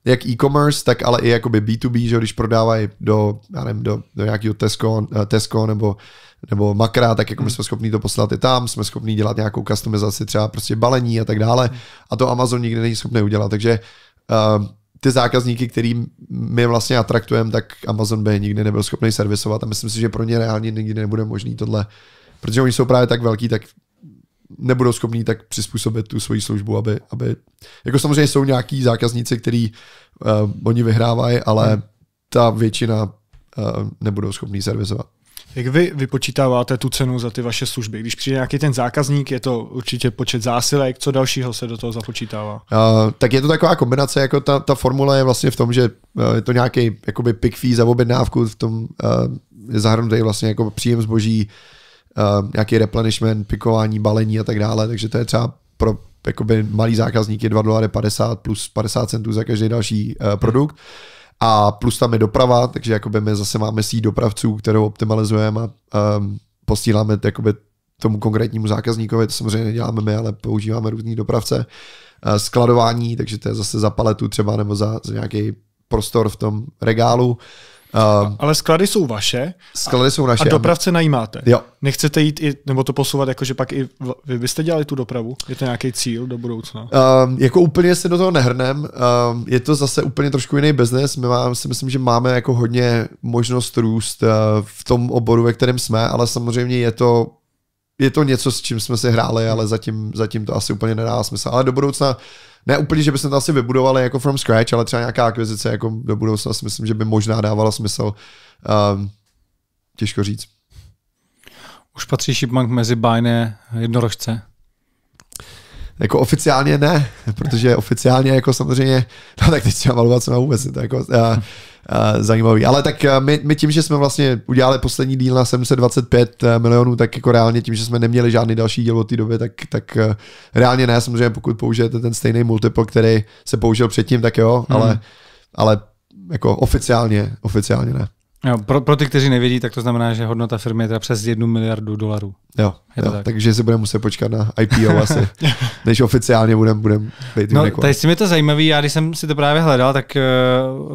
jak e-commerce, tak ale i jakoby B2B, že když prodávají do, já nevím, do, do nějakého Tesco, eh, Tesco nebo, nebo Makra, tak jako my hmm. jsme schopni to poslat i tam, jsme schopni dělat nějakou customizaci třeba prostě balení a tak dále hmm. a to Amazon nikdy není schopný udělat, takže uh, ty zákazníky, který my vlastně atraktujeme, tak Amazon by nikdy nebyl schopný servisovat a myslím si, že pro ně reálně nikdy nebude možný tohle, protože oni jsou právě tak velký, tak nebudou schopní tak přizpůsobit tu svoji službu, aby, aby jako samozřejmě jsou nějaký zákazníci, který uh, oni vyhrávají, ale hmm. ta většina uh, nebudou schopní servisovat. Jak vy vypočítáváte tu cenu za ty vaše služby? Když přijde nějaký ten zákazník, je to určitě počet zásilek, co dalšího se do toho započítává? Uh, tak je to taková kombinace, jako ta, ta formule je vlastně v tom, že uh, je to nějaký jakoby pick fee za objednávku, v tom uh, je zahrnutý vlastně jako příjem zboží, uh, nějaký replenishment, pikování, balení a tak dále, takže to je třeba pro jakoby malý zákazník je 2,50 dolary plus 50 centů za každý další uh, produkt. Hmm a plus tam je doprava, takže jakoby my zase máme síť dopravců, kterou optimalizujeme a um, posíláme jakoby tomu konkrétnímu zákazníkovi, to samozřejmě neděláme my, ale používáme různý dopravce. Uh, skladování, takže to je zase za paletu třeba nebo za, za nějaký prostor v tom regálu. Uh, Ale sklady jsou vaše. Sklady a, jsou naše. A dopravce najímáte. Jo. Nechcete jít i, nebo to posouvat, jakože pak i vy byste dělali tu dopravu? Je to nějaký cíl do budoucna? Uh, jako úplně se do toho nehrnem. Uh, je to zase úplně trošku jiný biznes. My mám, si myslím, že máme jako hodně možnost růst uh, v tom oboru, ve kterém jsme, ale samozřejmě je to je to něco, s čím jsme si hráli, ale zatím, zatím to asi úplně nedá smysl. Ale do budoucna uh, ne úplně, že bychom to asi vybudovali jako from scratch, ale třeba nějaká akvizice jako do budoucna si myslím, že by možná dávala smysl. Um, těžko říct. Už patří Shipmunk mezi bajné jednorožce? Jako oficiálně ne, protože oficiálně jako samozřejmě, no tak teď třeba malovat se na vůbec, to jako, uh, Eh, zajímavý. Ale tak eh, my, my tím, že jsme vlastně udělali poslední díl na 725 eh, milionů, tak jako reálně tím, že jsme neměli žádný další díl od té doby, tak, tak reálně ne, samozřejmě pokud použijete ten stejný multiple, který se použil předtím, tak jo, hmm. ale, ale jako oficiálně, oficiálně ne. No, pro, pro ty, kteří nevědí, tak to znamená, že hodnota firmy je teda přes jednu miliardu dolarů. Jo, jo tak. takže se budeme muset počkat na IPO asi, než oficiálně budeme budem být No, tady s tím je to zajímavé, já když jsem si to právě hledal, tak eh,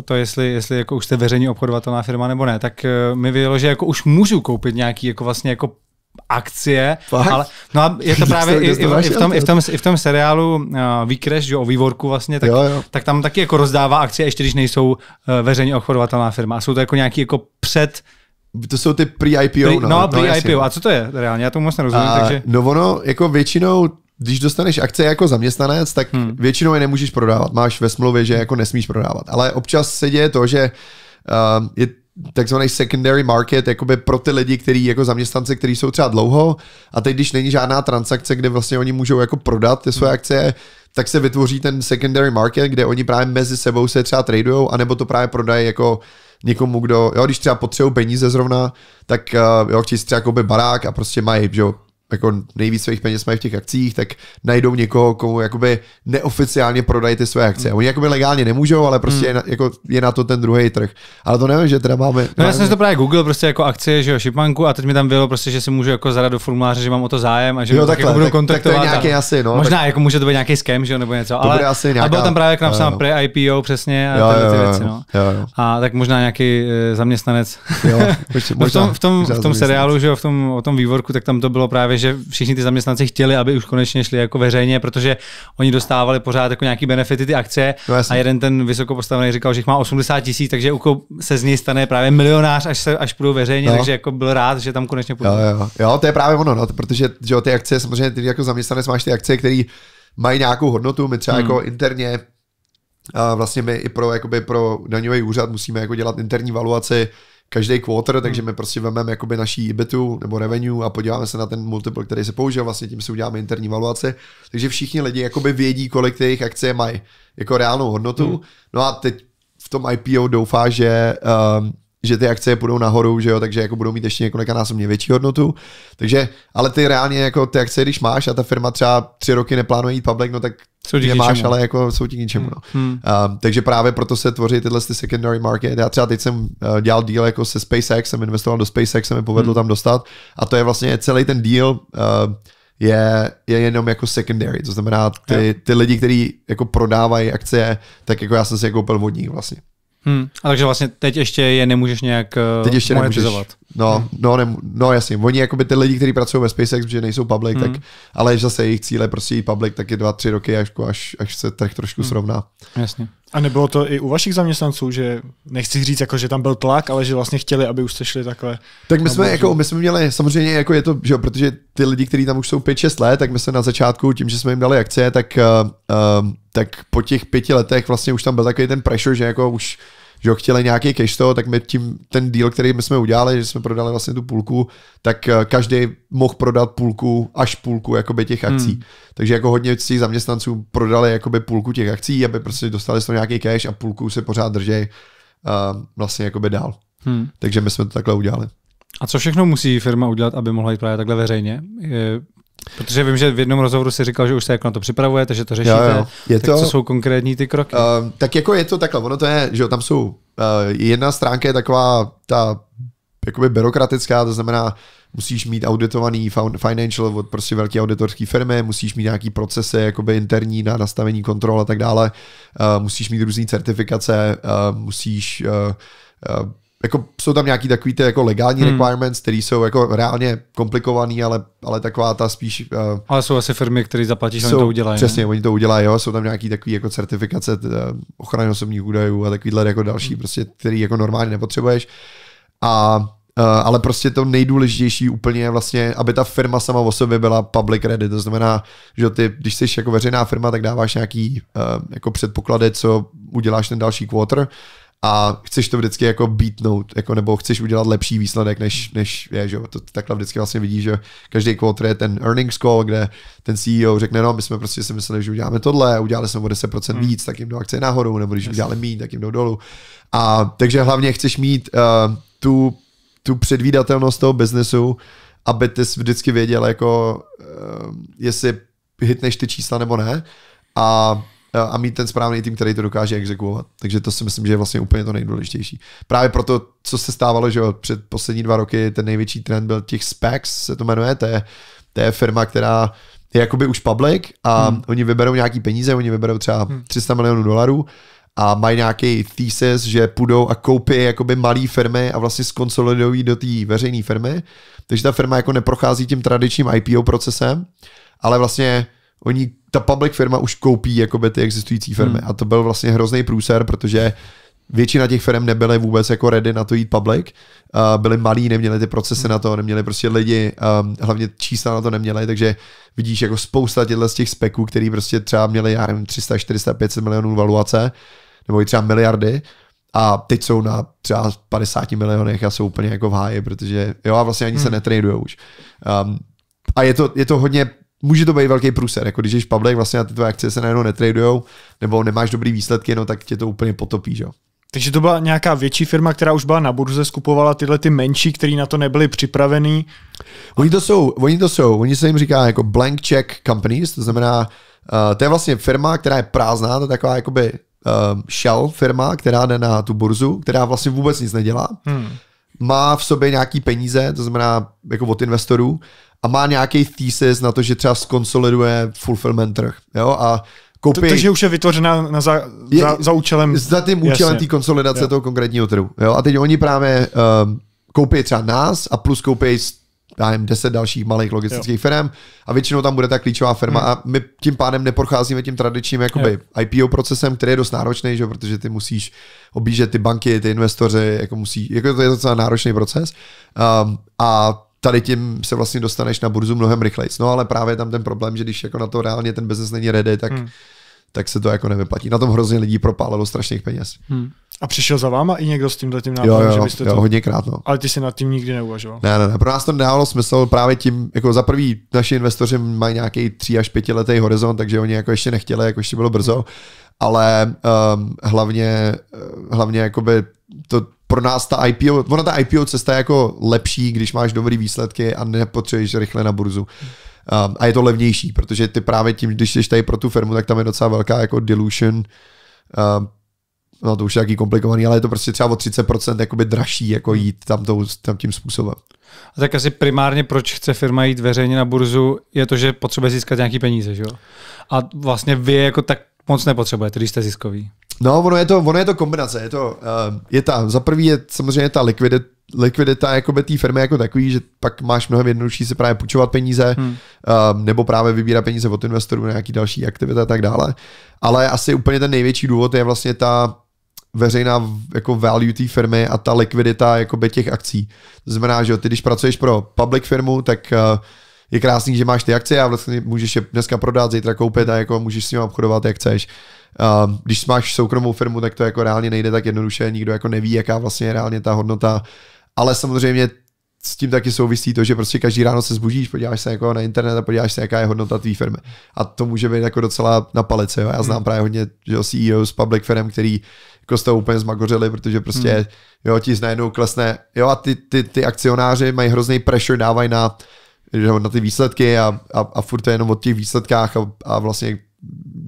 to jestli, jestli jako už jste veřejně obchodovatelná firma nebo ne, tak eh, mi vyjelo, že jako už můžu koupit nějaký jako vlastně jako akcie, Fakt? ale no a je to právě i, i, i, v tom, i, v tom, i v tom seriálu uh, eh, Výkreš, o vývorku vlastně, tak, jo, jo. tak tam taky jako rozdává akcie, ještě když nejsou uh, veřejně obchodovatelná firma. A jsou to jako nějaký jako před to jsou ty pre-IPO. Pre, no, no, no pre-IPO. A co to je reálně? Já tomu moc nerozumím. A, takže... No ono, jako většinou když dostaneš akce jako zaměstnanec, tak hmm. většinou je nemůžeš prodávat. Máš ve smlouvě, že jako nesmíš prodávat. Ale občas se děje to, že uh, je takzvaný secondary market, jakoby pro ty lidi, kteří jako zaměstnance, kteří jsou třeba dlouho a teď, když není žádná transakce, kde vlastně oni můžou jako prodat ty svoje hmm. akcie, tak se vytvoří ten secondary market, kde oni právě mezi sebou se třeba tradujou, anebo to právě prodají jako někomu, kdo, jo, když třeba potřebují peníze zrovna, tak eh, jo, chtějí si třeba koupit barák a prostě mají, jo, jako nejvíc svých peněz mají v těch akcích, tak najdou někoho, komu jakoby neoficiálně prodají ty své akce. Mm. Oni jakoby legálně nemůžou, ale prostě mm. je, na, jako, je na to ten druhý trh. Ale to nevím, že teda máme... No máme... já jsem si to právě Google prostě jako akcie, že jo, šipanku. a teď mi tam bylo prostě, že si můžu jako zadat do formuláře, že mám o to zájem a že jo, takhle, jako budu tak, kontaktovat. Tak to je nějaký a... asi, no. Možná tak... jako může to být nějaký skem, že jo, nebo něco. To ale, asi nějaká... a byl tam právě k nám sám pre-IPO přesně a jo, ty, ty věci, no. Jo, jo. A tak možná nějaký eh, zaměstnanec. Jo, no možná, v tom, v tom, v tom seriálu, že jo, v tom, o tom vývorku, tak tam to bylo právě, že všichni ty zaměstnanci chtěli, aby už konečně šli jako veřejně, protože oni dostávali pořád jako nějaký benefity ty akce no a jeden ten vysoko postavený říkal, že jich má 80 tisíc, takže Uko se z něj stane právě milionář, až, se, až půjdou veřejně, no. takže jako byl rád, že tam konečně půjdou. Jo, jo. jo, to je právě ono, no, protože že ty akce samozřejmě ty jako zaměstnanec máš ty akce, které mají nějakou hodnotu, my třeba hmm. jako interně a vlastně my i pro, jakoby pro daňový úřad musíme jako dělat interní valuaci, každý quarter, takže hmm. my prostě vememe jakoby naší EBITu nebo revenue a podíváme se na ten multiple, který se použil, vlastně tím si uděláme interní valuace. Takže všichni lidi jakoby vědí, kolik jejich akcie mají jako reálnou hodnotu. Hmm. No a teď v tom IPO doufá, že um, že ty akcie půjdou nahoru, že jo, takže jako budou mít ještě několika násobně větší hodnotu. Takže, ale ty reálně jako ty akcie, když máš a ta firma třeba tři roky neplánuje jít public, no tak jsou ti máš, ale jako jsou ti k ničemu. No. Hmm. Uh, takže právě proto se tvoří tyhle ty secondary market. Já třeba teď jsem uh, dělal deal jako se SpaceX, jsem investoval do SpaceX, jsem mi povedlo hmm. tam dostat a to je vlastně celý ten deal uh, eh, je, je jenom jako secondary, to znamená ty, ty lidi, kteří jako prodávají akcie, tak jako já jsem si je koupil nich vlastně. Hmm. A takže vlastně teď ještě je nemůžeš nějak eh, teď ještě monetizovat. Nemůžeš, No, hmm. no, ne, no jasně, oni jako by ty lidi, kteří pracují ve SpaceX, že nejsou public, hmm. tak, ale zase jejich cíle prostě i public je dva, tři roky, až, až, až se trh trošku hmm. srovná. Jasně. A nebylo to i u vašich zaměstnanců, že nechci říct, jako, že tam byl tlak, ale že vlastně chtěli, aby už jste šli takhle. Tak my jsme, jako, my jsme měli, samozřejmě, jako je to, že protože ty lidi, kteří tam už jsou 5-6 let, tak my jsme na začátku, tím, že jsme jim dali akce, tak, uh, uh, tak po těch pěti letech vlastně už tam byl takový ten pressure, že jako už že jo, chtěli nějaký cash toho, tak my tím, ten deal, který my jsme udělali, že jsme prodali vlastně tu půlku, tak eh, každý mohl prodat půlku, až půlku jakoby těch hmm. akcí. Hmm. Takže jako hodně z těch zaměstnanců prodali jakoby půlku těch akcí, aby prostě dostali z toho nějaký cash a půlku se pořád držej uh, vlastně jakoby dál. Hmm. Takže my jsme to takhle udělali. A co všechno musí firma udělat, aby mohla jít právě takhle veřejně? Protože vím, že v jednom rozhovoru si říkal, že už se jako na to připravujete, že to řešíte. Jo, jo. Je tak to, co jsou konkrétní ty kroky? Uh, tak jako je to takhle, ono to je, že tam jsou, uh, jedna stránka je taková ta jakoby byrokratická, to znamená, musíš mít auditovaný financial od prostě velké auditorské firmy, musíš mít nějaký procesy jakoby interní na nastavení kontrol a tak dále, uh, musíš mít různé certifikace, uh, musíš uh, jako jsou tam nějaký takový ty jako legální hmm. requirements, které jsou jako reálně komplikovaný, ale, ale taková ta spíš... Uh, ale jsou asi firmy, které zaplatí, jsou, oni to udělají. Přesně, ne? oni to udělají, jo, jsou tam nějaký takový jako certifikace uh, ochrany osobních údajů a takovýhle jako další, hmm. prostě, který jako normálně nepotřebuješ. A uh, ale prostě to nejdůležitější úplně je vlastně, aby ta firma sama o sobě byla public ready. To znamená, že ty, když jsi jako veřejná firma, tak dáváš nějaký uh, jako předpoklady, co uděláš ten další quarter a chceš to vždycky jako beatnout, jako, nebo chceš udělat lepší výsledek, než, než je, že to takhle vždycky vlastně vidíš, že každý quarter je ten earnings call, kde ten CEO řekne, no my jsme prostě si mysleli, že uděláme tohle, udělali jsme o 10% hmm. víc, tak jim do akce nahoru, nebo když Jasně. udělali méně, tak jim jdou dolů. A takže hlavně chceš mít uh, tu, tu předvídatelnost toho biznesu, aby ty jsi vždycky věděl, jako, uh, jestli hitneš ty čísla nebo ne. A Eh, a mít ten správný tým, který to dokáže exekuovat. Takže to si myslím, že je vlastně úplně to nejdůležitější. Právě proto, co se stávalo, že před poslední dva roky ten největší trend byl těch specs, se to jmenuje, to je, to je firma, která je jakoby už public a hmm. oni vyberou nějaký peníze, oni vyberou třeba hmm. 300 milionů dolarů a mají nějaký thesis, že půjdou a koupí jakoby malý firmy a vlastně skonsolidují do té veřejné firmy. Takže ta firma jako neprochází tím tradičním IPO procesem, ale vlastně oni, ta public firma už koupí jakoby ty existující firmy hmm. a to byl vlastně hrozný průser, protože většina těch firm nebyly vůbec jako ready na to jít public, uh, byly malí, neměli ty procesy hmm. na to, neměli prostě lidi, um, hlavně čísla na to neměli, takže vidíš jako spousta těchto z těch speků, který prostě třeba měli, já nevím, 300, 400, 500 milionů valuace, nebo i třeba miliardy, a teď jsou na třeba 50 milionech a jsou úplně jako v háji, protože jo a vlastně ani hmm. se netradujou už. Um, a je to, je to hodně může to být velký průser, jako když jsi public, vlastně a ty tvoje akcie se najednou netradujou, nebo nemáš dobrý výsledky, no tak tě to úplně potopí, že jo. Takže to byla nějaká větší firma, která už byla na burze, skupovala tyhle ty menší, který na to nebyli připravený. Oni to jsou, oni to jsou, oni se jim říká jako blank check companies, to znamená, uh, to je vlastně firma, která je prázdná, to je taková jakoby uh, shell firma, která jde na tu burzu, která vlastně vůbec nic nedělá. Hmm. Má v sobě nějaký peníze, to znamená jako od investorů a má nějaký thesis na to, že třeba skonsoliduje fulfillment trh. Jo? A koupí... To, takže už je vytvořena na za, je, za, za účelem... Za tím účelem té konsolidace jo. toho konkrétního trhu. Jo? A teď oni právě um, koupí třeba nás a plus koupí dám 10 dalších malých logistických jo. firm a většinou tam bude ta klíčová firma hmm. a my tím pádem neprocházíme tím tradičním jakoby, jo. IPO procesem, který je dost náročný, že? protože ty musíš objíždět ty banky, ty investoři, jako musí, jako to je docela náročný proces um, a tady tím se vlastně dostaneš na burzu mnohem rychleji. No ale právě tam ten problém, že když jako na to reálně ten biznes není ready, tak, hmm. tak se to jako nevyplatí. Na tom hrozně lidí propálilo strašných peněz. Hmm. A přišel za váma i někdo s tím tím nápadem, jo, jo, že byste jo, to... krát, no. Ale ty si nad tím nikdy neuvažoval. Ne, ne, ne, pro nás to nedávalo smysl právě tím, jako za prvý naši investoři mají nějaký tři až pětiletý horizont, takže oni jako ještě nechtěli, jako ještě bylo brzo. Hmm ale um, hlavně, eh, hlavně jakoby to, pro nás ta IPO, ona ta IPO cesta je jako lepší, když máš dobrý výsledky a nepotřebuješ rychle na burzu. Um, a je to levnější, protože ty právě tím, když jsi tady pro tu firmu, tak tam je docela velká jako dilution. Um, no to už je taky komplikovaný, ale je to prostě třeba o 30% jakoby dražší jako hmm. jít tam, tou, tam tím způsobem. A tak asi primárně, proč chce firma jít veřejně na burzu, je to, že potřebuje získat nějaký peníze, že jo? A vlastně vy jako tak moc nepotřebujete, když jste ziskový. No, ono je to, ono je to kombinace. Je to, uh, je ta, za prvý je samozřejmě ta likvidita, likvidita jakoby té firmy jako takový, že pak máš mnohem jednodušší se právě půjčovat peníze hmm. uh, nebo právě vybírat peníze od investorů na nějaký další aktivity a tak dále. Ale asi úplně ten největší důvod je vlastně ta veřejná jako value té firmy a ta likvidita jakoby těch akcí. To znamená, že ty, když pracuješ pro public firmu, tak uh, je krásný, že máš ty akcie a vlastně můžeš je dneska prodat, zítra koupit a jako můžeš s ním obchodovat, jak chceš. Um, když máš soukromou firmu, tak to jako reálně nejde tak jednoduše, nikdo jako neví, jaká vlastně je reálně ta hodnota. Ale samozřejmě s tím taky souvisí to, že prostě každý ráno se zbudíš, podíváš se jako na internet a podíváš se, jaká je hodnota tvý firmy. A to může být jako docela na palice. Jo? Já znám hmm. právě hodně že CEO z e public firm, který jako z toho úplně zmagořili, protože prostě hmm. jo, ti najednou klesne. Jo a ty, ty, ty akcionáři mají hrozný pressure, dávají na že na ty výsledky a, a, a furt to je jenom o těch výsledkách a, a vlastně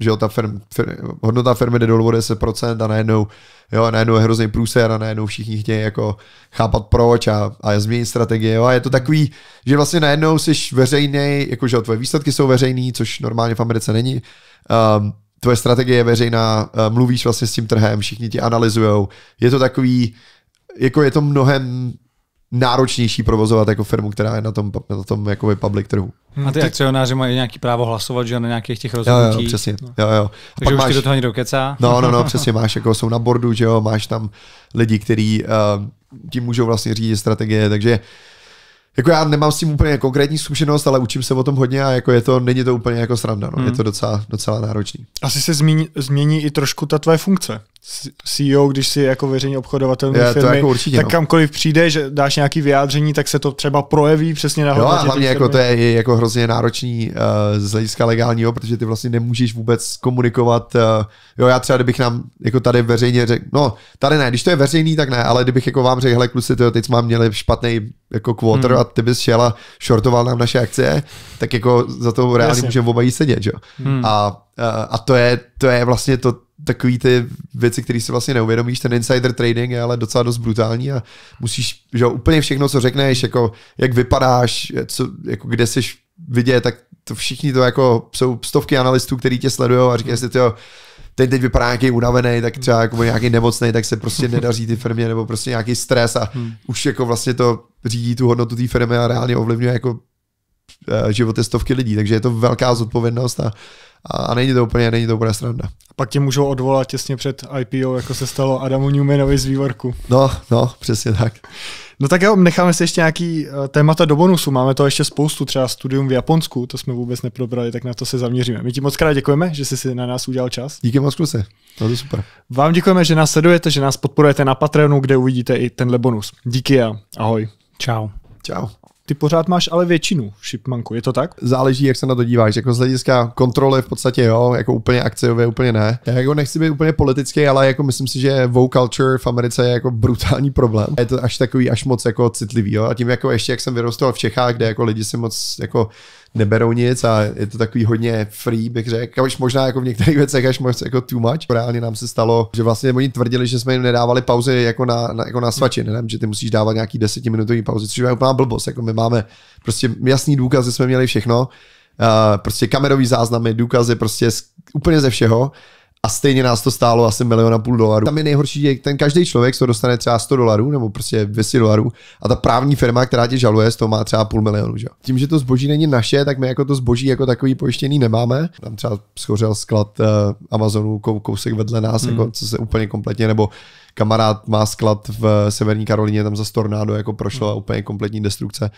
že jo, ta firm, firm, hodnota firmy jde dolů o 10% a najednou, jo, najednou je hrozný průser a najednou všichni chtějí jako chápat proč a, a změnit strategie. Jo. A je to takový, že vlastně najednou jsi veřejný, jako že jo, tvoje výsledky jsou veřejný, což normálně v Americe není. Um, tvoje strategie je veřejná, um, mluvíš vlastně s tím trhem, všichni ti analyzujou. Je to takový, jako je to mnohem náročnější provozovat jako firmu, která je na tom, na tom jakoby public trhu. Hmm. A ty, ty akcionáři mají nějaký právo hlasovat, že na nějakých těch rozhodnutích. Jo, jo, přesně. No. Jo, jo. A Takže pak už máš... ty do toho někdo kecá. No, no, no, přesně. Máš, jako jsou na bordu, že jo, máš tam lidi, kteří uh, ti můžou vlastně řídit strategie, takže jako já nemám s tím úplně konkrétní zkušenost, ale učím se o tom hodně a jako je to, není to úplně jako sranda, no. Mm. je hmm. to docela, docela náročný. Asi se změní změní i trošku ta tvoje funkce. CEO, když si jako veřejně obchodovatel firmy, jako určitě, tak no. kamkoliv že dáš nějaký vyjádření, tak se to třeba projeví přesně na hodnotě. Jo, a hlavně jako to je jako hrozně náročný uh, z hlediska legálního, protože ty vlastně nemůžeš vůbec komunikovat. Uh, jo, já třeba kdybych nám jako tady veřejně řekl, no tady ne, když to je veřejný, tak ne, ale kdybych jako vám řekl, hele kluci, to teď jsme měli špatný jako quarter hmm. a ty bys šel a shortoval nám naše akcie, tak jako za to reálně můžeme oba sedět, jo. Hmm. A, uh, a to, je, to je vlastně to, takový ty věci, které si vlastně neuvědomíš, ten insider trading je ale docela dost brutální a musíš, že jo, úplně všechno, co řekneš, jako jak vypadáš, co, jako kde jsi vidět, tak to všichni to jako, jsou stovky analystů, který tě sledují a říkají si, jo, ten teď vypadá nějaký unavený, tak třeba jako nějaký nemocný, tak se prostě nedaří ty firmě, nebo prostě nějaký stres a hmm. už jako vlastně to řídí tu hodnotu té firmy a reálně ovlivňuje jako eh, životy stovky lidí, takže je to velká zodpovědnost a a, a není to úplně, není to úplně sranda. Pak tě můžou odvolat těsně před IPO, jako se stalo Adamu Newmanovi z vývorku. No, no, přesně tak. No tak jo, necháme si ještě nějaký eh, témata do bonusu. Máme to ještě spoustu, třeba studium v Japonsku, to jsme vůbec neprobrali, tak na to se zaměříme. My ti moc krát děkujeme, že jsi si na nás udělal čas. Díky moc, kluci. To je super. Vám děkujeme, že nás sledujete, že nás podporujete na Patreonu, kde uvidíte i tenhle bonus. Díky a ahoj. Čau. Čau ty pořád máš ale většinu v Shipmanku, je to tak? Záleží, jak se na to díváš. Jako z hlediska kontroly v podstatě jo, jako úplně akciově, úplně ne. Já jako nechci být úplně politický, ale jako myslím si, že vow culture v Americe je jako brutální problém. Je to až takový až moc jako citlivý. Jo? A tím jako ještě, jak jsem vyrostl v Čechách, kde jako lidi si moc jako neberou nic a je to takový hodně free, bych řekl. Už možná jako v některých věcech až moc jako too much. Reálně nám se stalo, že vlastně oni tvrdili, že jsme jim nedávali pauzy jako na, na, jako na svači, ne? že ty musíš dávat nějaký desetiminutový pauzy, což je jako úplná blbost. Jako my máme prostě jasný důkaz, že jsme měli všechno. Uh, prostě kamerový záznamy, důkazy prostě z, úplně ze všeho a stejně nás to stálo asi milion a půl dolarů. Tam je nejhorší, že ten každý člověk co dostane třeba 100 dolarů nebo prostě 200 dolarů a ta právní firma, která tě žaluje, z toho má třeba půl milionu. Že? Tím, že to zboží není naše, tak my jako to zboží jako takový pojištěný nemáme. Tam třeba schořel sklad uh, Amazonu kousek vedle nás, jako, hmm. jako, co se úplně kompletně, nebo kamarád má sklad v Severní Karolíně, tam za tornádo jako prošlo hmm. úplně kompletní destrukce.